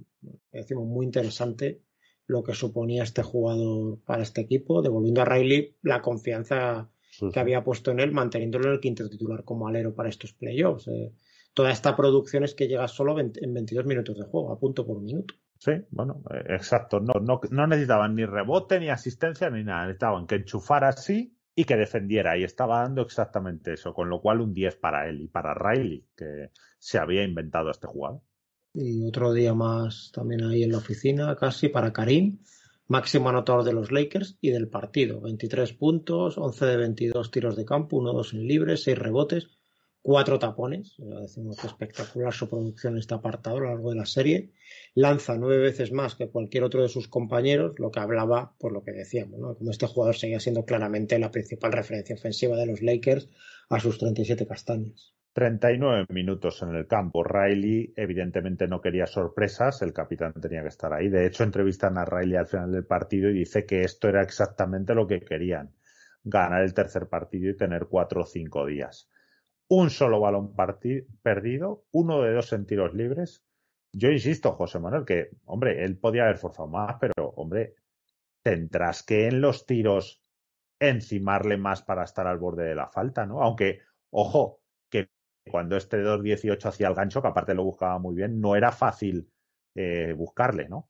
Decimos, muy interesante lo que suponía este jugador para este equipo, devolviendo a Riley la confianza que había puesto en él, manteniéndolo en el quinto titular como alero para estos playoffs. Eh, toda esta producción es que llega solo en 22 minutos de juego, a punto por minuto. Sí, bueno, eh, exacto. No, no necesitaban ni rebote, ni asistencia, ni nada. Necesitaban que enchufara así y que defendiera. Y estaba dando exactamente eso, con lo cual un 10 para él y para Riley, que se había inventado este jugador. Y otro día más también ahí en la oficina, casi para Karim, máximo anotador de los Lakers y del partido. 23 puntos, 11 de 22 tiros de campo, 1-2 en libre, 6 rebotes cuatro tapones, decimos espectacular su producción en este apartado a lo largo de la serie, lanza nueve veces más que cualquier otro de sus compañeros, lo que hablaba por lo que decíamos, como este jugador seguía siendo claramente la principal referencia ofensiva de los Lakers a sus 37 castañas. 39 minutos en el campo. Riley evidentemente no quería sorpresas, el capitán tenía que estar ahí. De hecho, entrevistan a Riley al final del partido y dice que esto era exactamente lo que querían, ganar el tercer partido y tener cuatro o cinco días un solo balón perdido, uno de dos en tiros libres. Yo insisto, José Manuel, que, hombre, él podía haber forzado más, pero, hombre, tendrás que en los tiros encimarle más para estar al borde de la falta, ¿no? Aunque, ojo, que cuando este 2-18 hacía el gancho, que aparte lo buscaba muy bien, no era fácil eh, buscarle, ¿no?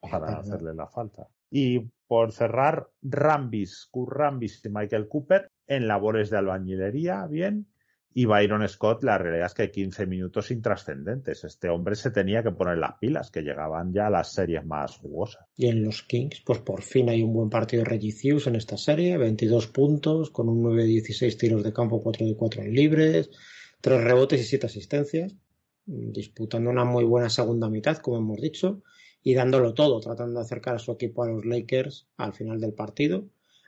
para hacerle la falta. Y por cerrar, Rambis, Kurt Rambis y Michael Cooper en labores de albañilería, bien, y Byron Scott, la realidad es que 15 minutos intrascendentes. Este hombre se tenía que poner las pilas, que llegaban ya a las series más jugosas. Y en los Kings, pues por fin hay un buen partido de Reggie en esta serie, 22 puntos, con un 9-16 tiros de campo, 4 de 4 en libres, 3 rebotes y 7 asistencias, disputando una muy buena segunda mitad, como hemos dicho, y dándolo todo, tratando de acercar a su equipo a los Lakers al final del partido,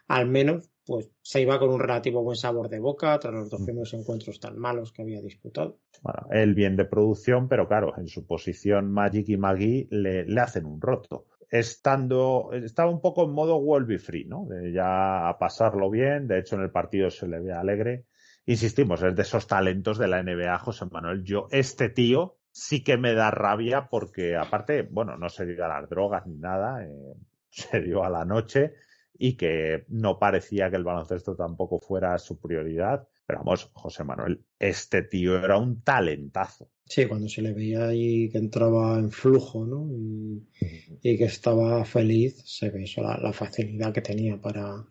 al menos pues se iba con un relativo buen sabor de boca tras los dos mm. primeros encuentros tan malos que había disputado. Bueno, él bien de producción, pero claro, en su posición Magic y Magui le, hacen un roto. Estando, estaba un poco en modo Wolby Free, ¿no? De ya a pasarlo bien, de hecho en el partido se le ve alegre. Insistimos, es de esos talentos de la NBA, José Manuel. Yo, este tío sí que me da rabia porque aparte, bueno, no se dio las drogas ni nada, eh, se dio a la noche y que no parecía que el baloncesto tampoco fuera su prioridad. Pero vamos, José Manuel, este tío era un talentazo. Sí, cuando se le veía ahí que entraba en flujo, ¿no? Y, que estaba feliz, se veía la facilidad que tenía para,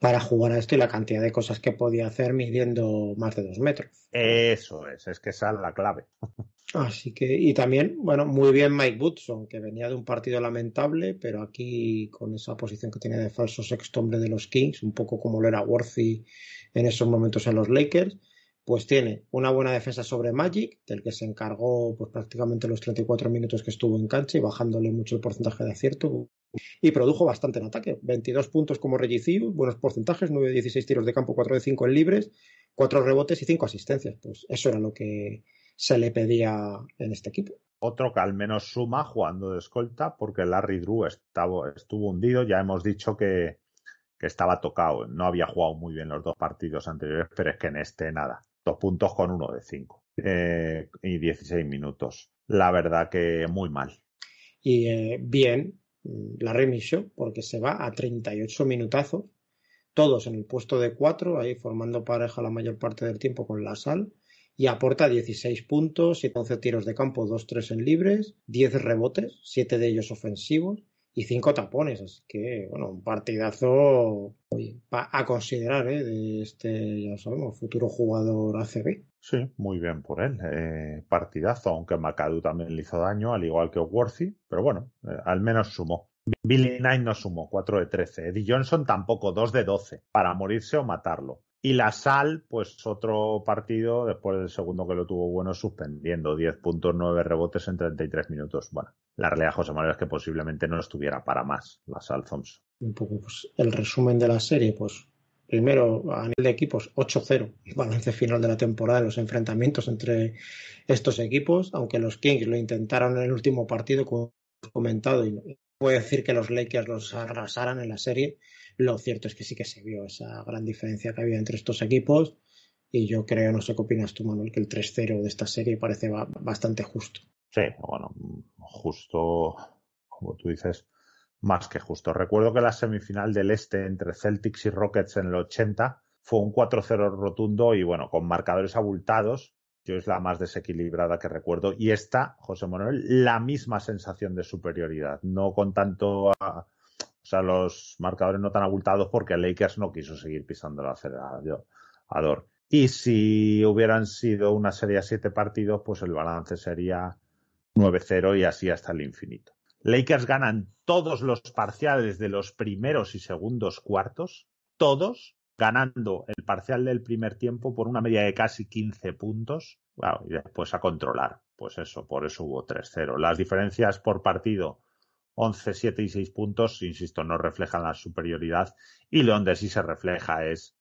para jugar a esto y la cantidad de cosas que podía hacer midiendo más de dos metros. Eso es, es que esa es la clave. Así que, y también, bueno, muy bien Mike Woodson, que venía de un partido lamentable, pero aquí con esa posición que tenía de falso sexto hombre de los Kings, un poco como lo era Worthy en esos momentos en los Lakers, pues tiene una buena defensa sobre Magic, del que se encargó pues, prácticamente los 34 minutos que estuvo en cancha y bajándole mucho el porcentaje de acierto. Y produjo bastante en ataque, 22 puntos como Regicius, buenos porcentajes, 9 de 16 tiros de campo, 4 de 5 en libres, 4 rebotes y 5 asistencias. Pues eso era lo que se le pedía en este equipo. Otro que al menos suma jugando de escolta, porque Larry Drew estaba, estuvo hundido, ya hemos dicho que estaba tocado, no había jugado muy bien los dos partidos anteriores, pero es que en este nada puntos con uno de cinco eh, y 16 minutos. La verdad que muy mal. Y eh, bien mm, la remisión, porque se va a 38 minutazos, todos en el puesto de cuatro, ahí formando pareja la mayor parte del tiempo con la sal, y aporta 16 puntos, 11 tiros de campo, 2-3 en libres, 10 rebotes, siete de ellos ofensivos, y cinco tapones. Así que, bueno, un partidazo a considerar ¿eh? de este, ya lo sabemos, futuro jugador ACB. Sí, muy bien por él. Eh, partidazo, aunque Macadu también le hizo daño, al igual que Worthy, pero bueno, eh, al menos sumó. Billy Knight no sumó, 4 de 13. Eddie Johnson tampoco, 2 de 12, para morirse o matarlo. Y la Sal, pues otro partido, después del segundo que lo tuvo bueno, suspendiendo 10.9 puntos, rebotes en 33 minutos. Bueno, la realidad, José Manuel, es que posiblemente no estuviera para más la Sal Thompson. Un poco pues, el resumen de la serie, pues primero a nivel de equipos 8-0, balance final de la temporada, los enfrentamientos entre estos equipos, aunque los Kings lo intentaron en el último partido, como he comentado, y no puedo decir que los Lakers los arrasaran en la serie lo cierto es que sí que se vio esa gran diferencia que había entre estos equipos y yo creo, no sé qué opinas tú, Manuel, que el 3-0 de esta serie parece bastante justo. Sí, bueno, justo, como tú dices, más que justo. Recuerdo que la semifinal del Este entre Celtics y Rockets en el 80 fue un 4-0 rotundo y bueno, con marcadores abultados. Yo es la más desequilibrada que recuerdo. Y esta, José Manuel, la misma sensación de superioridad, no con tanto sea, los marcadores no tan abultados porque Lakers no quiso seguir pisando el acelerador. Y si hubieran sido una serie de siete partidos, pues el balance sería 9-0 y así hasta el infinito. Lakers ganan todos los parciales de los primeros y segundos cuartos, todos, ganando el parcial del primer tiempo por una media de casi 15 puntos. y después a controlar. Pues eso, por eso hubo 3-0. Las diferencias por partido 11, 7 y 6 puntos, insisto, no reflejan la superioridad y donde sí se refleja es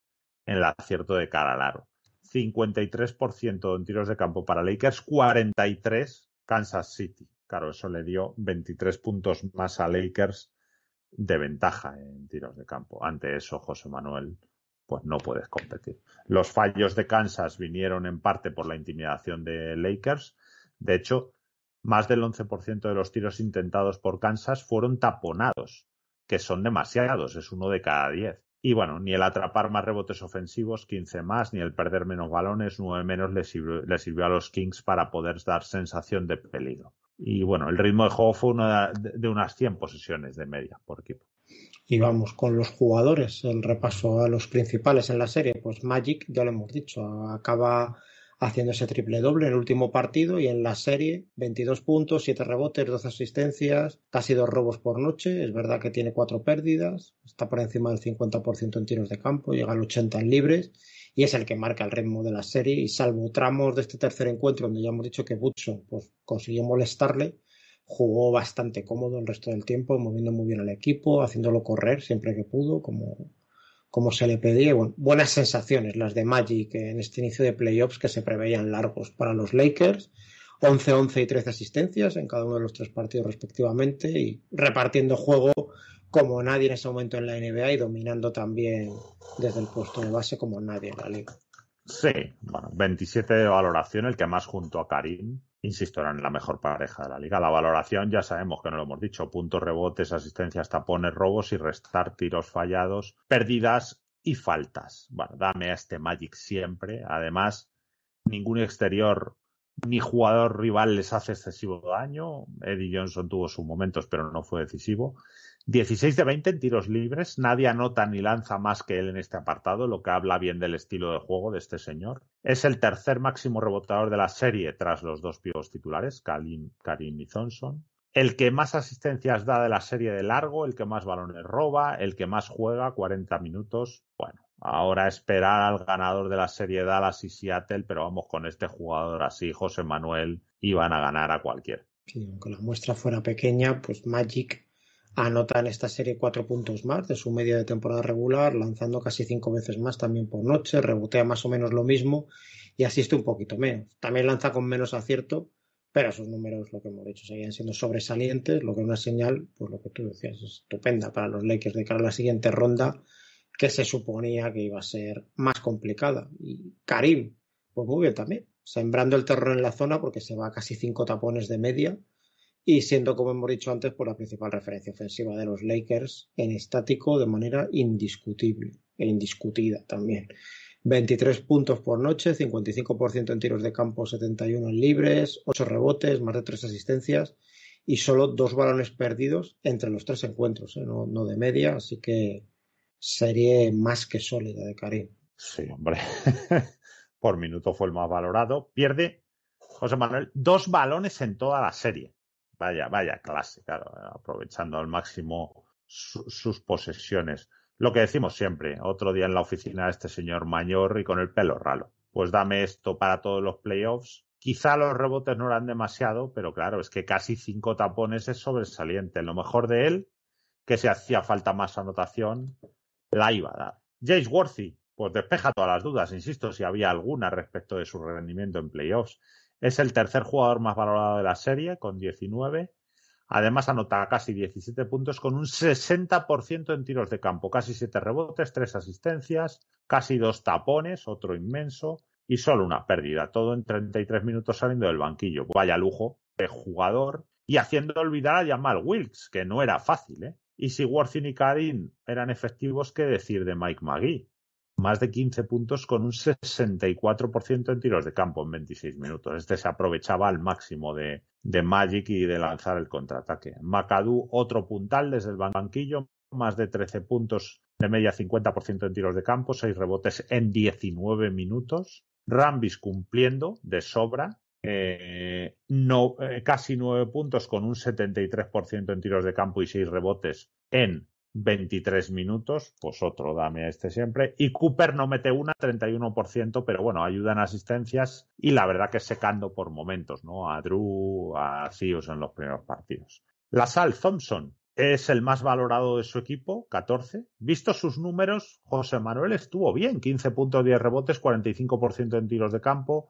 en el acierto de cara al aro. 53% en tiros de campo para Lakers, 43 Kansas City. Claro, eso le dio 23 puntos más a Lakers de ventaja en tiros de campo. Ante eso, José Manuel, pues no puedes competir. Los fallos de Kansas vinieron en parte por la intimidación de Lakers. De hecho, más del 11% de los tiros intentados por Kansas fueron taponados, que son demasiados, es uno de cada 10. Y bueno, ni el atrapar más rebotes ofensivos, 15 más, ni el perder menos balones, 9 menos, le sirvió, a los Kings para poder dar sensación de peligro. Y bueno, el ritmo de juego fue una de unas 100 posesiones de media por equipo. Y vamos con los jugadores, el repaso a los principales en la serie. Pues Magic, ya lo hemos dicho, acaba haciendo ese triple doble en el último partido y en la serie 22 puntos, 7 rebotes, 12 asistencias, casi dos robos por noche, es verdad que tiene cuatro pérdidas, está por encima del 50% en tiros de campo, llega al 80 en libres y es el que marca el ritmo de la serie y salvo tramos de este tercer encuentro donde ya hemos dicho que Butson pues, consiguió molestarle, jugó bastante cómodo el resto del tiempo, moviendo muy bien al equipo, haciéndolo correr siempre que pudo, como como se le pedía. buenas sensaciones las de Magic en este inicio de playoffs que se preveían largos para los Lakers. 11, 11 y 13 asistencias en cada uno de los tres partidos respectivamente y repartiendo juego como nadie en ese momento en la NBA y dominando también desde el puesto de base como nadie en la liga. Sí, bueno, 27 de valoración, el que más junto a Karim, insisto, eran la mejor pareja de la liga. La valoración ya sabemos que no lo hemos dicho, puntos, rebotes, asistencias, tapones, robos y restar tiros fallados, pérdidas y faltas. dame a este Magic siempre. Además, ningún exterior ni jugador rival les hace excesivo daño. Eddie Johnson tuvo sus momentos, pero no fue decisivo. 16 de 20 en tiros libres, nadie anota ni lanza más que él en este apartado, lo que habla bien del estilo de juego de este señor. Es el tercer máximo rebotador de la serie tras los dos pibos titulares, Karim, y Thompson. El que más asistencias da de la serie de largo, el que más balones roba, el que más juega, 40 minutos. Bueno, ahora esperar al ganador de la serie Dallas y Seattle, pero vamos con este jugador así, José Manuel, y van a ganar a cualquier. Sí, aunque la muestra fuera pequeña, pues Magic Anota en esta serie cuatro puntos más de su media de temporada regular, lanzando casi cinco veces más también por noche, rebotea más o menos lo mismo y asiste un poquito menos. También lanza con menos acierto, pero sus números, lo que hemos dicho, seguían siendo sobresalientes, lo que es una señal, pues lo que tú decías, estupenda para los Lakers de cara a la siguiente ronda, que se suponía que iba a ser más complicada. Y Karim, pues muy bien también, sembrando el terror en la zona porque se va a casi cinco tapones de media y siendo, como hemos dicho antes, por la principal referencia ofensiva de los Lakers en estático de manera indiscutible e indiscutida también. 23 puntos por noche, 55% en tiros de campo, 71 en libres, 8 rebotes, más de 3 asistencias y solo 2 balones perdidos entre los tres encuentros, ¿eh? no, de media, así que serie más que sólida de Karim. Sí, hombre. por minuto fue el más valorado. Pierde, José Manuel, dos balones en toda la serie. Vaya, vaya clase, claro, aprovechando al máximo sus posesiones. Lo que decimos siempre, otro día en la oficina este señor mayor y con el pelo ralo. Pues dame esto para todos los playoffs. Quizá los rebotes no eran demasiado, pero claro, es que casi cinco tapones es sobresaliente. Lo mejor de él, que si hacía falta más anotación, la iba a dar. James Worthy, pues despeja todas las dudas, insisto, si había alguna respecto de su rendimiento en playoffs. Es el tercer jugador más valorado de la serie, con 19. Además, anota casi 17 puntos con un 60% en tiros de campo, casi 7 rebotes, 3 asistencias, casi 2 tapones, otro inmenso, y solo una pérdida. Todo en 33 minutos saliendo del banquillo. Vaya lujo de jugador. Y haciendo olvidar a Jamal Wilkes, que no era fácil, ¿eh? Y si Worthing y Karim eran efectivos, ¿qué decir de Mike McGee? más de 15 puntos con un 64% en tiros de campo en 26 minutos. Este se aprovechaba al máximo de, Magic y de lanzar el contraataque. McAdoo, otro puntal desde el banquillo, más de 13 puntos de media 50% en tiros de campo, 6 rebotes en 19 minutos. Rambis cumpliendo de sobra, eh, no, eh, casi 9 puntos con un 73% en tiros de campo y 6 rebotes en 23 minutos, pues otro dame a este siempre. Y Cooper no mete una, 31%, pero bueno, ayuda en asistencias y la verdad que secando por momentos, ¿no? A Drew, a Sios en los primeros partidos. La Sal Thompson es el más valorado de su equipo, 14. Visto sus números, José Manuel estuvo bien, 15 puntos, 10 rebotes, 45% en tiros de campo,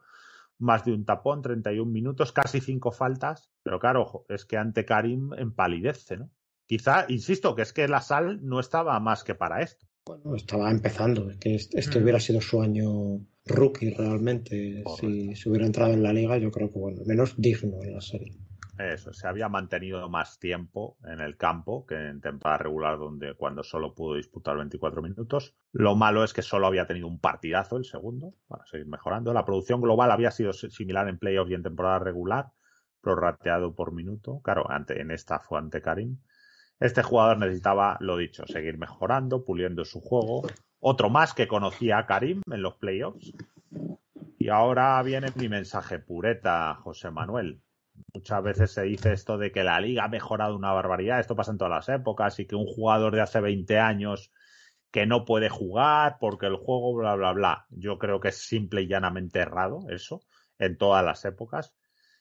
más de un tapón, 31 minutos, casi cinco faltas. Pero claro, es que ante Karim empalidece, ¿no? Quizá, insisto, que es que la sal no estaba más que para esto. Bueno, estaba empezando, es que este, mm. hubiera sido su año rookie realmente. Si se hubiera entrado en la liga, yo creo que, bueno, menos digno en la serie. Eso, se había mantenido más tiempo en el campo que en temporada regular, donde cuando solo pudo disputar 24 minutos. Lo malo es que solo había tenido un partidazo el segundo, para seguir mejorando. La producción global había sido similar en playoffs y en temporada regular, prorrateado por minuto. Claro, ante, en esta fue ante Karim. Este jugador necesitaba, lo dicho, seguir mejorando, puliendo su juego. Otro más que conocía a Karim en los playoffs. Y ahora viene mi mensaje pureta, José Manuel. Muchas veces se dice esto de que la liga ha mejorado una barbaridad, esto pasa en todas las épocas, y que un jugador de hace 20 años que no puede jugar porque el juego, bla, bla, bla. Yo creo que es simple y llanamente errado eso, en todas las épocas.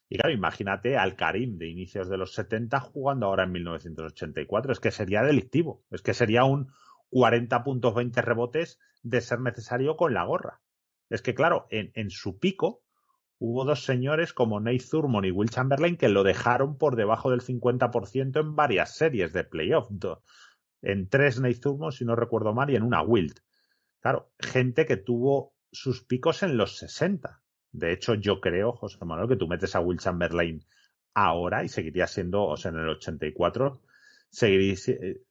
Y claro, imagínate al Karim de inicios de los 70 jugando ahora en 1984. Es que sería delictivo. Es que sería un 40.20 puntos rebotes de ser necesario con la gorra. Es que claro, en, su pico hubo dos señores como Nate Thurmond y Will Chamberlain que lo dejaron por debajo del 50% en varias series de playoff. En tres Nate Thurmond, si no recuerdo mal, y en una Wilt. Claro, gente que tuvo sus picos en los 60 de hecho, yo creo, José Manuel, que tú metes a Will Chamberlain ahora y seguiría siendo, o sea, en el 84, seguiría,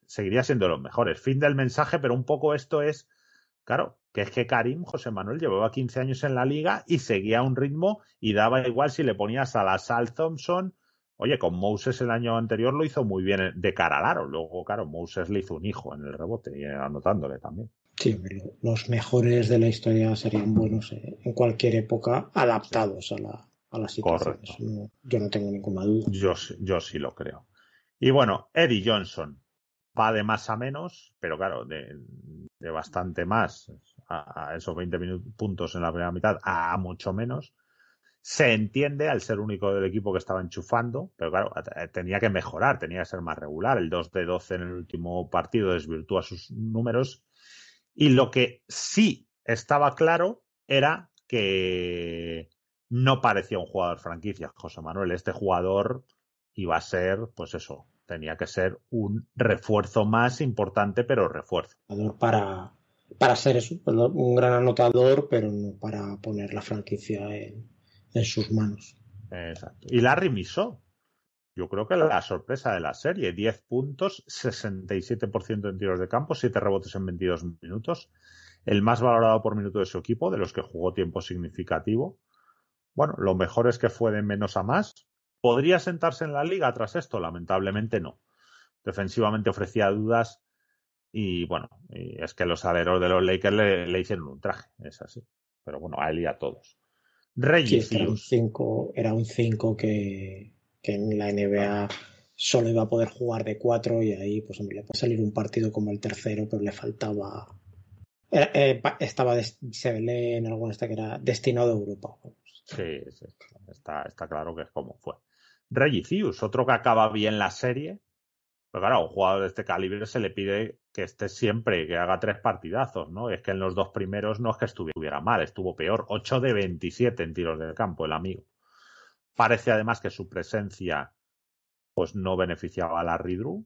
seguiría siendo los mejores. Fin del mensaje, pero un poco esto es, claro, que es que Karim, José Manuel, llevaba 15 años en la liga y seguía un ritmo y daba igual si le ponías a la Sal Thompson. Oye, con Moses el año anterior lo hizo muy bien de cara a Laro. Luego, claro, Moses le hizo un hijo en el rebote y eh, anotándole también. Sí, los mejores de la historia serían buenos eh, en cualquier época adaptados a la, a situación. yo no tengo ninguna duda. Yo, yo sí lo creo. Y bueno, Eddie Johnson va de más a menos, pero claro, de, bastante más a, esos 20 puntos en la primera mitad a mucho menos. Se entiende al ser único del equipo que estaba enchufando, pero claro, tenía que mejorar, tenía que ser más regular. El 2 de 12 en el último partido desvirtúa sus números y lo que sí estaba claro era que no parecía un jugador franquicia, José Manuel. Este jugador iba a ser, pues eso, tenía que ser un refuerzo más importante, pero refuerzo. Para, para ser eso, un gran anotador, pero no para poner la franquicia en, en sus manos. Exacto. Y la remisó yo creo que la sorpresa de la serie. 10 puntos, 67% en tiros de campo, 7 rebotes en 22 minutos. El más valorado por minuto de su equipo, de los que jugó tiempo significativo. Bueno, lo mejor es que fue de menos a más. ¿Podría sentarse en la liga tras esto? Lamentablemente no. Defensivamente ofrecía dudas y bueno, es que los aleros de los Lakers le, hicieron un traje, es así. Pero bueno, a él y a todos. Reyes. Sí, era un 5 que que en la NBA solo iba a poder jugar de cuatro y ahí pues hombre, le puede salir un partido como el tercero, pero le faltaba... Eh, estaba, se ve en alguna esta que era destinado a Europa. Sí, está, claro que es como fue. Regicius, otro que acaba bien la serie. Pero claro, un jugador de este calibre se le pide que esté siempre, que haga tres partidazos, ¿no? es que en los dos primeros no es que estuviera mal, estuvo peor. 8 de 27 en tiros del campo, el amigo. Parece además que su presencia pues no beneficiaba a la Ridru.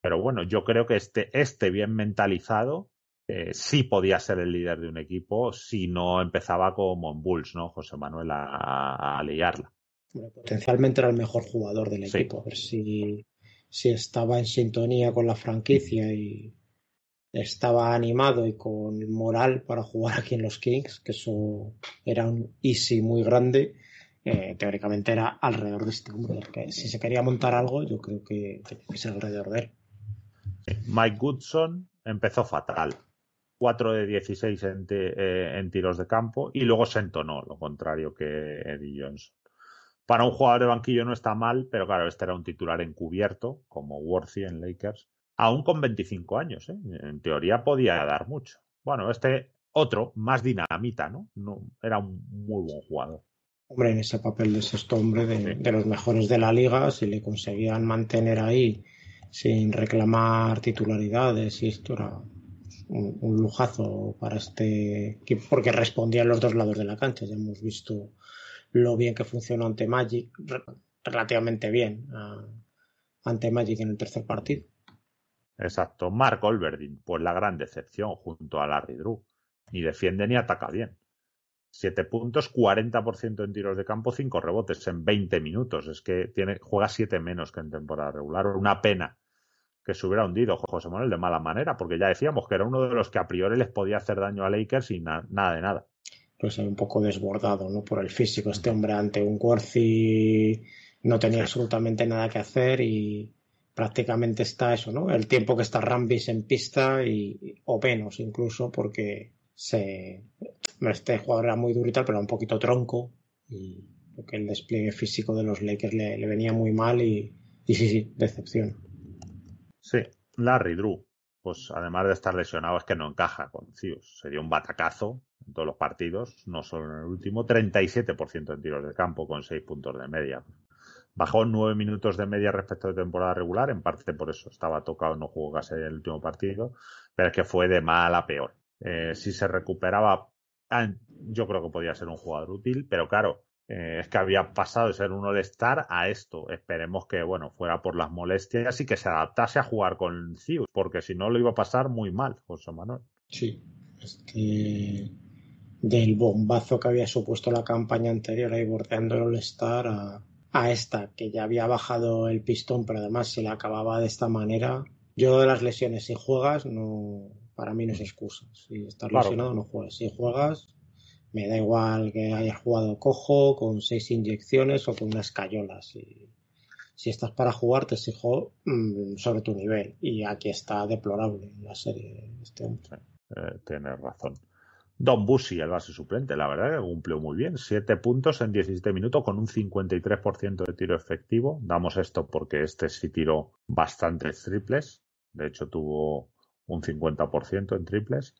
Pero bueno, yo creo que este, este bien mentalizado eh, sí podía ser el líder de un equipo si no empezaba como en Bulls, ¿no? José Manuel a, liarla. potencialmente era el mejor jugador del equipo. A ver si, si estaba en sintonía con la franquicia y estaba animado y con moral para jugar aquí en los Kings, que eso era un easy muy grande eh, teóricamente era alrededor de este hombre. Que si se quería montar algo, yo creo que es alrededor de él. Mike Goodson empezó fatal. 4 de 16 eh, en, tiros de campo y luego se entonó, lo contrario que Eddie Johnson. Para un jugador de banquillo no está mal, pero claro, este era un titular encubierto, como Worthy en Lakers, aún con 25 años. ¿eh? En teoría podía dar mucho. Bueno, este otro, más dinamita, no era un muy buen jugador. Hombre, en ese papel de sexto hombre de, los mejores de la liga, si le conseguían mantener ahí sin reclamar titularidades y esto era un, lujazo para este equipo porque respondía a los dos lados de la cancha. Ya hemos visto lo bien que funcionó ante Magic, relativamente bien ah, ante Magic en el tercer partido. Exacto. Mark Olverdin, pues la gran decepción junto a Larry Drew. Ni defiende ni ataca bien. 7 puntos, 40% en tiros de campo, 5 rebotes en 20 minutos. Es que tiene, juega 7 menos que en temporada regular. Una pena que se hubiera hundido José Manuel de mala manera, porque ya decíamos que era uno de los que a priori les podía hacer daño a Lakers y nada de nada. Pues un poco desbordado, ¿no? Por el físico. Este hombre ante un Corsi no tenía absolutamente nada que hacer y prácticamente está eso, ¿no? El tiempo que está Rambis en pista y, o menos incluso porque se este jugador era muy duro y tal, pero un poquito tronco. Y creo que el despliegue físico de los Lakers le, venía muy mal y, sí, sí, decepción. Sí, Larry Drew, pues además de estar lesionado, es que no encaja con Cius. Se dio un batacazo en todos los partidos, no solo en el último, 37% en tiros de campo con 6 puntos de media. Bajó 9 minutos de media respecto de temporada regular, en parte por eso estaba tocado, no jugó casi el último partido, pero es que fue de mal a peor. Eh, si se recuperaba Ah, yo creo que podía ser un jugador útil, pero claro, eh, es que había pasado de ser un All-Star a esto. Esperemos que, bueno, fuera por las molestias y que se adaptase a jugar con Cius, porque si no lo iba a pasar muy mal, José Manuel. Sí, es que del bombazo que había supuesto la campaña anterior ahí bordeando el All-Star a, a, esta, que ya había bajado el pistón, pero además se la acababa de esta manera. Yo de las lesiones, si juegas, no, para mí no es excusa. Si estás lesionado, no juegas. Si juegas, me da igual que hayas jugado cojo, con seis inyecciones o con unas cayolas. Si, estás para jugar, te exijo mm, sobre tu nivel. Y aquí está deplorable la serie este eh, tienes razón. Don Busi, el base suplente, la verdad que cumplió muy bien. Siete puntos en 17 minutos con un 53% de tiro efectivo. Damos esto porque este sí tiró bastantes triples. De hecho, tuvo un 50% en triples.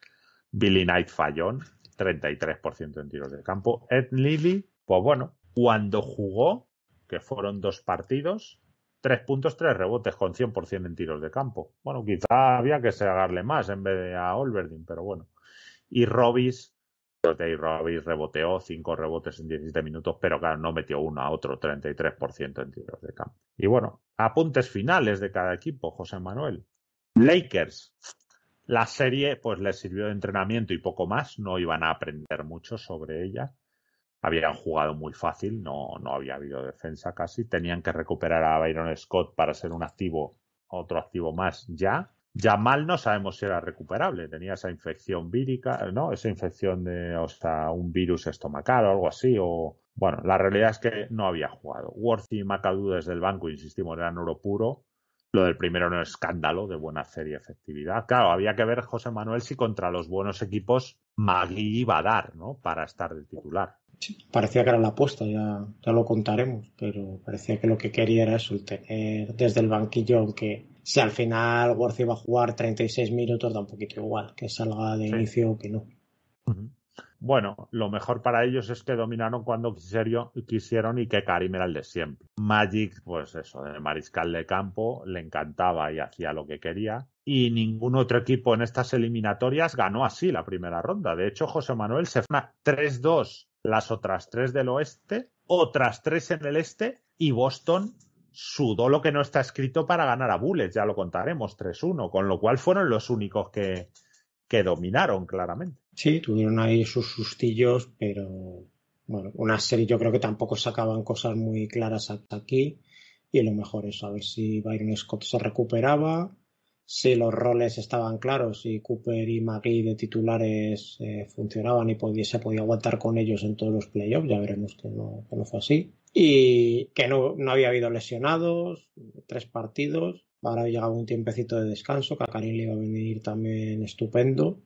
Billy Knight fallón, 33% en tiros de campo. Ed Lilly, pues bueno, cuando jugó, que fueron dos partidos, tres puntos, tres rebotes con 100% en tiros de campo. Bueno, quizá había que sacarle más en vez de a Olverdin, pero bueno. Y Robis, Robis reboteó cinco rebotes en 17 minutos, pero claro, no metió uno a otro, 33% en tiros de campo. Y bueno, apuntes finales de cada equipo, José Manuel. Lakers. La serie pues les sirvió de entrenamiento y poco más, no iban a aprender mucho sobre ella. Habían jugado muy fácil, no, no había habido defensa casi. Tenían que recuperar a Byron Scott para ser un activo, otro activo más ya. Ya mal no sabemos si era recuperable, tenía esa infección vírica, ¿no? Esa infección de, o un virus estomacal o algo así, o, bueno, la realidad es que no había jugado. Worthy y desde el banco, insistimos, eran oro puro. Lo del primero no es escándalo de buena serie y efectividad. Claro, había que ver, José Manuel, si contra los buenos equipos Magui iba a dar, ¿no? Para estar de titular. parecía que era la apuesta, ya, ya lo contaremos, pero parecía que lo que quería era eso, desde el banquillo, aunque si al final Worth iba a jugar 36 minutos, da un poquito igual, que salga de inicio o que no. Bueno, lo mejor para ellos es que dominaron cuando quisieron y que Karim era el de siempre. Magic, pues eso, de mariscal de campo, le encantaba y hacía lo que quería. Y ningún otro equipo en estas eliminatorias ganó así la primera ronda. De hecho, José Manuel se fue 3-2 las otras tres del oeste, otras tres en el este y Boston sudó lo que no está escrito para ganar a Bulls. ya lo contaremos, 3-1, con lo cual fueron los únicos que, que dominaron claramente. Sí, tuvieron ahí sus sustillos, pero bueno, una serie yo creo que tampoco sacaban cosas muy claras hasta aquí. Y lo mejor es a ver si Byron Scott se recuperaba, si los roles estaban claros, si Cooper y McGee de titulares eh, funcionaban y podía, se podía aguantar con ellos en todos los playoffs, ya veremos que no, no fue así. Y que no, no había habido lesionados, tres partidos, Ahora llegaba un tiempecito de descanso, que a le iba a venir también estupendo.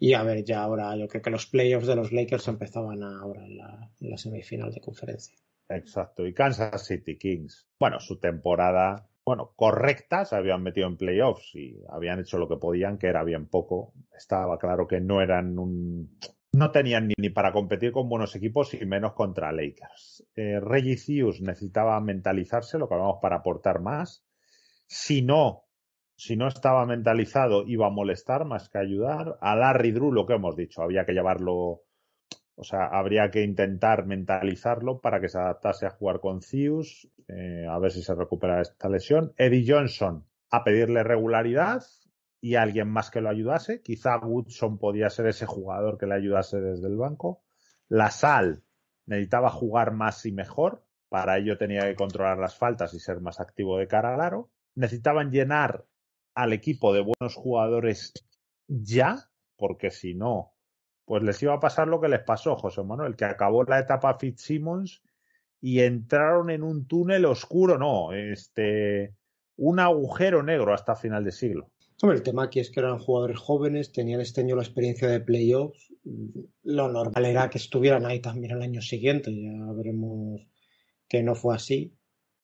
Y a ver, ya ahora yo creo que los playoffs de los Lakers empezaban ahora en la, semifinal de conferencia. Exacto, y Kansas City Kings. Bueno, su temporada bueno, correcta, se habían metido en playoffs y habían hecho lo que podían, que era bien poco. Estaba claro que no eran un. No tenían ni, para competir con buenos equipos y menos contra Lakers. Eh, Reggie necesitaba mentalizarse, lo que vamos para aportar más si no, si no estaba mentalizado, iba a molestar más que ayudar. A Larry Drew, lo que hemos dicho, había que llevarlo, o sea, habría que intentar mentalizarlo para que se adaptase a jugar con Zeus, eh, a ver si se recupera esta lesión. Eddie Johnson, a pedirle regularidad y alguien más que lo ayudase. Quizá Woodson podía ser ese jugador que le ayudase desde el banco. La Sal necesitaba jugar más y mejor. Para ello tenía que controlar las faltas y ser más activo de cara a aro necesitaban llenar al equipo de buenos jugadores ya, porque si no, pues les iba a pasar lo que les pasó, José Manuel, que acabó la etapa Fitzsimmons y entraron en un túnel oscuro, no, este, un agujero negro hasta final de siglo. el tema aquí es que eran jugadores jóvenes, tenían este año la experiencia de playoffs. Lo normal era que estuvieran ahí también el año siguiente. Ya veremos que no fue así.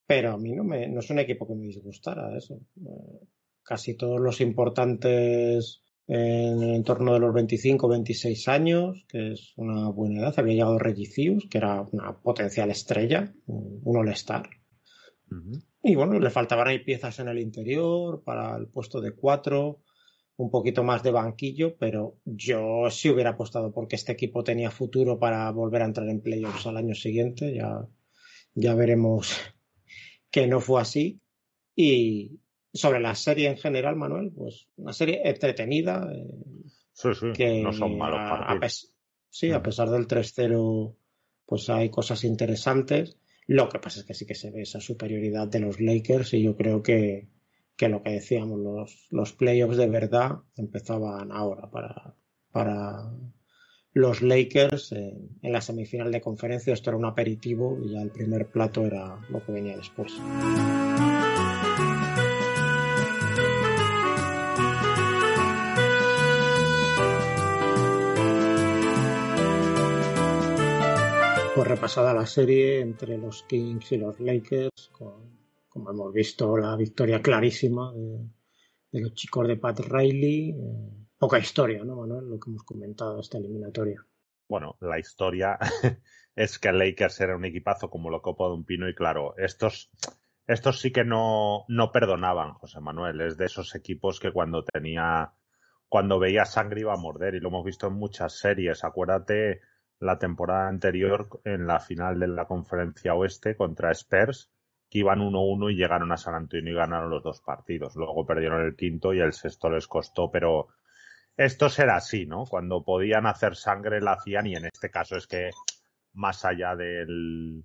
Pero a mí no, no es un equipo que me disgustara eso. Eh, casi todos los importantes en el entorno de los 25, 26 años, que es una buena edad. Había llegado Regicius, que era una potencial estrella, un all-star. Y bueno, le faltaban ahí piezas en el interior para el puesto de cuatro, un poquito más de banquillo, pero yo sí hubiera apostado porque este equipo tenía futuro para volver a entrar en playoffs al año siguiente. Ya, ya veremos que no fue así. Y sobre la serie en general, Manuel, pues una serie entretenida. Eh, sí, sí, que no son malos partidos. sí, a mm. pesar del 3-0, pues hay cosas interesantes. Lo que pasa es que sí que se ve esa superioridad de los Lakers y yo creo que, que lo que decíamos, los, los playoffs de verdad empezaban ahora para, para, los Lakers en la semifinal de conferencia. Esto era un aperitivo y ya el primer plato era lo que venía después. Pues repasada la serie entre los Kings y los Lakers, como hemos visto la victoria clarísima de, los chicos de Pat Riley. Eh, poca historia, ¿no? Manuel? Lo que hemos comentado esta eliminatoria. Bueno, la historia es que Lakers era un equipazo como lo copa de un pino y claro, estos, estos sí que no, no perdonaban, José Manuel. Es de esos equipos que cuando tenía, cuando veía sangre iba a morder y lo hemos visto en muchas series. Acuérdate la temporada anterior en la final de la conferencia oeste contra Spurs, que iban 1-1 y llegaron a San Antonio y ganaron los dos partidos. Luego perdieron el quinto y el sexto les costó, pero esto será así, ¿no? Cuando podían hacer sangre la hacían y en este caso es que más allá del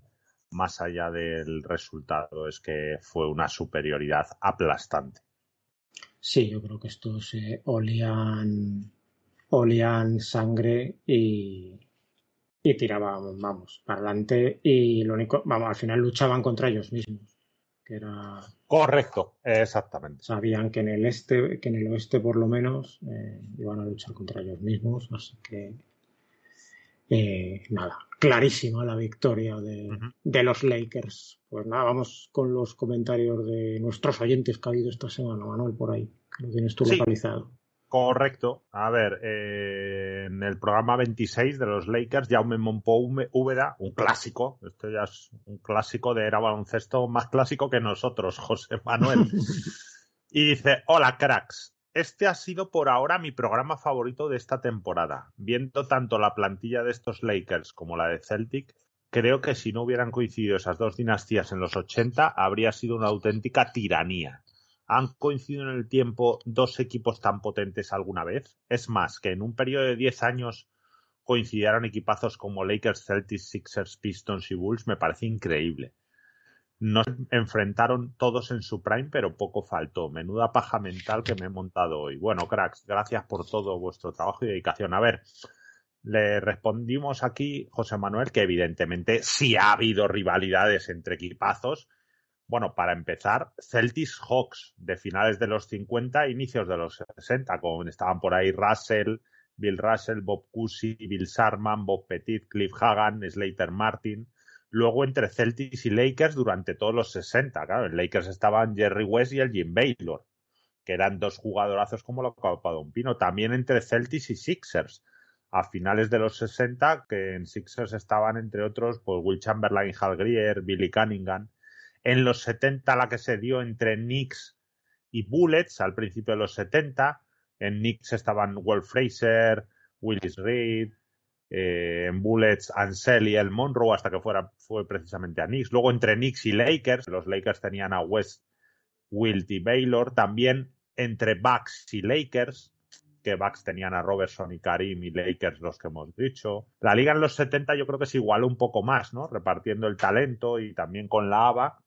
más allá del resultado es que fue una superioridad aplastante. Sí, yo creo que estos eh, olían olían sangre y y tiraban, vamos, para adelante y lo único, vamos, al final luchaban contra ellos mismos. Correcto, exactamente. Sabían que en el este, que en el oeste por lo menos eh, iban a luchar contra ellos mismos, así que eh, nada, clarísima la victoria de, los Lakers. Pues nada, vamos con los comentarios de nuestros oyentes que ha habido esta semana, Manuel, por ahí, que lo tienes tú localizado. Correcto. A ver, eh, en el programa 26 de los Lakers, Jaume monpo Úbeda, un clásico, esto ya es un clásico de era baloncesto más clásico que nosotros, José Manuel. y dice, hola cracks, este ha sido por ahora mi programa favorito de esta temporada. Viendo tanto la plantilla de estos Lakers como la de Celtic, creo que si no hubieran coincidido esas dos dinastías en los 80, habría sido una auténtica tiranía. ¿Han coincidido en el tiempo dos equipos tan potentes alguna vez? Es más, que en un periodo de 10 años coincidieron equipazos como Lakers, Celtics, Sixers, Pistons y Bulls, me parece increíble. Nos enfrentaron todos en su prime, pero poco faltó. Menuda paja mental que me he montado hoy. Bueno, cracks, gracias por todo vuestro trabajo y dedicación. A ver, le respondimos aquí, José Manuel, que evidentemente sí ha habido rivalidades entre equipazos, bueno, para empezar, Celtics Hawks de finales de los 50, inicios de los 60, como estaban por ahí Russell, Bill Russell, Bob Cousy, Bill Sarman, Bob Petit, Cliff Hagan, Slater Martin. Luego entre Celtics y Lakers durante todos los 60. Claro, en Lakers estaban Jerry West y el Jim Baylor, que eran dos jugadorazos como lo ha un pino. También entre Celtics y Sixers. A finales de los 60, que en Sixers estaban, entre otros, pues Will Chamberlain, Hal Greer, Billy Cunningham en los 70 la que se dio entre Knicks y Bullets al principio de los 70. En Knicks estaban Wolf Fraser, Willis Reed, eh, en Bullets Ansel y el Monroe hasta que fuera, fue precisamente a Knicks. Luego entre Knicks y Lakers, los Lakers tenían a West, Wilt y Baylor. También entre Bucks y Lakers, que Bucks tenían a Robertson y Karim y Lakers, los que hemos dicho. La liga en los 70 yo creo que se igualó un poco más, ¿no? Repartiendo el talento y también con la ABA.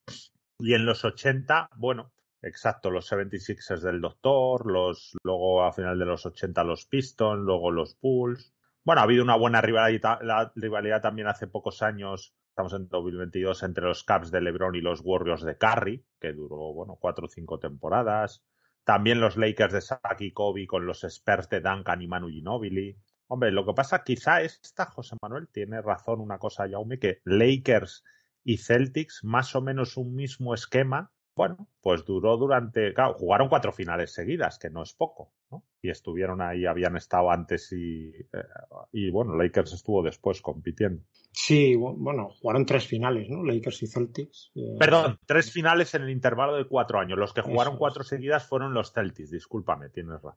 Y en los 80, bueno, exacto, los 76ers del Doctor, los, luego a final de los 80 los Pistons, luego los Bulls. Bueno, ha habido una buena rivalidad, la rivalidad también hace pocos años estamos en 2022 entre los Caps de LeBron y los Warriors de Curry, que duró bueno cuatro o cinco temporadas. También los Lakers de Saki Kobe con los Spurs de Duncan y Manu Ginobili. Hombre, lo que pasa, quizá esta, José Manuel, tiene razón una cosa, yaume que Lakers y Celtics, más o menos un mismo esquema, bueno, pues duró durante. Claro, jugaron cuatro finales seguidas, que no es poco, ¿no? Y estuvieron ahí, habían estado antes y. Eh, y bueno, Lakers estuvo después compitiendo. Sí, bueno, jugaron tres finales, ¿no? Lakers y Celtics. Eh. Perdón, tres finales en el intervalo de cuatro años. Los que jugaron cuatro seguidas fueron los Celtics, discúlpame, tienes razón.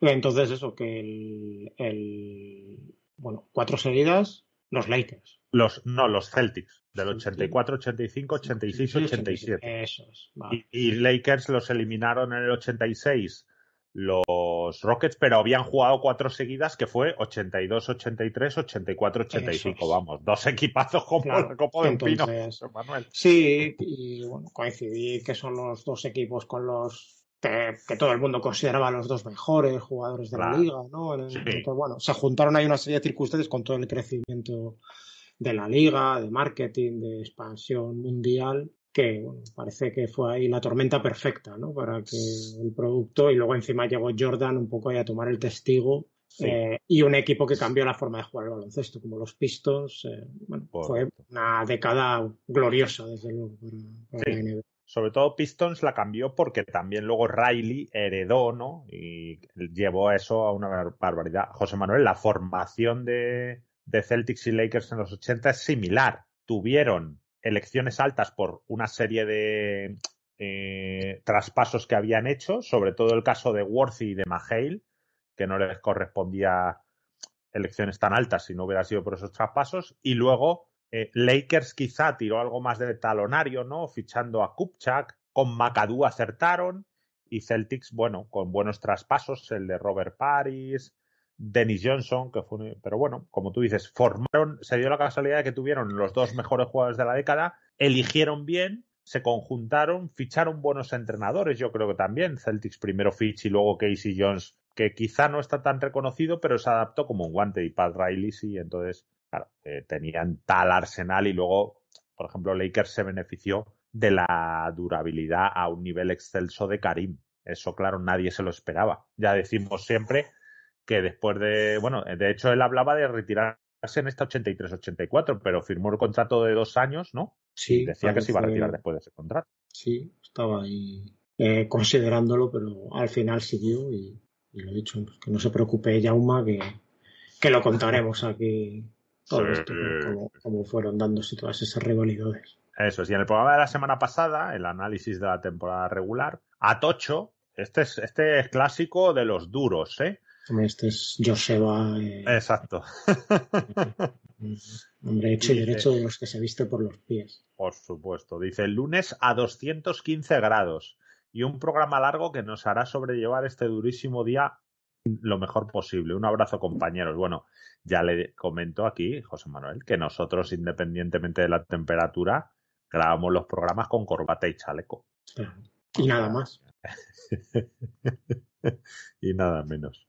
Entonces, eso, que el bueno, cuatro seguidas, los Lakers. Los, no, los Celtics, del 84, 85, 86, 87. Y, Lakers los eliminaron en el 86 los Rockets, pero habían jugado cuatro seguidas que fue 82, 83, 84, 85. Vamos, dos equipazos como el copo de pino, Sí, y bueno, coincidí que son los dos equipos con los que todo el mundo consideraba los dos mejores jugadores de la liga, ¿no? bueno, se juntaron ahí una serie de circunstancias con todo el crecimiento de la liga, de marketing, de expansión mundial, que parece que fue ahí la tormenta perfecta, ¿no? Para que el producto, y luego encima llegó Jordan un poco ahí a tomar el testigo. Eh, y un equipo que cambió la forma de jugar el baloncesto, como los Pistons. Eh, fue una década gloriosa, desde luego, para, NBA sobre todo Pistons la cambió porque también luego Riley heredó, ¿no? Y llevó eso a una barbaridad. José Manuel, la formación de, Celtics y Lakers en los 80 es similar. Tuvieron elecciones altas por una serie de eh, traspasos que habían hecho, sobre todo el caso de Worthy y de Mahale, que no les correspondía elecciones tan altas si no hubiera sido por esos traspasos, y luego eh, Lakers quizá tiró algo más de talonario, ¿no? Fichando a Kupchak, con McAdoo acertaron y Celtics, bueno, con buenos traspasos, el de Robert Paris, Dennis Johnson, que fue, pero bueno, como tú dices, formaron, se dio la casualidad de que tuvieron los dos mejores jugadores de la década, eligieron bien, se conjuntaron, ficharon buenos entrenadores, yo creo que también, Celtics primero Fitch y luego Casey Jones, que quizá no está tan reconocido, pero se adaptó como un guante y Pat Riley sí, entonces Claro, eh, tenían tal arsenal y luego, por ejemplo, Lakers se benefició de la durabilidad a un nivel excelso de Karim. Eso, claro, nadie se lo esperaba. Ya decimos siempre que después de, bueno, de hecho él hablaba de retirarse en esta 83-84, pero firmó el contrato de dos años, ¿no? Sí. decía que se iba a retirar después de ese contrato. Sí, estaba ahí eh, considerándolo, pero al final siguió y, lo he dicho, pues que no se preocupe, Jauma, que, que lo contaremos aquí todo esto, como, fueron dándose todas esas rivalidades. Eso sí en el programa de la semana pasada, el análisis de la temporada regular, Atocho, este es, este es clásico de los duros, ¿eh? Este es Joseba. Eh, Exacto. Hombre, hecho y derecho de los que se viste por los pies. Por supuesto. Dice el lunes a 215 grados y un programa largo que nos hará sobrellevar este durísimo día lo mejor posible. Un abrazo, compañeros. Bueno, ya le comento aquí, José Manuel, que nosotros, independientemente de la temperatura, grabamos los programas con corbata y chaleco. Y nada más. y nada menos.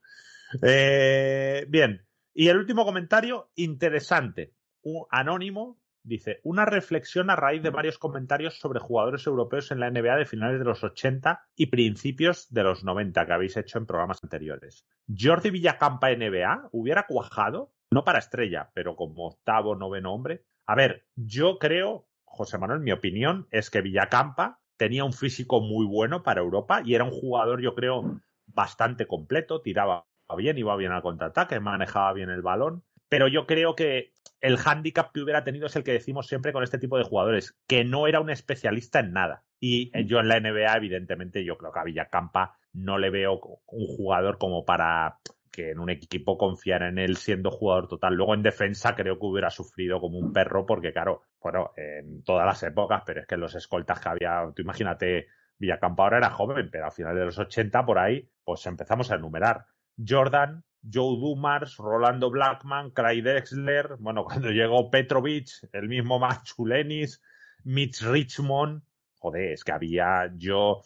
Eh, bien, y el último comentario, interesante. Un anónimo, Dice, una reflexión a raíz de varios comentarios sobre jugadores europeos en la NBA de finales de los 80 y principios de los 90 que habéis hecho en programas anteriores. Jordi Villacampa NBA hubiera cuajado, no para estrella, pero como octavo, noveno hombre. A ver, yo creo, José Manuel, mi opinión es que Villacampa tenía un físico muy bueno para Europa y era un jugador, yo creo, bastante completo, tiraba bien, iba bien al contraataque, manejaba bien el balón pero yo creo que el hándicap que hubiera tenido es el que decimos siempre con este tipo de jugadores, que no era un especialista en nada. Y eh, yo en la NBA, evidentemente, yo creo que a Villacampa no le veo un jugador como para que en un equipo confiara en él siendo jugador total. Luego en defensa creo que hubiera sufrido como un perro, porque claro, bueno, en todas las épocas, pero es que los escoltas que había, tú imagínate, Villacampa ahora era joven, pero a final de los 80 por ahí, pues empezamos a enumerar. Jordan, Joe Dumars, Rolando Blackman, Craig Dexler, bueno, cuando llegó Petrovic, el mismo Marchulenis, Mitch Richmond, joder, es que había yo...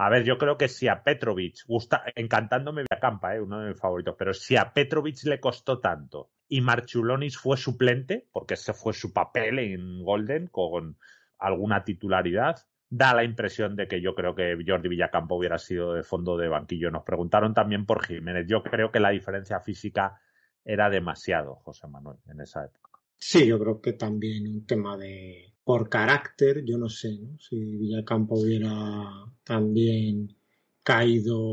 A ver, yo creo que si a Petrovic, gusta, encantándome Villacampa, ¿eh? uno de mis favoritos, pero si a Petrovic le costó tanto y Marchulonis fue suplente, porque ese fue su papel en Golden con alguna titularidad, da la impresión de que yo creo que Jordi Villacampo hubiera sido de fondo de banquillo. Nos preguntaron también por Jiménez. Yo creo que la diferencia física era demasiado, José Manuel, en esa época. Sí, yo creo que también un tema de por carácter, yo no sé, si Villacampo hubiera también caído,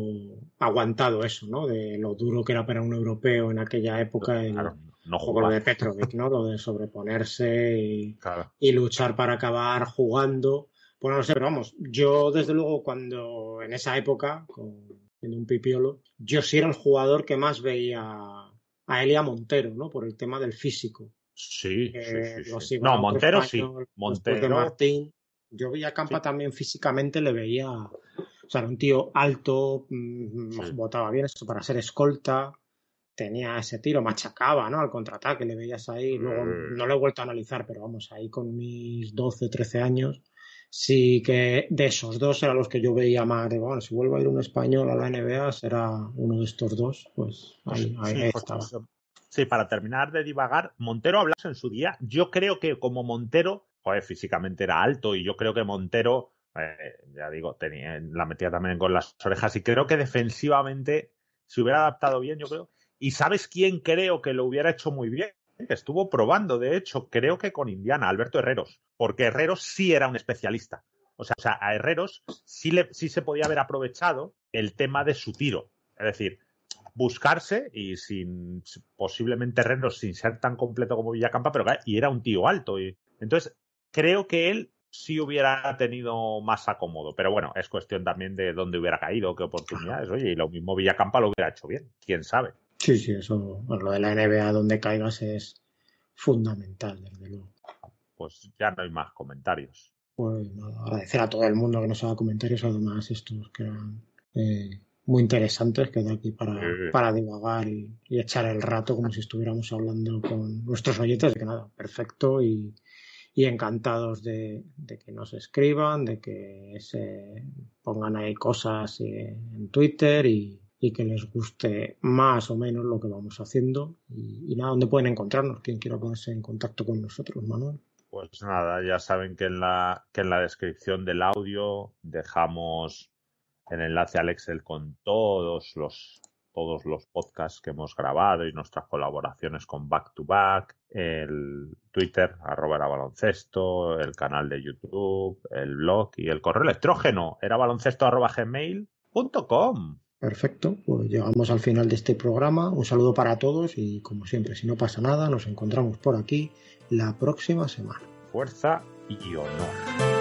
aguantado eso, ¿no? De lo duro que era para un europeo en aquella época. claro. no lo de Petrovic, ¿no? Lo de sobreponerse y, luchar para acabar jugando. Pues no sé, pero vamos, yo desde luego cuando en esa época, siendo un pipiolo, yo sí era el jugador que más veía a Elia Montero, ¿no? Por el tema del físico. Sí, sí, eh, No, Montero sí. Montero. Martín, yo veía a Campa también físicamente, le veía. O sea, era un tío alto, mm, botaba bien eso para ser escolta, tenía ese tiro, machacaba, ¿no? Al contraataque, le veías ahí. Luego, mm. no lo he vuelto a analizar, pero vamos, ahí con mis 12, 13 años, sí que de esos dos eran los que yo veía más de, bueno, si vuelvo a ir un español a la NBA será uno de estos dos, pues ahí, sí, sí, para terminar de divagar, Montero hablas en su día, yo creo que como Montero, físicamente era alto y yo creo que Montero, eh, ya digo, tenía, la metía también con las orejas y creo que defensivamente se hubiera adaptado bien, yo creo. ¿Y sabes quién creo que lo hubiera hecho muy bien? estuvo probando, de hecho, creo que con Indiana, Alberto Herreros, porque Herreros sí era un especialista. O sea, a Herreros sí, le, sí se podía haber aprovechado el tema de su tiro. Es decir, buscarse y sin posiblemente Herreros sin ser tan completo como Villacampa, pero y era un tío alto. Y, entonces, creo que él sí hubiera tenido más acomodo, pero bueno, es cuestión también de dónde hubiera caído, qué oportunidades. Oye, y lo mismo Villacampa lo hubiera hecho bien, quién sabe. Sí, sí, eso, pues lo de la NBA donde caigas es fundamental, desde luego. Pues ya no hay más comentarios. Pues nada, agradecer a todo el mundo que nos haga comentarios, además estos que eran eh, muy interesantes, que aquí para, divagar y, echar el rato como si estuviéramos hablando con nuestros oyentes, de que nada, perfecto y, encantados de, que nos escriban, de que se pongan ahí cosas eh, en Twitter y, y que les guste más o menos lo que vamos haciendo. Y, nada, ¿dónde pueden encontrarnos? Quien quiera ponerse en contacto con nosotros, Manuel. Pues nada, ya saben que en la, que en la descripción del audio dejamos el enlace al Excel con todos los todos los podcasts que hemos grabado y nuestras colaboraciones con Back to Back, el Twitter, arroba era baloncesto, el canal de YouTube, el blog y el correo electrógeno, era baloncesto arroba gmail.com. Perfecto, pues llegamos al final de este programa. Un saludo para todos y como siempre, si no pasa nada, nos encontramos por aquí la próxima semana. Fuerza y honor.